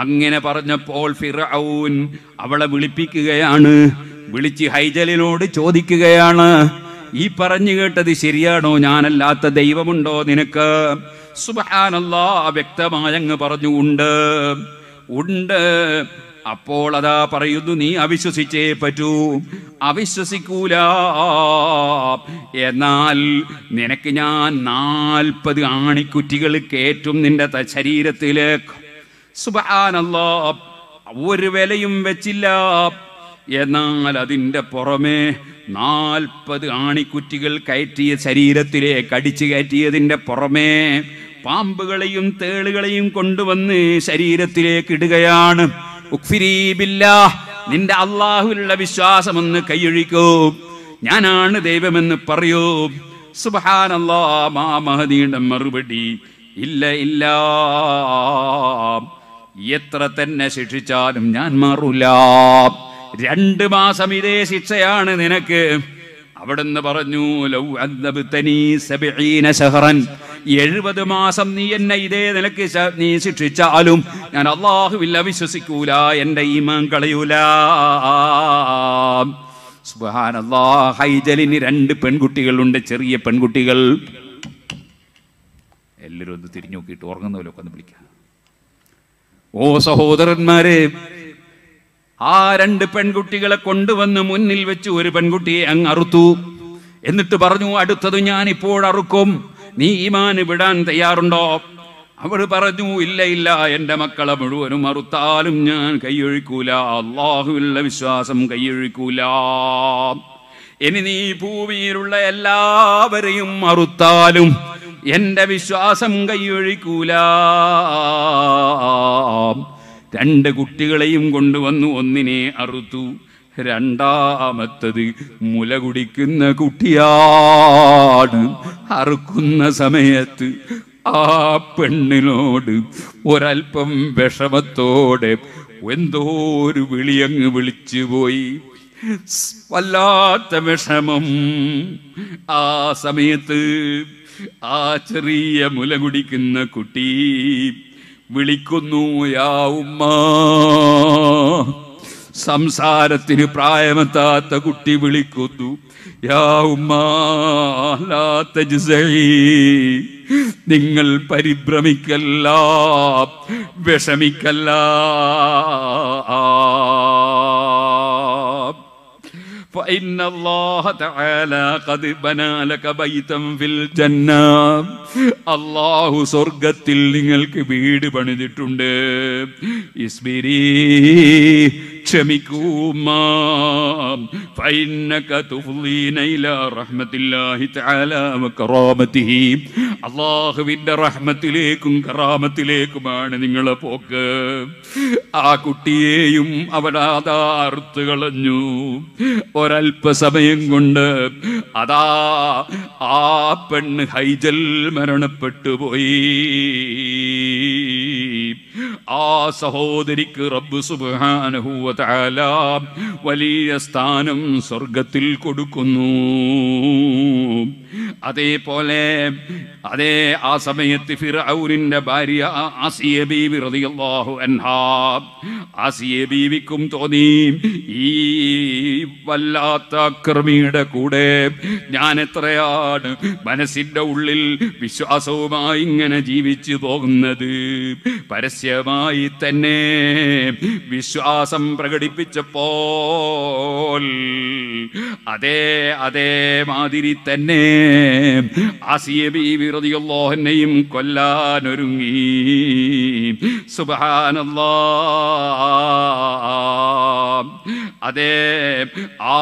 അങ്ങനെ പറഞ്ഞപ്പോൾ ഫിറൌൻ അവളെ വിളിപ്പിക്കുകയാണ് വിളിച്ച് ഹൈജലിനോട് ചോദിക്കുകയാണ് ഈ പറഞ്ഞു കേട്ടത് ശരിയാണോ ഞാനല്ലാത്ത ദൈവമുണ്ടോ നിനക്ക് സുബഹാനല്ലാ വ്യക്തമായങ്ങ് പറഞ്ഞു ഉണ്ട് ഉണ്ട് അപ്പോൾ അതാ പറയുന്നു നീ അവിശ്വസിച്ചേ പറ്റൂ അവിശ്വസിക്കൂല എന്നാൽ നിനക്ക് ഞാൻ നാൽപ്പത് ആണിക്കുറ്റികൾ കയറ്റും നിന്റെ ശരീരത്തിലേക്ക് സുബാനല്ലോ ഒരു വിലയും വെച്ചില്ല എന്നാൽ അതിൻ്റെ പുറമേ നാൽപ്പത് ആണിക്കുറ്റികൾ കയറ്റിയ ശരീരത്തിലേക്ക് കടിച്ചു കയറ്റിയതിൻ്റെ പുറമേ പാമ്പുകളെയും തേളുകളെയും കൊണ്ടുവന്ന് ശരീരത്തിലേക്ക് ഇടുകയാണ് നിന്റെ വിശ്വാസം ഒന്ന് കൈയൊഴിക്കൂ ഞാനാണ് ദൈവമെന്ന് പറയൂ സുബാനല്ലാ മാ മറുപടി ഇല്ല ഇല്ല എത്ര തന്നെ ശിക്ഷിച്ചാലും ഞാൻ മാറൂല രണ്ട് മാസം ഇതേ ശിക്ഷയാണ് നിനക്ക് അവിടുന്ന് പറഞ്ഞു ലൗ സഹറൻ എഴുപത് മാസം നീ എന്നെ ഇതേ നിലക്ക് നീ ശിക്ഷിച്ചാലും ഞാൻ അള്ളാഹുവില്ല വിശ്വസിക്കൂല എൻ്റെ ഈമാൻ കളയൂല ഹൈജലിന് രണ്ട് പെൺകുട്ടികളുണ്ട് ചെറിയ പെൺകുട്ടികൾ എല്ലാവരും ഒന്ന് തിരിഞ്ഞു നോക്കിയിട്ട് ഉറങ്ങുന്നവരൊക്കെ ഒന്ന് വിളിക്കാം ഓ സഹോദരന്മാരെ ആ രണ്ട് പെൺകുട്ടികളെ കൊണ്ടുവന്ന് മുന്നിൽ വെച്ച് ഒരു പെൺകുട്ടിയെ അങ്ങ് അറുത്തു എന്നിട്ട് പറഞ്ഞു അടുത്തത് ഞാൻ ഇപ്പോൾ അറുക്കും നീ ഈമാൻ വിടാൻ തയ്യാറുണ്ടോ അവൾ പറഞ്ഞു ഇല്ല ഇല്ല എൻ്റെ മക്കളെ മുഴുവനും അറുത്താലും ഞാൻ കൈയൊഴിക്കൂല അള്ളാഹുവിലുള്ള വിശ്വാസം കൈയൊഴിക്കൂല ഇനി നീ ഭൂമിയിലുള്ള എല്ലാവരെയും അറുത്താലും എൻ്റെ വിശ്വാസം കൈയൊഴിക്കൂല രണ്ട് കുട്ടികളെയും കൊണ്ടുവന്നു ഒന്നിനെ അറുത്തു രണ്ടാമത്തത് മുല കുടിക്കുന്ന കുട്ടിയാണ് അറുക്കുന്ന സമയത്ത് ആ പെണ്ണിനോട് ഒരൽപ്പം വിഷമത്തോടെ എന്തോ ഒരു വിളിയങ്ങ് വിളിച്ചു പോയി വല്ലാത്ത വിഷമം ആ സമയത്ത് ആ ചെറിയ മുല കുടിക്കുന്ന കുട്ടി വിളിക്കുന്നു യാ ഉമ്മ സംസാരത്തിന് പ്രായമെത്താത്ത കുട്ടി വിളിക്കുന്നു യാ ഉമ്മ നിങ്ങൾ പരിഭ്രമിക്കല്ല വിഷമിക്കല്ല ആ فإن الله تعالى قد بنى لك بيتا في الجنة അള്ളാഹു സ്വർഗത്തിൽ നിങ്ങൾക്ക് വീട് പണിതിട്ടുണ്ട് ഇസ്ബിരീ ഫൈനക തആല വ ക്ഷമിക്കൂമാ അള്ളാഹുവിന്റെ റഹ്മത്തിലേക്കും കറാമത്തിലേക്കുമാണ് നിങ്ങളെ പോക്ക് ആ കുട്ടിയെയും അവനാതാ അറുത്തു കളഞ്ഞു ഒരൽപ്പസമയം കൊണ്ട് അതാ ആ പെണ്ണ് ഹൈജൽ മരണപ്പെട്ടു പോയി ആ സഹോദരിക്ക് റബ്ബ് സുബാനുഹൂവല വലിയ സ്ഥാനം സ്വർഗത്തിൽ കൊടുക്കുന്നു അതേപോലെ അതേ ആ സമയത്ത് ഫിറൌരിൻ്റെ ഭാര്യ ആസിയ ബീവി റതിയല്ലാഹു അൻഹാ ആസിയ ബീവിക്കും തോന്നി ഈ വല്ലാത്ത അക്രമിയുടെ കൂടെ ഞാൻ എത്രയാണ് മനസ്സിന്റെ ഉള്ളിൽ വിശ്വാസവുമായി ഇങ്ങനെ ജീവിച്ചു പോകുന്നത് പരസ്യമായി തന്നെ വിശ്വാസം പ്രകടിപ്പിച്ചപ്പോൾ അതേ അതേ മാതിരി തന്നെ ആസിയ ബീവി റതിയുള്ളോഹനെയും കൊല്ലാനൊരുങ്ങി സുബാനല്ലാ അതേ ആ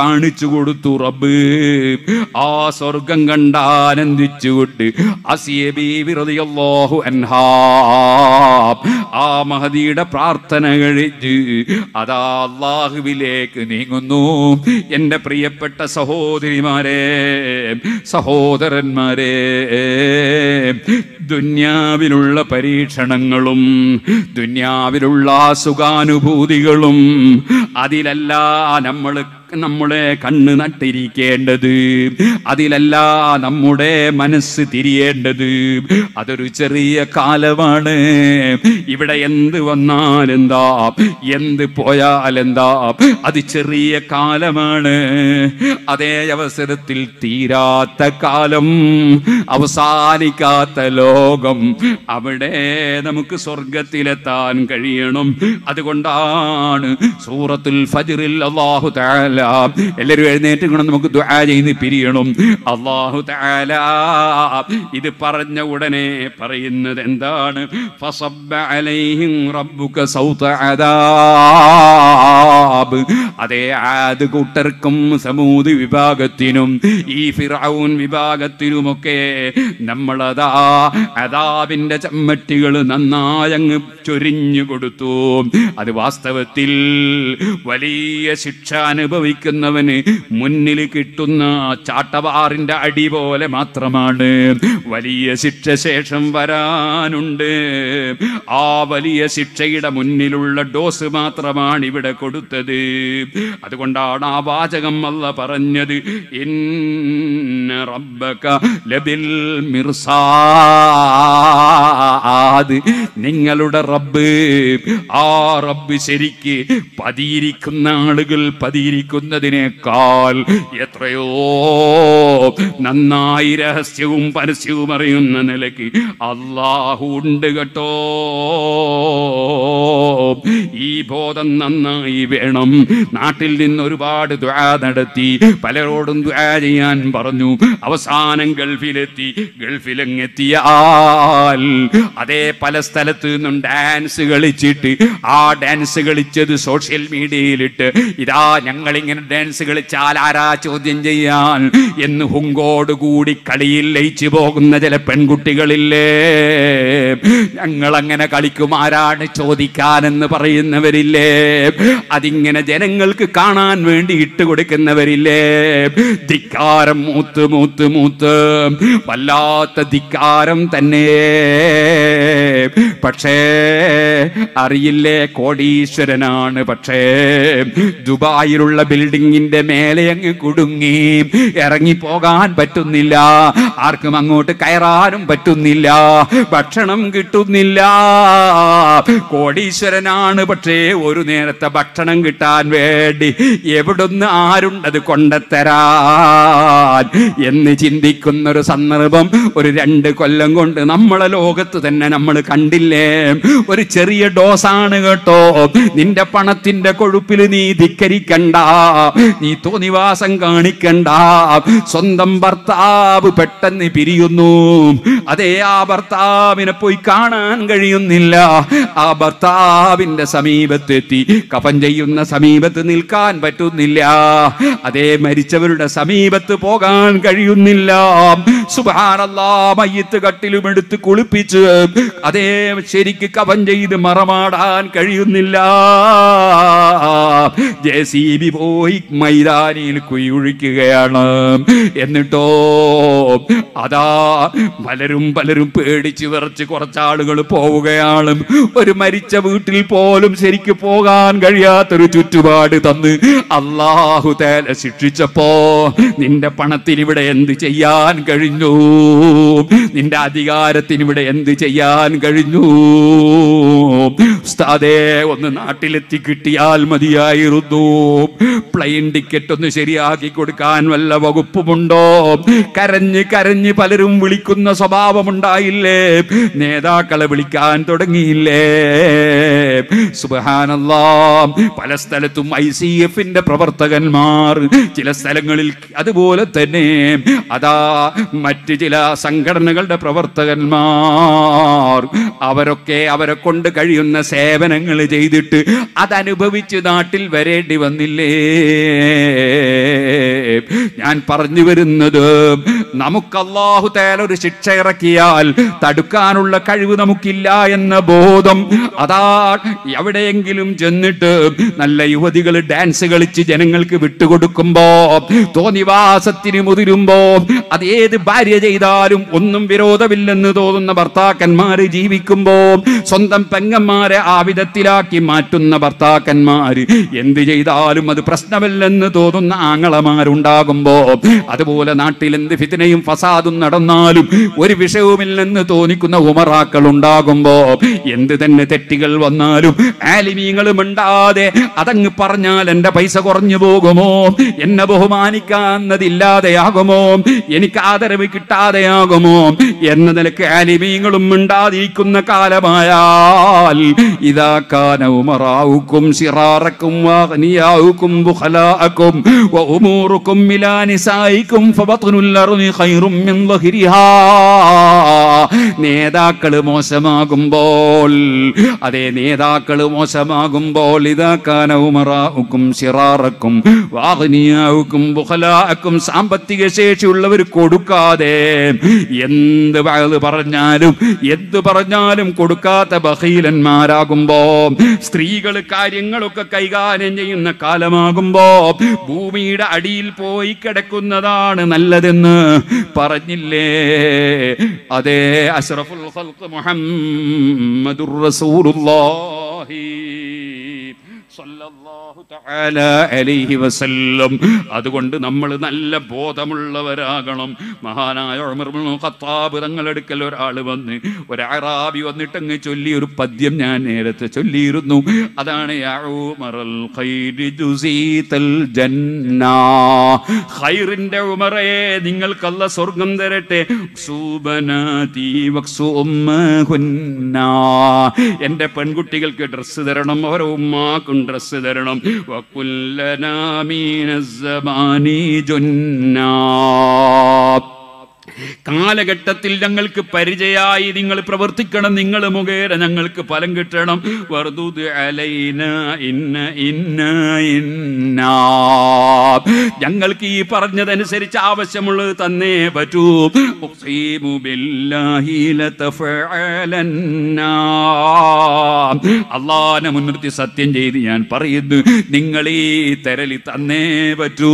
കാണിച്ചു കൊടുത്തു റബ്ബ് ആ സ്വർഗം കണ്ട ആനന്ദിച്ചുകൊണ്ട് അസിയബിറിയല്ലാഹു അൻഹാ ആ മഹതിയുടെ പ്രാർത്ഥന കഴിച്ച് അതാ അള്ളാഹുവിലേക്ക് നീങ്ങുന്നു എൻ്റെ പ്രിയപ്പെട്ട സഹോദരിമാരെ സഹോദരന്മാരെ ദുന്യാവിലുള്ള പരീക്ഷണങ്ങളും ദുന്യാവിലുള്ള സുഖാനുഭൂതികളും അതിലല്ല നമ്മൾ നമ്മുടെ കണ്ണ് നട്ടിരിക്കേണ്ടത് അതിലല്ല നമ്മുടെ മനസ്സ് തിരിയേണ്ടത് അതൊരു ചെറിയ കാലമാണ് ഇവിടെ എന്ത് എന്താ എന്ത് എന്താ അത് ചെറിയ കാലമാണ് അതേ അവസരത്തിൽ തീരാത്ത കാലം അവസാനിക്കാത്ത ലോകം അവിടെ നമുക്ക് സ്വർഗത്തിലെത്താൻ കഴിയണം അതുകൊണ്ടാണ് സൂറത്തുൽ ഫജിറിൽ അള്ളാഹു താല എല്ലാവരും എഴുന്നേറ്റ് കൊണ്ട് നമുക്ക് ദുആ ചെയ്ത് പിരിയണം അള്ളാഹു താല ഇത് പറഞ്ഞ ഉടനെ പറയുന്നത് എന്താണ് അതേ ആദ് കൂട്ടർക്കും സമൂത് വിഭാഗത്തിനും ഈ ഫിറൌൻ വിഭാഗത്തിനുമൊക്കെ നമ്മളതാ അതാവിൻ്റെ ചമ്മട്ടികൾ അങ്ങ് ചൊരിഞ്ഞു കൊടുത്തു അത് വാസ്തവത്തിൽ വലിയ ശിക്ഷ അനുഭവി ആരാധിക്കുന്നവന് മുന്നിൽ കിട്ടുന്ന ചാട്ടവാറിന്റെ അടി പോലെ മാത്രമാണ് വലിയ ശിക്ഷ ശേഷം വരാനുണ്ട് ആ വലിയ ശിക്ഷയുടെ മുന്നിലുള്ള ഡോസ് മാത്രമാണ് ഇവിടെ കൊടുത്തത് അതുകൊണ്ടാണ് ആ വാചകം അല്ല പറഞ്ഞത് റബ്ബക ലബിൽ മിർസാദ് നിങ്ങളുടെ റബ്ബ് ആ റബ്ബ് ശരിക്ക് പതിയിരിക്കുന്ന ആളുകൾ പതിയിരിക്കുന്ന നൽകുന്നതിനേക്കാൾ എത്രയോ നന്നായി രഹസ്യവും പരസ്യവും അറിയുന്ന നിലയ്ക്ക് അള്ളാഹു ഉണ്ട് കേട്ടോ ഈ ബോധം നന്നായി വേണം നാട്ടിൽ നിന്ന് ഒരുപാട് ദ്വാ നടത്തി പലരോടും ദ്വാ ചെയ്യാൻ പറഞ്ഞു അവസാനം ഗൾഫിലെത്തി ഗൾഫിലെത്തിയാൽ അതേ പല സ്ഥലത്ത് നിന്നും ഡാൻസ് കളിച്ചിട്ട് ആ ഡാൻസ് കളിച്ചത് സോഷ്യൽ മീഡിയയിലിട്ട് ഇതാ ഞങ്ങളിങ്ങനെ ഇങ്ങനെ ഡാൻസ് കളിച്ചാൽ ആരാ ചോദ്യം ചെയ്യാൻ എന്ന് ഹുങ്കോട് കൂടി കളിയിൽ ലയിച്ചു പോകുന്ന ചില പെൺകുട്ടികളില്ലേ ഞങ്ങൾ അങ്ങനെ കളിക്കും ആരാണ് ചോദിക്കാനെന്ന് പറയുന്നവരില്ലേ അതിങ്ങനെ ജനങ്ങൾക്ക് കാണാൻ വേണ്ടി ഇട്ട് കൊടുക്കുന്നവരില്ലേ ധിക്കാരം മൂത്ത് മൂത്ത് മൂത്ത് വല്ലാത്ത ധിക്കാരം തന്നെ പക്ഷേ അറിയില്ലേ കോടീശ്വരനാണ് പക്ഷേ ദുബായിലുള്ള ബിൽ ബിൽഡിങ്ങിന്റെ മേലെ അങ്ങ് കുടുങ്ങി പോകാൻ പറ്റുന്നില്ല ആർക്കും അങ്ങോട്ട് കയറാനും പറ്റുന്നില്ല ഭക്ഷണം കിട്ടുന്നില്ല കോടീശ്വരനാണ് പക്ഷേ ഒരു നേരത്തെ ഭക്ഷണം കിട്ടാൻ വേണ്ടി എവിടുന്ന് ആരുണ്ടത് കൊണ്ടെത്തരാൻ എന്ന് ചിന്തിക്കുന്നൊരു സന്ദർഭം ഒരു രണ്ട് കൊല്ലം കൊണ്ട് നമ്മളെ ലോകത്ത് തന്നെ നമ്മൾ കണ്ടില്ലേ ഒരു ചെറിയ ഡോസാണ് കേട്ടോ നിന്റെ പണത്തിന്റെ കൊഴുപ്പിൽ നീ ധിക്കരിക്കണ്ടാ നീ തോന്നിവാസം കാണിക്കണ്ട സ്വന്തം ഭർത്താവ് പെട്ടെന്ന് പിരിയുന്നു അതേ ആ ഭർത്താവിനെ പോയി കാണാൻ കഴിയുന്നില്ല ആ ഭർത്താവിന്റെ സമീപത്തെത്തി കഫൻ ചെയ്യുന്ന സമീപത്ത് നിൽക്കാൻ പറ്റുന്നില്ല അതേ മരിച്ചവരുടെ സമീപത്ത് പോകാൻ കഴിയുന്നില്ല സുഭാനല്ലാ മയ്യത്ത് കട്ടിലും എടുത്ത് കുളിപ്പിച്ച് അതേ ശരിക്ക് കഫൻ ചെയ്ത് മറമാടാൻ കഴിയുന്നില്ല ജെ സി ബി പോ പോയി മൈതാനിയിൽ കുഴിയൊഴിക്കുകയാണ് എന്നിട്ടോ അതാ പലരും പലരും പേടിച്ച് വിറച്ച് കുറച്ചാളുകൾ പോവുകയാണ് ഒരു മരിച്ച വീട്ടിൽ പോലും ശരിക്ക് പോകാൻ കഴിയാത്തൊരു ചുറ്റുപാട് തന്ന് അള്ളാഹു തേല ശിക്ഷിച്ചപ്പോ നിന്റെ പണത്തിന് ഇവിടെ എന്ത് ചെയ്യാൻ കഴിഞ്ഞു നിന്റെ അധികാരത്തിന് ഇവിടെ എന്ത് ചെയ്യാൻ കഴിഞ്ഞു ഉസ്താദേ ഒന്ന് നാട്ടിലെത്തി കിട്ടിയാൽ മതിയായിരുന്നു പ്ലെയിൻ ടിക്കറ്റ് ഒന്ന് ശരിയാക്കി കൊടുക്കാൻ വല്ല വകുപ്പുമുണ്ടോ കരഞ്ഞ് കരഞ്ഞ് പലരും വിളിക്കുന്ന സ്വഭാവമുണ്ടായില്ലേ നേതാക്കളെ വിളിക്കാൻ തുടങ്ങിയില്ലേ സുബഹാനല്ലാം പല സ്ഥലത്തും ഐ സി എഫിന്റെ പ്രവർത്തകന്മാർ ചില സ്ഥലങ്ങളിൽ അതുപോലെ തന്നെ അതാ മറ്റ് ചില സംഘടനകളുടെ പ്രവർത്തകന്മാർ അവരൊക്കെ അവരെ കൊണ്ട് കഴി കഴിയുന്ന സേവനങ്ങൾ ചെയ്തിട്ട് അതനുഭവിച്ച് നാട്ടിൽ വരേണ്ടി വന്നില്ലേ ഞാൻ പറഞ്ഞു വരുന്നത് നമുക്ക് അള്ളാഹു തേല ഒരു ശിക്ഷ ഇറക്കിയാൽ തടുക്കാനുള്ള കഴിവ് നമുക്കില്ല എന്ന ബോധം അതാ എവിടെയെങ്കിലും ചെന്നിട്ട് നല്ല യുവതികൾ ഡാൻസ് കളിച്ച് ജനങ്ങൾക്ക് വിട്ടുകൊടുക്കുമ്പോ തോന്നിവാസത്തിന് മുതിരുമ്പോ അത് ഏത് ഭാര്യ ചെയ്താലും ഒന്നും വിരോധമില്ലെന്ന് തോന്നുന്ന ഭർത്താക്കന്മാര് ജീവിക്കുമ്പോ സ്വന്തം പെങ്ങന്മാരെ ആ വിധത്തിലാക്കി മാറ്റുന്ന ഭർത്താക്കന്മാര് എന്ത് ചെയ്താലും അത് പ്രശ്നമല്ലെന്ന് തോന്നുന്ന ആങ്ങളമാരുണ്ടാകുമ്പോ അതുപോലെ നാട്ടിൽ എന്ത് ഫിത്നയും ഫസാദും നടന്നാലും ഒരു വിഷയവുമില്ലെന്ന് തോന്നിക്കുന്ന ഉമറാക്കൾ ഉണ്ടാകുമ്പോ എന്ത് തന്നെ തെറ്റുകൾ വന്നാലും ആലിമീങ്ങളും ഉണ്ടാതെ അതങ്ങ് പറഞ്ഞാൽ എന്റെ പൈസ കുറഞ്ഞു പോകുമോ എന്നെ ബഹുമാനിക്കാന്നതില്ലാതെയാകുമോ എനിക്ക് ആദരവ് കിട്ടാതെയാകുമോ എന്ന നിലക്ക് ആലിമീങ്ങളും ഉണ്ടാതിരിക്കുന്ന കാലമായാൽ ഇതാ കാന ഉമറാവുക്കും സിറാറക്കും വാഹനിയാവുക്കും ബുഹലാക്കും وأموركم നേതാക്കൾ മോശമാകുമ്പോൾ അതേ നേതാക്കൾ മോശമാകുമ്പോൾ ഇതാക്കാനവുമറാക്കും സിറാറക്കും വാഹനിയാവുക്കും ബുഹലാക്കും സാമ്പത്തിക ശേഷിയുള്ളവർ കൊടുക്കാതെ എന്ത് പറഞ്ഞാലും എന്ത് പറഞ്ഞാലും കൊടുക്കാത്ത ബഹീലന്മാരാകുമ്പോ സ്ത്രീകൾ കാര്യങ്ങളൊക്കെ കൈകാര്യം ചെയ്യുന്ന കാലമാകുമ്പോ ഭൂമിയുടെ അടിയിൽ പോയി കിടക്കുന്നതാണ് നല്ലതെന്ന് പറഞ്ഞില്ലേ അതേ അഷ്റഫുൽ ഖൽഖ് മുഹമ്മദുർ റസൂലുള്ളാഹി സ്വല്ലല്ലാഹു അലൈഹി വസല്ലം അതുകൊണ്ട് നമ്മൾ നല്ല ബോധമുള്ളവരാകണം മഹാനായ ഖത്താബ് തങ്ങളെടുക്കൽ ഒരാൾ വന്ന് ഒരാറാബി വന്നിട്ട് അങ്ങ് ചൊല്ലി ഒരു പദ്യം ഞാൻ നേരത്തെ ചൊല്ലിയിരുന്നു അതാണ് ഖൈറിന്റെ ഉമറേ നിങ്ങൾക്കല്ല സ്വർഗം തരട്ടെ എന്റെ പെൺകുട്ടികൾക്ക് ഡ്രസ്സ് തരണം ഓരോ ഉമ്മാക്കും ഡ്രസ്സ് തരണം وكلنا من الزمان جنات കാലഘട്ടത്തിൽ ഞങ്ങൾക്ക് പരിചയമായി നിങ്ങൾ പ്രവർത്തിക്കണം നിങ്ങൾ മുഖേന ഞങ്ങൾക്ക് ഫലം കിട്ടണം വർദ്ധുത് അലൈന ഇന്ന ഇന്ന ഇന്ന ഞങ്ങൾക്ക് ഈ പറഞ്ഞതനുസരിച്ച് ആവശ്യമുള്ളത് തന്നേ പറ്റൂ അള്ളാനെ മുൻനിർത്തി സത്യം ചെയ്ത് ഞാൻ പറയുന്നു നിങ്ങൾ ഈ തെരലി തന്നേ പറ്റൂ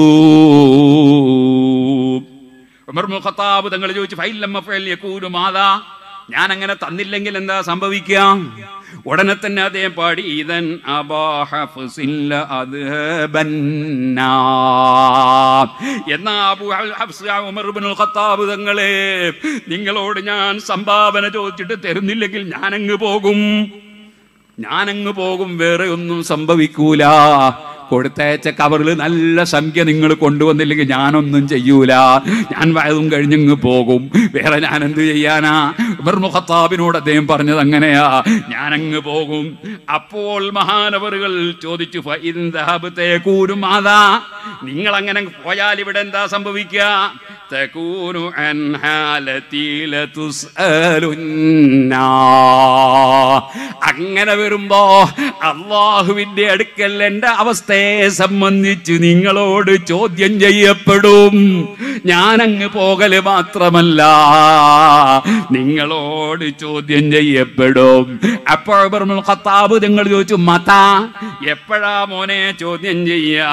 ഖത്താബ് തങ്ങൾ ചോദിച്ചു ഫൈലമ്മ ഫൈൽ യക്കൂനു മാതാ ഞാൻ അങ്ങനെ തന്നില്ലെങ്കിൽ എന്താ സംഭവിക്കാം ഉടനെ തന്നെ അദ്ദേഹം പാടി ഇതൻ എന്നാ ഖത്താബ് തങ്ങളെ നിങ്ങളോട് ഞാൻ സംഭാവന ചോദിച്ചിട്ട് തരുന്നില്ലെങ്കിൽ ഞാനങ്ങ് പോകും ഞാനങ്ങ് പോകും വേറെ ഒന്നും സംഭവിക്കൂല കൊടുത്തയച്ച കവറിൽ നല്ല സംഖ്യ നിങ്ങൾ കൊണ്ടുവന്നില്ലെങ്കിൽ ഞാനൊന്നും ചെയ്യൂല ഞാൻ വയതും കഴിഞ്ഞു പോകും വേറെ ഞാൻ എന്ത് ചെയ്യാനാ ഖത്താബിനോട് അദ്ദേഹം പറഞ്ഞത് അങ്ങനെയാ ഞാൻ അങ്ങ് പോകും അപ്പോൾ മഹാനവറുകൾ ചോദിച്ചു തേക്കൂരും മാതാ നിങ്ങൾ അങ്ങനെ പോയാൽ ഇവിടെ എന്താ സംഭവിക്കുക അങ്ങനെ വരുമ്പോ അള്ളാഹുവിന്റെ അടുക്കൽ എന്റെ അവസ്ഥയെ സംബന്ധിച്ച് നിങ്ങളോട് ചോദ്യം ചെയ്യപ്പെടും ഞാനങ്ങ് പോകല് മാത്രമല്ല നിങ്ങളോ നിങ്ങളോട് ചോദ്യം ചെയ്യപ്പെടും അപ്പോൾ ഖത്താബ് നിങ്ങൾ ചോദിച്ചു മത എപ്പോഴാ മോനെ ചോദ്യം ചെയ്യുക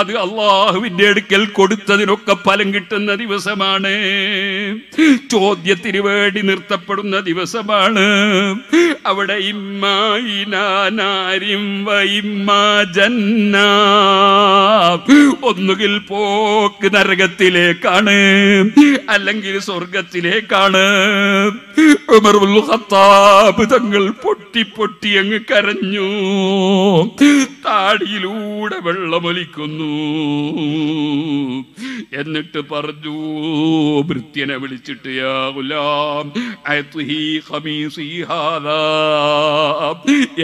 അത് അള്ളാഹുവിന്റെ അടുക്കൽ കൊടുത്തതിനൊക്കെ ഫലം കിട്ടുന്ന ദിവസമാണ് ചോദ്യത്തിന് വേണ്ടി നിർത്തപ്പെടുന്ന ദിവസമാണ് അവിടെ ഇമ്മായിനാരിം ഒന്നുകിൽ പോക്ക് നരകത്തിലേക്കാണ് അല്ലെങ്കിൽ സ്വർഗത്തിലേക്കാണ് സാബിതങ്ങൾ പൊട്ടി പൊട്ടി അങ്ങ് കരഞ്ഞു താടിയിലൂടെ വെള്ളമൊലിക്കുന്നു എന്നിട്ട് പറഞ്ഞു ഭൃത്യനെ വിളിച്ചിട്ട്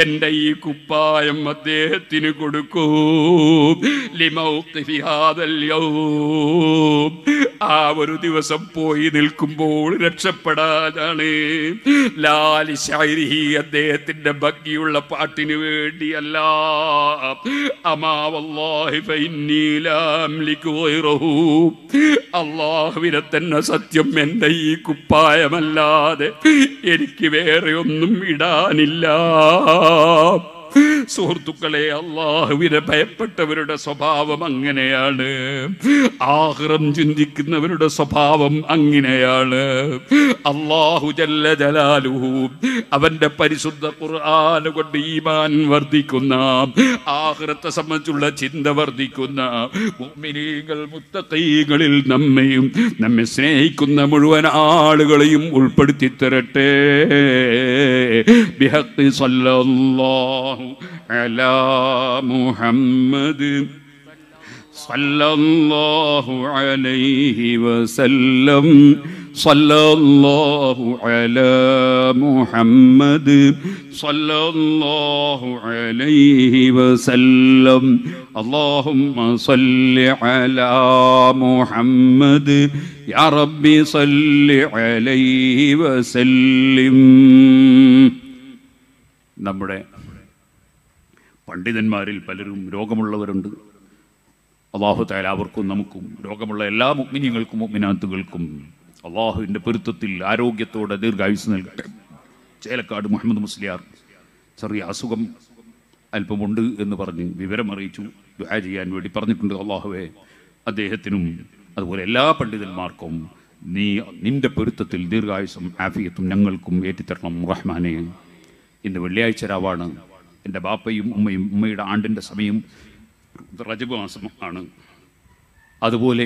എന്റെ ഈ കുപ്പായം അദ്ദേഹത്തിന് കൊടുക്കൂ ആ ഒരു ദിവസം പോയി നിൽക്കുമ്പോൾ രക്ഷപ്പെടാനാണ് ലാലിശ ഷൈരിഹി അദ്ദേഹത്തിന്റെ ഭംഗിയുള്ള പാട്ടിന് വേണ്ടിയല്ല അള്ളാഹുവിനെ തന്നെ സത്യം എന്റെ ഈ കുപ്പായമല്ലാതെ എനിക്ക് വേറെ ഒന്നും ഇടാനില്ല സുഹൃത്തുക്കളെ അള്ളാഹുവിനെ ഭയപ്പെട്ടവരുടെ സ്വഭാവം അങ്ങനെയാണ് ആഹ്റം ചിന്തിക്കുന്നവരുടെ സ്വഭാവം അങ്ങനെയാണ് അള്ളാഹു ജല്ല ജലാലുഹു അവന്റെ പരിശുദ്ധ ഖുർആാന കൊണ്ട് ഈമാൻ വർദ്ധിക്കുന്ന ആഹ്റത്തെ സംബന്ധിച്ചുള്ള ചിന്ത വർദ്ധിക്കുന്ന മുഅ്മിനീങ്ങൾ മുത്തഖീകളിൽ നമ്മയും നമ്മെ സ്നേഹിക്കുന്ന മുഴുവൻ ആളുകളെയും ഉൾപ്പെടുത്തി തരട്ടെ ബിഹഖ് സല്ലല്ലാഹു على محمد صلى الله عليه وسلم صلى الله على محمد صلى الله عليه وسلم اللهم صل على محمد يا ربي صل عليه وسلم نمره പണ്ഡിതന്മാരിൽ പലരും രോഗമുള്ളവരുണ്ട് അള്ളാഹു തായാലും അവർക്കും നമുക്കും രോഗമുള്ള എല്ലാ മുഗ്മിനിയങ്ങൾക്കും മുഗ്മിനാത്തുകൾക്കും അള്ളാഹുവിൻ്റെ പൊരുത്തത്തിൽ ആരോഗ്യത്തോടെ ദീർഘായുസ് നൽകട്ടെ ചേലക്കാട് മുഹമ്മദ് മുസ്ലിയാർ ചെറിയ അസുഖം അല്പമുണ്ട് എന്ന് പറഞ്ഞ് വിവരം അറിയിച്ചു ദുആ ചെയ്യാൻ വേണ്ടി പറഞ്ഞിട്ടുണ്ട് അള്ളാഹുവെ അദ്ദേഹത്തിനും അതുപോലെ എല്ലാ പണ്ഡിതന്മാർക്കും നീ നിന്റെ പൊരുത്തത്തിൽ ദീർഘായുസും ആഫിയത്തും ഞങ്ങൾക്കും ഏറ്റിത്തരണം റഹ്മാനെ ഇന്ന് വെള്ളിയാഴ്ച രാവാണ് എൻ്റെ ബാപ്പയും ഉമ്മയും ഉമ്മയുടെ ആണ്ടിൻ്റെ സമയം റജബ് മാസം ആണ് അതുപോലെ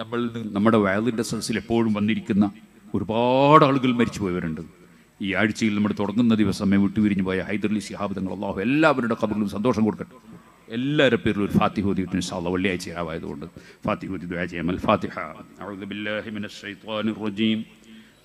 നമ്മൾ നമ്മുടെ വയലിൻ്റെ സദസ്സിൽ എപ്പോഴും വന്നിരിക്കുന്ന ഒരുപാട് ആളുകൾ മരിച്ചു പോയവരുണ്ട് ഈ ആഴ്ചയിൽ നമ്മൾ തുടങ്ങുന്ന ദിവസമേ വിട്ടുപിരിഞ്ഞു പോയ ഹൈദർലി ശിഹാബ് തങ്ങൾ അള്ളാഹു എല്ലാവരുടെ കബറിലും സന്തോഷം കൊടുക്കട്ടെ എല്ലാവരുടെ പേരിലും ഒരു ഫാത്തിഹ ഹോദി ഇൻഷാ വെള്ളിയാഴ്ച ആവായതുകൊണ്ട് ഫാത്തിഹ ഓതി ദ്വാജയമൽ റജീം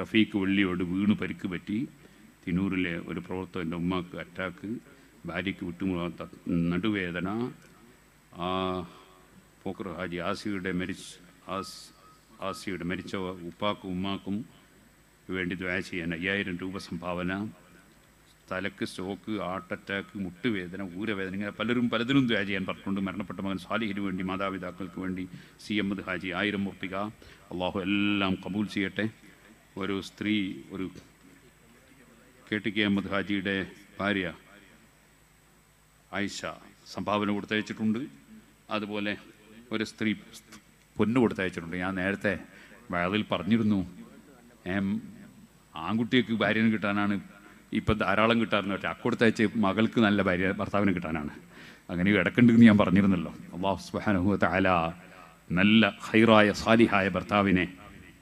റഫീഖ് വള്ളിയോട് വീണ് പരിക്ക് പറ്റി തിനൂരിലെ ഒരു പ്രവർത്തകൻ്റെ ഉമ്മാക്ക് അറ്റാക്ക് ഭാര്യയ്ക്ക് വിട്ടുമുളാത്ത നടുവേദന പോക്കർ ഹാജി ആസിയുടെ മരിച്ച ആസ് ആസിയുടെ മരിച്ച ഉപ്പാക്കും ഉമ്മാക്കും വേണ്ടി ദ്വാ ചെയ്യാൻ അയ്യായിരം രൂപ സംഭാവന തലക്ക് സ്ട്രോക്ക് ഹാർട്ട് അറ്റാക്ക് മുട്ടുവേദന ഊരവേദന ഇങ്ങനെ പലരും പലതിനും ദ്വാ ചെയ്യാൻ പറഞ്ഞിട്ടുണ്ട് മരണപ്പെട്ട മകൻ സാലിഹിന് വേണ്ടി മാതാപിതാക്കൾക്ക് വേണ്ടി സി എം ഹാജി ആയിരം ഉറപ്പിക അള്ളാഹു എല്ലാം കബൂൽ ചെയ്യട്ടെ ഒരു സ്ത്രീ ഒരു കെ ടി കെ അഹമ്മദ് ഹാജിയുടെ ഭാര്യ ആയിഷ സംഭാവന കൊടുത്തയച്ചിട്ടുണ്ട് അതുപോലെ ഒരു സ്ത്രീ പൊന്നു കൊടുത്തയച്ചിട്ടുണ്ട് ഞാൻ നേരത്തെ വേളയിൽ പറഞ്ഞിരുന്നു ആൺകുട്ടിക്ക് ഭാര്യനെ കിട്ടാനാണ് ഇപ്പം ധാരാളം കിട്ടാറുണ്ട് പക്ഷേ അക്കൊടുത്തയച്ച് മകൾക്ക് നല്ല ഭാര്യ ഭർത്താവിന് കിട്ടാനാണ് അങ്ങനെ ഇടക്കുണ്ടെന്ന് ഞാൻ പറഞ്ഞിരുന്നല്ലോ അള്ളാഹു സുബാനുഹു താല നല്ല ഹൈറായ സാലിഹായ ഭർത്താവിനെ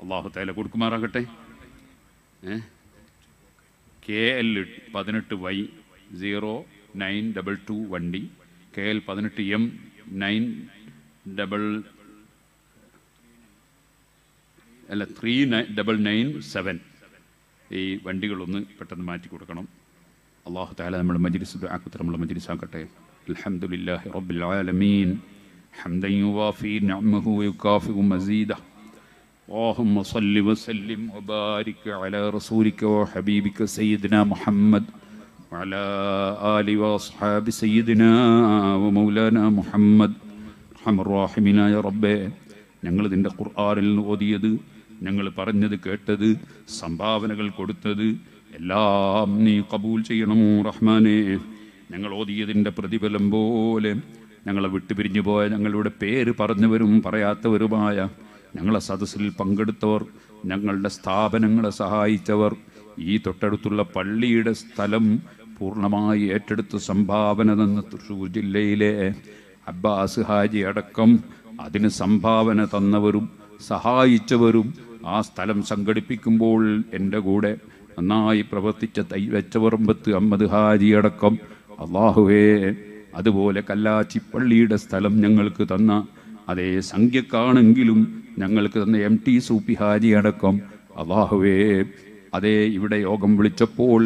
അള്ളാഹുത്തായാല കൊടുക്കുമാറാകട്ടെ കെ എൽ പതിനെട്ട് Y zero nine double two one D K L പതിനെട്ട് എം നയൻ ഡബിൾ അല്ല three nine double nine seven ഈ വണ്ടികളൊന്ന് പെട്ടെന്ന് മാറ്റി കൊടുക്കണം അള്ളാഹു താല നമ്മൾ മജിരിസ് ആക്കത്തെ നമ്മൾ മജിരിസാക്കട്ടെ അലഹമുല്ലാഹി റബ്ബുൽ ആലമീൻ حمدا നമ്മഹു نعمه മസീദ اللهم صل وسلم وبارك على رسولك وحبيبك سيدنا محمد وعلى آل وأصحاب سيدنا ومولانا محمد الراحمين يا رب ഞങ്ങൾ ഇതിൻ്റെ ഖുർആാനിൽ ഓതിയത് ഞങ്ങൾ പറഞ്ഞത് കേട്ടത് സംഭാവനകൾ കൊടുത്തത് എല്ലാം നീ കബൂൽ ചെയ്യണം റഹ്മാനെ ഞങ്ങൾ ഓതിയതിൻ്റെ പ്രതിഫലം പോലെ ഞങ്ങളെ വിട്ടുപിരിഞ്ഞു പോയ ഞങ്ങളുടെ പേര് പറഞ്ഞവരും പറയാത്തവരുമായ ഞങ്ങളെ സദസ്സിൽ പങ്കെടുത്തവർ ഞങ്ങളുടെ സ്ഥാപനങ്ങളെ സഹായിച്ചവർ ഈ തൊട്ടടുത്തുള്ള പള്ളിയുടെ സ്ഥലം പൂർണ്ണമായി ഏറ്റെടുത്ത് സംഭാവന തന്ന തൃശ്ശൂർ ജില്ലയിലെ അബ്ബാസ് ഹാജി അടക്കം അതിന് സംഭാവന തന്നവരും സഹായിച്ചവരും ആ സ്ഥലം സംഘടിപ്പിക്കുമ്പോൾ എൻ്റെ കൂടെ നന്നായി പ്രവർത്തിച്ച തൈ വെച്ചവറമ്പത്ത് ഹാജി അടക്കം അള്ളാഹുവേ അതുപോലെ കല്ലാച്ചിപ്പള്ളിയുടെ സ്ഥലം ഞങ്ങൾക്ക് തന്ന അതേ സംഖ്യക്കാണെങ്കിലും ഞങ്ങൾക്ക് തന്ന എം ടി സൂപ്പി ഹാജി അടക്കം അള്ളാഹുവേ അതേ ഇവിടെ യോഗം വിളിച്ചപ്പോൾ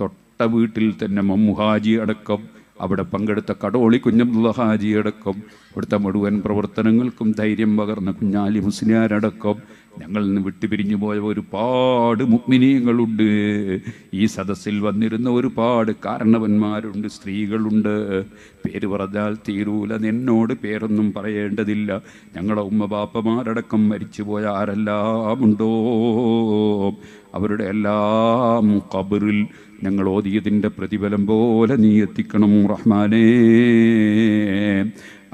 തൊട്ട വീട്ടിൽ തന്നെ മമ്മുഹാജി അടക്കം അവിടെ പങ്കെടുത്ത കടോളി കുഞ്ഞബ്ദുള്ള ഹാജി അടക്കം ഇവിടുത്തെ മുഴുവൻ പ്രവർത്തനങ്ങൾക്കും ധൈര്യം പകർന്ന കുഞ്ഞാലി മുസ്ലിയാരടക്കം ഞങ്ങളിൽ നിന്ന് വിട്ടുപിരിഞ്ഞു പോയ ഒരുപാട് മുഗ്മിനീയങ്ങളുണ്ട് ഈ സദസ്സിൽ വന്നിരുന്ന ഒരുപാട് കാരണവന്മാരുണ്ട് സ്ത്രീകളുണ്ട് പേര് പറഞ്ഞാൽ തീരൂല നിന്നോട് പേരൊന്നും പറയേണ്ടതില്ല ഞങ്ങളെ ഉമ്മ ബാപ്പമാരടക്കം മരിച്ചുപോയ ആരെല്ലാം ഉണ്ടോ അവരുടെ എല്ലാം കബറിൽ ഞങ്ങൾ ഓതിയതിൻ്റെ പ്രതിഫലം പോലെ നീ എത്തിക്കണം റഹ്മാനേ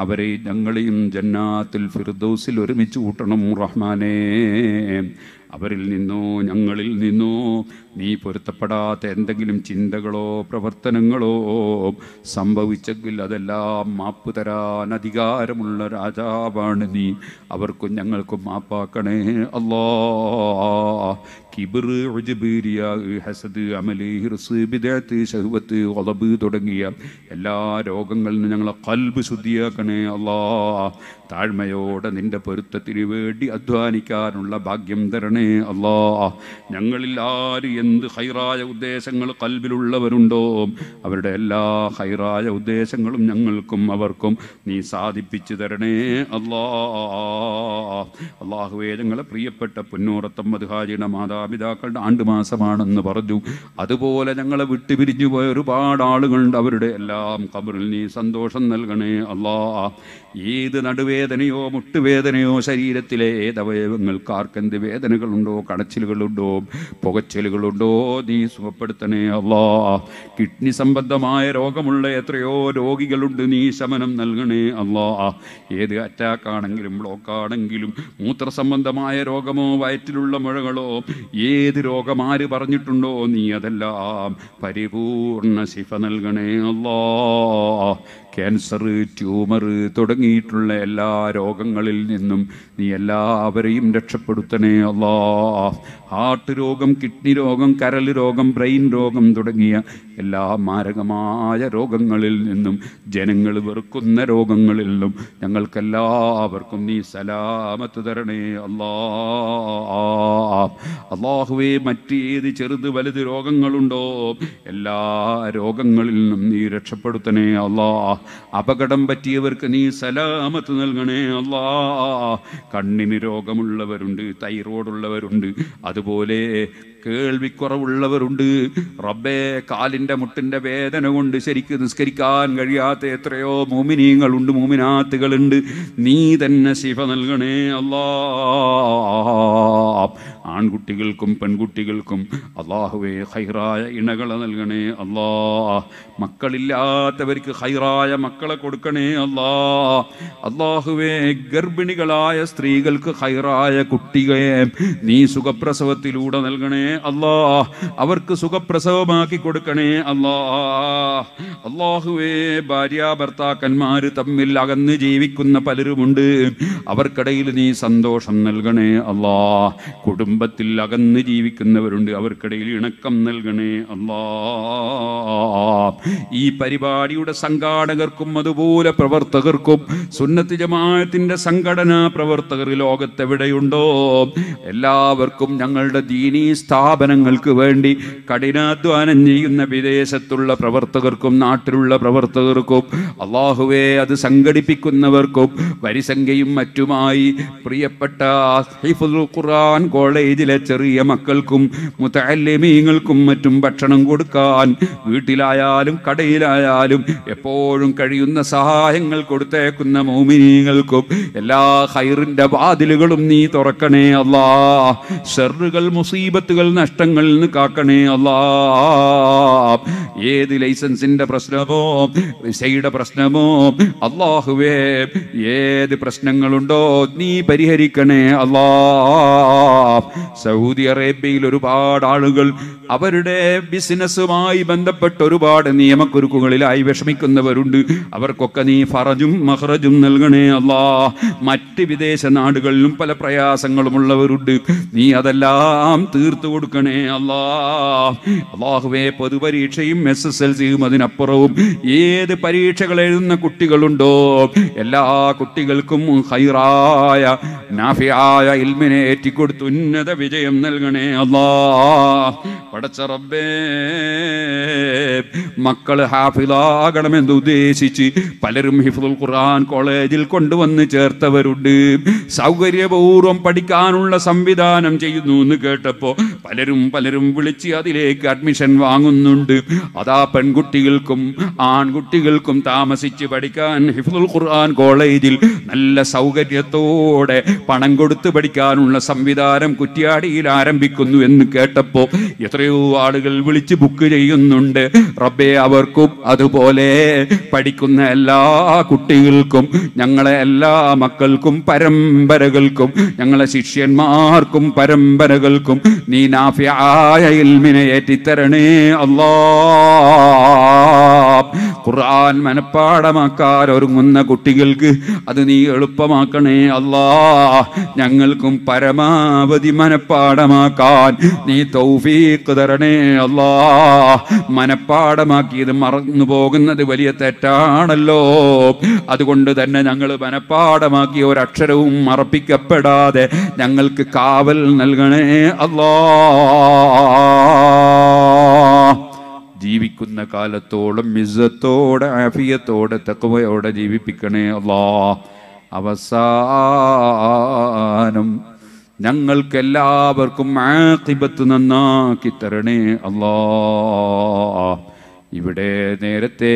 അവരെ ഞങ്ങളെയും ജന്നാത്തിൽ ഫിർദൗസിൽ ഒരുമിച്ച് കൂട്ടണം റഹ്മാനേ അവരിൽ നിന്നോ ഞങ്ങളിൽ നിന്നോ നീ പൊരുത്തപ്പെടാത്ത എന്തെങ്കിലും ചിന്തകളോ പ്രവർത്തനങ്ങളോ സംഭവിച്ചെങ്കിൽ അതെല്ലാം മാപ്പ് തരാൻ അധികാരമുള്ള രാജാവാണ് നീ അവർക്കും ഞങ്ങൾക്കും മാപ്പാക്കണേ അല്ലാ തുടങ്ങിയ എല്ലാ രോഗങ്ങളിൽ നിന്ന് ഞങ്ങളെ കൽബ് ശുദ്ധിയാക്കണേ അല്ലാ താഴ്മയോടെ നിന്റെ പൊരുത്തത്തിന് വേണ്ടി അധ്വാനിക്കാനുള്ള ഭാഗ്യം തരണേ അല്ലാ ഞങ്ങളിൽ ആര് എന്ത് ഹൈറായ ഉദ്ദേശങ്ങൾ കൽവിലുള്ളവരുണ്ടോ അവരുടെ എല്ലാ ഹൈറായ ഉദ്ദേശങ്ങളും ഞങ്ങൾക്കും അവർക്കും നീ സാധിപ്പിച്ചു തരണേ അല്ലാ അള്ളാഹുവേ ഞങ്ങളെ പ്രിയപ്പെട്ട പുന്നൂറത്തമ്മത് ഹാജിയുടെ മാതാപിതാക്കളുടെ ആണ്ടുമാസമാണെന്ന് പറഞ്ഞു അതുപോലെ ഞങ്ങളെ വിട്ടുപിരിഞ്ഞു പോയ ഒരുപാട് ആളുകളുണ്ട് അവരുടെ എല്ലാം കബറിൽ നീ സന്തോഷം നൽകണേ അല്ലാ ഏത് നടുവേ വേദനയോ മുട്ടുവേദനയോ ശരീരത്തിലെ ഏതവയവങ്ങൾക്ക് ആർക്കെന്ത് വേദനകളുണ്ടോ കടച്ചിലുകളുണ്ടോ പുകച്ചിലുകളുണ്ടോ നീ സുഖപ്പെടുത്തണേ അള്ളാ കിഡ്നി സംബന്ധമായ രോഗമുള്ള എത്രയോ രോഗികളുണ്ട് നീ ശമനം നൽകണേ അള്ളാ ഏത് അറ്റാക്ക് ആണെങ്കിലും ബ്ലോക്ക് ആണെങ്കിലും മൂത്ര സംബന്ധമായ രോഗമോ വയറ്റിലുള്ള മുഴകളോ ഏത് രോഗം ആര് പറഞ്ഞിട്ടുണ്ടോ നീ അതെല്ലാം പരിപൂർണ ശിഫ നൽകണേ അള്ളാ ക്യാൻസർ ട്യൂമർ തുടങ്ങിയിട്ടുള്ള എല്ലാ രോഗങ്ങളിൽ നിന്നും നീ എല്ലാവരെയും രക്ഷപ്പെടുത്തണേ അല്ലാ ഹാർട്ട് രോഗം കിഡ്നി രോഗം കരൽ രോഗം ബ്രെയിൻ രോഗം തുടങ്ങിയ എല്ലാ മാരകമായ രോഗങ്ങളിൽ നിന്നും ജനങ്ങൾ വെറുക്കുന്ന രോഗങ്ങളിൽ നിന്നും ഞങ്ങൾക്കെല്ലാവർക്കും നീ സലാമത്ത് തരണേ അല്ലാ അള്ളാഹുവേ മറ്റേത് ചെറുത് വലുത് രോഗങ്ങളുണ്ടോ എല്ലാ രോഗങ്ങളിൽ നിന്നും നീ രക്ഷപ്പെടുത്തണേ അള്ളാ അപകടം പറ്റിയവർക്ക് നീ സലാമത്ത് നൽകണേ അള്ളാ കണ്ണിന് രോഗമുള്ളവരുണ്ട് തൈറോയ്ഡുള്ളവരുണ്ട് അതുപോലെ കേൾവിക്കുറവുള്ളവരുണ്ട് റബ്ബേ കാലിൻ്റെ മുട്ടിൻ്റെ വേദന കൊണ്ട് ശരിക്ക് നിസ്കരിക്കാൻ കഴിയാത്ത എത്രയോ മൂമിനീങ്ങളുണ്ട് മൂമിനാത്തുകളുണ്ട് നീ തന്നെ ശിവ നൽകണേ അല്ലാ ആൺകുട്ടികൾക്കും പെൺകുട്ടികൾക്കും അള്ളാഹുവേ ഹൈറായ ഇണകളെ നൽകണേ അല്ലാ മക്കളില്ലാത്തവർക്ക് ഹൈറായ മക്കളെ കൊടുക്കണേ അല്ലാ അള്ളാഹുവേ ഗർഭിണികളായ സ്ത്രീകൾക്ക് ഹൈറായ കുട്ടികളെ നീ സുഖപ്രസവത്തിലൂടെ നൽകണേ അല്ലാ അവർക്ക് സുഖപ്രസവമാക്കി കൊടുക്കണേ അല്ലാ അള്ളാഹുവേ ഭാര്യ ഭർത്താക്കന്മാർ തമ്മിൽ അകന്ന് ജീവിക്കുന്ന പലരുമുണ്ട് അവർക്കിടയിൽ നീ സന്തോഷം നൽകണേ അല്ലാ കുടുംബ കുടുംബത്തിൽ അകന്ന് ജീവിക്കുന്നവരുണ്ട് അവർക്കിടയിൽ ഇണക്കം നൽകണേ അല്ലാ ഈ പരിപാടിയുടെ സംഘാടകർക്കും അതുപോലെ പ്രവർത്തകർക്കും സുന്നത്ത് ജമാത്തിൻ്റെ സംഘടനാ പ്രവർത്തകർ ലോകത്തെവിടെയുണ്ടോ എല്ലാവർക്കും ഞങ്ങളുടെ ദീനീ സ്ഥാപനങ്ങൾക്ക് വേണ്ടി കഠിനാധ്വാനം ചെയ്യുന്ന വിദേശത്തുള്ള പ്രവർത്തകർക്കും നാട്ടിലുള്ള പ്രവർത്തകർക്കും അള്ളാഹുവെ അത് സംഘടിപ്പിക്കുന്നവർക്കും വരിസംഖ്യയും മറ്റുമായി പ്രിയപ്പെട്ട ഖുർആൻ കോളേജ് ഏജിലെ ചെറിയ മക്കൾക്കും മുത്തല്യമീങ്ങൾക്കും മറ്റും ഭക്ഷണം കൊടുക്കാൻ വീട്ടിലായാലും കടയിലായാലും എപ്പോഴും കഴിയുന്ന സഹായങ്ങൾ കൊടുത്തേക്കുന്ന മോമിനീങ്ങൾക്കും എല്ലാ ഹൈറിൻ്റെ വാതിലുകളും നീ തുറക്കണേ അല്ലാ ഷെറുകൾ മുസീബത്തുകൾ നഷ്ടങ്ങളിൽ നിന്ന് കാക്കണേ അല്ലാ ഏത് ലൈസൻസിൻ്റെ പ്രശ്നമോ വിസയുടെ പ്രശ്നമോ അള്ളാഹുവേ ഏത് പ്രശ്നങ്ങളുണ്ടോ നീ പരിഹരിക്കണേ അള്ളാ സൗദി അറേബ്യയിൽ ഒരുപാട് ആളുകൾ അവരുടെ ബിസിനസ്സുമായി ബന്ധപ്പെട്ട ഒരുപാട് നിയമക്കുരുക്കുകളിലായി വിഷമിക്കുന്നവരുണ്ട് അവർക്കൊക്കെ നീ ഫറജും മഹ്റജും നൽകണേ അല്ലാ മറ്റ് വിദേശ നാടുകളിലും പല പ്രയാസങ്ങളുമുള്ളവരുണ്ട് നീ അതെല്ലാം തീർത്തു കൊടുക്കണേ അല്ലാ അള്ളാഹുവേ പൊതുപരീക്ഷയും എസ് എസ് എൽ സിയും അതിനപ്പുറവും ഏത് പരീക്ഷകൾ എഴുതുന്ന കുട്ടികളുണ്ടോ എല്ലാ കുട്ടികൾക്കും ഹൈറായ നാഫിയായ ഇൽമിനെ ഏറ്റിക്കൊടുത്തു ഉന്നത വിജയം നൽകണേ അല്ലാ പടച്ച റബ്ബേ മക്കൾ ഹാഫിലാകണമെന്ന് ഉദ്ദേശിച്ച് പലരും ഹിഫുൽ ഖുർആൻ കോളേജിൽ കൊണ്ടുവന്ന് ചേർത്തവരുണ്ട് സൗകര്യപൂർവ്വം പഠിക്കാനുള്ള സംവിധാനം ചെയ്യുന്നു എന്ന് കേട്ടപ്പോൾ പലരും പലരും വിളിച്ച് അതിലേക്ക് അഡ്മിഷൻ വാങ്ങുന്നുണ്ട് അതാ പെൺകുട്ടികൾക്കും ആൺകുട്ടികൾക്കും താമസിച്ച് പഠിക്കാൻ ഹിഫുൽ ഖുർആൻ കോളേജിൽ നല്ല സൗകര്യത്തോടെ പണം കൊടുത്ത് പഠിക്കാനുള്ള സംവിധാനം കുറ്റിയാടിയിൽ ആരംഭിക്കുന്നു എന്ന് കേട്ടപ്പോൾ എത്രയോ ആളുകൾ വിളിച്ച് ബുക്ക് ചെയ്യുന്നുണ്ട് റബ്ബെ അവർക്കും അതുപോലെ പഠിക്കുന്ന എല്ലാ കുട്ടികൾക്കും ഞങ്ങളെ എല്ലാ മക്കൾക്കും പരമ്പരകൾക്കും ഞങ്ങളെ ശിഷ്യന്മാർക്കും പരമ്പരകൾക്കും നീ നാഫിയായ ഇൽമിനെ ഏറ്റിത്തരണേ അല്ലാ ഖുർആൻ മനഃപ്പാടമാക്കാൻ ഒരുങ്ങുന്ന കുട്ടികൾക്ക് അത് നീ എളുപ്പമാക്കണേ അല്ലാ ഞങ്ങൾക്കും പരമാവധി മനഃപ്പാടമാക്കാൻ നീ തൗഫീഖ് തരണേ അല്ലാ മനപ്പാടമാക്കിയത് മറന്നു പോകുന്നത് വലിയ തെറ്റാണല്ലോ അതുകൊണ്ട് തന്നെ ഞങ്ങൾ മനഃപ്പാടമാക്കിയ ഒരക്ഷരവും മറപ്പിക്കപ്പെടാതെ ഞങ്ങൾക്ക് കാവൽ നൽകണേ അല്ലാ ജീവിക്കുന്ന കാലത്തോളം മിസത്തോടെ ആഫിയത്തോടെ തക്കവയോടെ ജീവിപ്പിക്കണേ അള്ളാ അവസാനം ഞങ്ങൾക്കെല്ലാവർക്കും ആക്കിബത്ത് നന്നാക്കി തരണേ അള്ളാ ഇവിടെ നേരത്തെ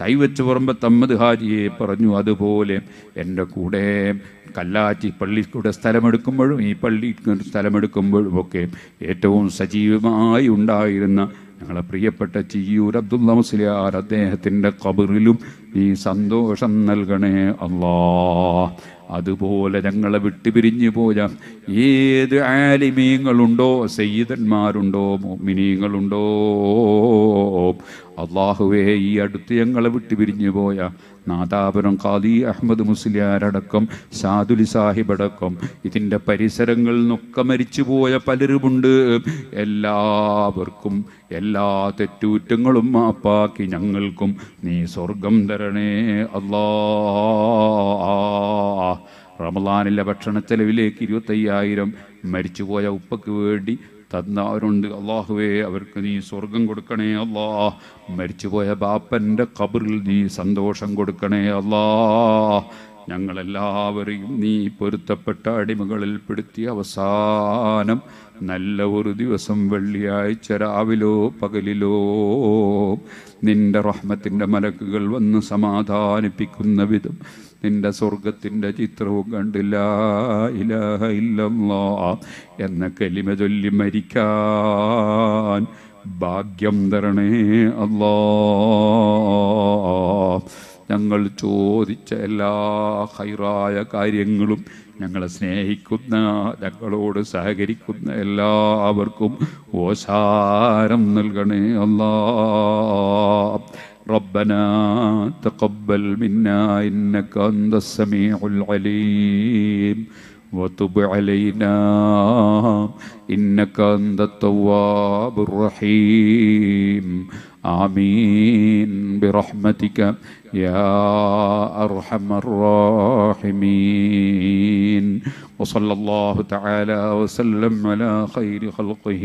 തൈവച്ച് പുറമ്പ് തമ്മത് ഹാജിയെ പറഞ്ഞു അതുപോലെ എൻ്റെ കൂടെ കല്ലാച്ചി പള്ളിക്കൂടെ സ്ഥലമെടുക്കുമ്പോഴും ഈ പള്ളി സ്ഥലമെടുക്കുമ്പോഴും ഒക്കെ ഏറ്റവും സജീവമായി ഉണ്ടായിരുന്ന ഞങ്ങളെ പ്രിയപ്പെട്ട ചിയ്യൂർ അബ്ദുൽ മുസ്ലിയാർ അദ്ദേഹത്തിൻ്റെ കബറിലും നീ സന്തോഷം നൽകണേ അള്ളാ അതുപോലെ ഞങ്ങളെ വിട്ടുപിരിഞ്ഞു പോയ ഏത് ആലിമീങ്ങളുണ്ടോ സയ്യിദന്മാരുണ്ടോ മിനിങ്ങളുണ്ടോ അള്ളാഹുവേ ഈ അടുത്ത് ഞങ്ങളെ വിട്ടുപിരിഞ്ഞു പോയ നാദാപുരം ഖാദി അഹമ്മദ് മുസ്ലിയാരടക്കം സാദുലി സാഹിബ് അടക്കം ഇതിൻ്റെ പരിസരങ്ങളിൽ നിന്നൊക്കെ മരിച്ചു പോയ പലരുമുണ്ട് എല്ലാവർക്കും എല്ലാ തെറ്റൂറ്റങ്ങളും മാപ്പാക്കി ഞങ്ങൾക്കും നീ സ്വർഗം തരണേ അല്ലാ റമലാനിലെ ഭക്ഷണ ചെലവിലേക്ക് ഇരുപത്തയ്യായിരം മരിച്ചുപോയ ഉപ്പയ്ക്ക് വേണ്ടി തന്നവരുണ്ട് അള്ളാഹുവേ അവർക്ക് നീ സ്വർഗം കൊടുക്കണേ അല്ലാ മരിച്ചുപോയ ബാപ്പൻ്റെ കബറിൽ നീ സന്തോഷം കൊടുക്കണേ അല്ലാ ഞങ്ങളെല്ലാവരെയും നീ പൊരുത്തപ്പെട്ട അടിമകളിൽ പെടുത്തിയ അവസാനം നല്ല ഒരു ദിവസം വെള്ളിയാഴ്ച രാവിലോ പകലിലോ നിന്റെ റഹ്മത്തിൻ്റെ മലക്കുകൾ വന്ന് സമാധാനിപ്പിക്കുന്ന വിധം നിന്റെ സ്വർഗത്തിൻ്റെ ചിത്രവും കണ്ടില്ല ഇലഹ ഇല്ലല്ലോ എന്ന കലിമ ചൊല്ലി മരിക്കാൻ ഭാഗ്യം തരണേ അല്ലോ ഞങ്ങൾ ചോദിച്ച എല്ലാ ഹൈറായ കാര്യങ്ങളും ഞങ്ങളെ സ്നേഹിക്കുന്ന ഞങ്ങളോട് സഹകരിക്കുന്ന എല്ലാവർക്കും ഓശാരം നൽകണേ അല്ലാബനീം وتب علينا إنك أنت التواب الرحيم آمين برحمتك يا أرحم الراحمين وصلى الله تعالى وسلم على خير خلقه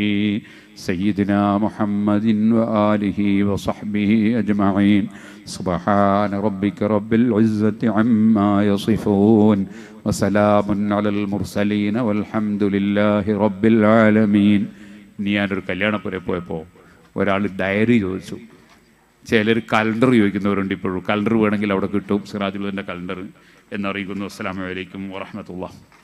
سيدنا محمد وآله وصحبه أجمعين سبحان ربك رب العزة عما يصفون وسلام على المرسلين والحمد لله رب العالمين നീ ഞാനൊരു കല്യാണപ്പുരയിൽ പോയപ്പോൾ ഒരാൾ ഡയറി ചോദിച്ചു ചിലർ കലണ്ടർ ചോദിക്കുന്നവരുണ്ട് ഇപ്പോഴും കലണ്ടർ വേണമെങ്കിൽ അവിടെ കിട്ടും സിറാജുലുദ്ദീൻ്റെ കലണ്ടർ എന്നറിയിക്കുന്നു അസ്സാം വലൈക്കും വറഹമത്തുള്ള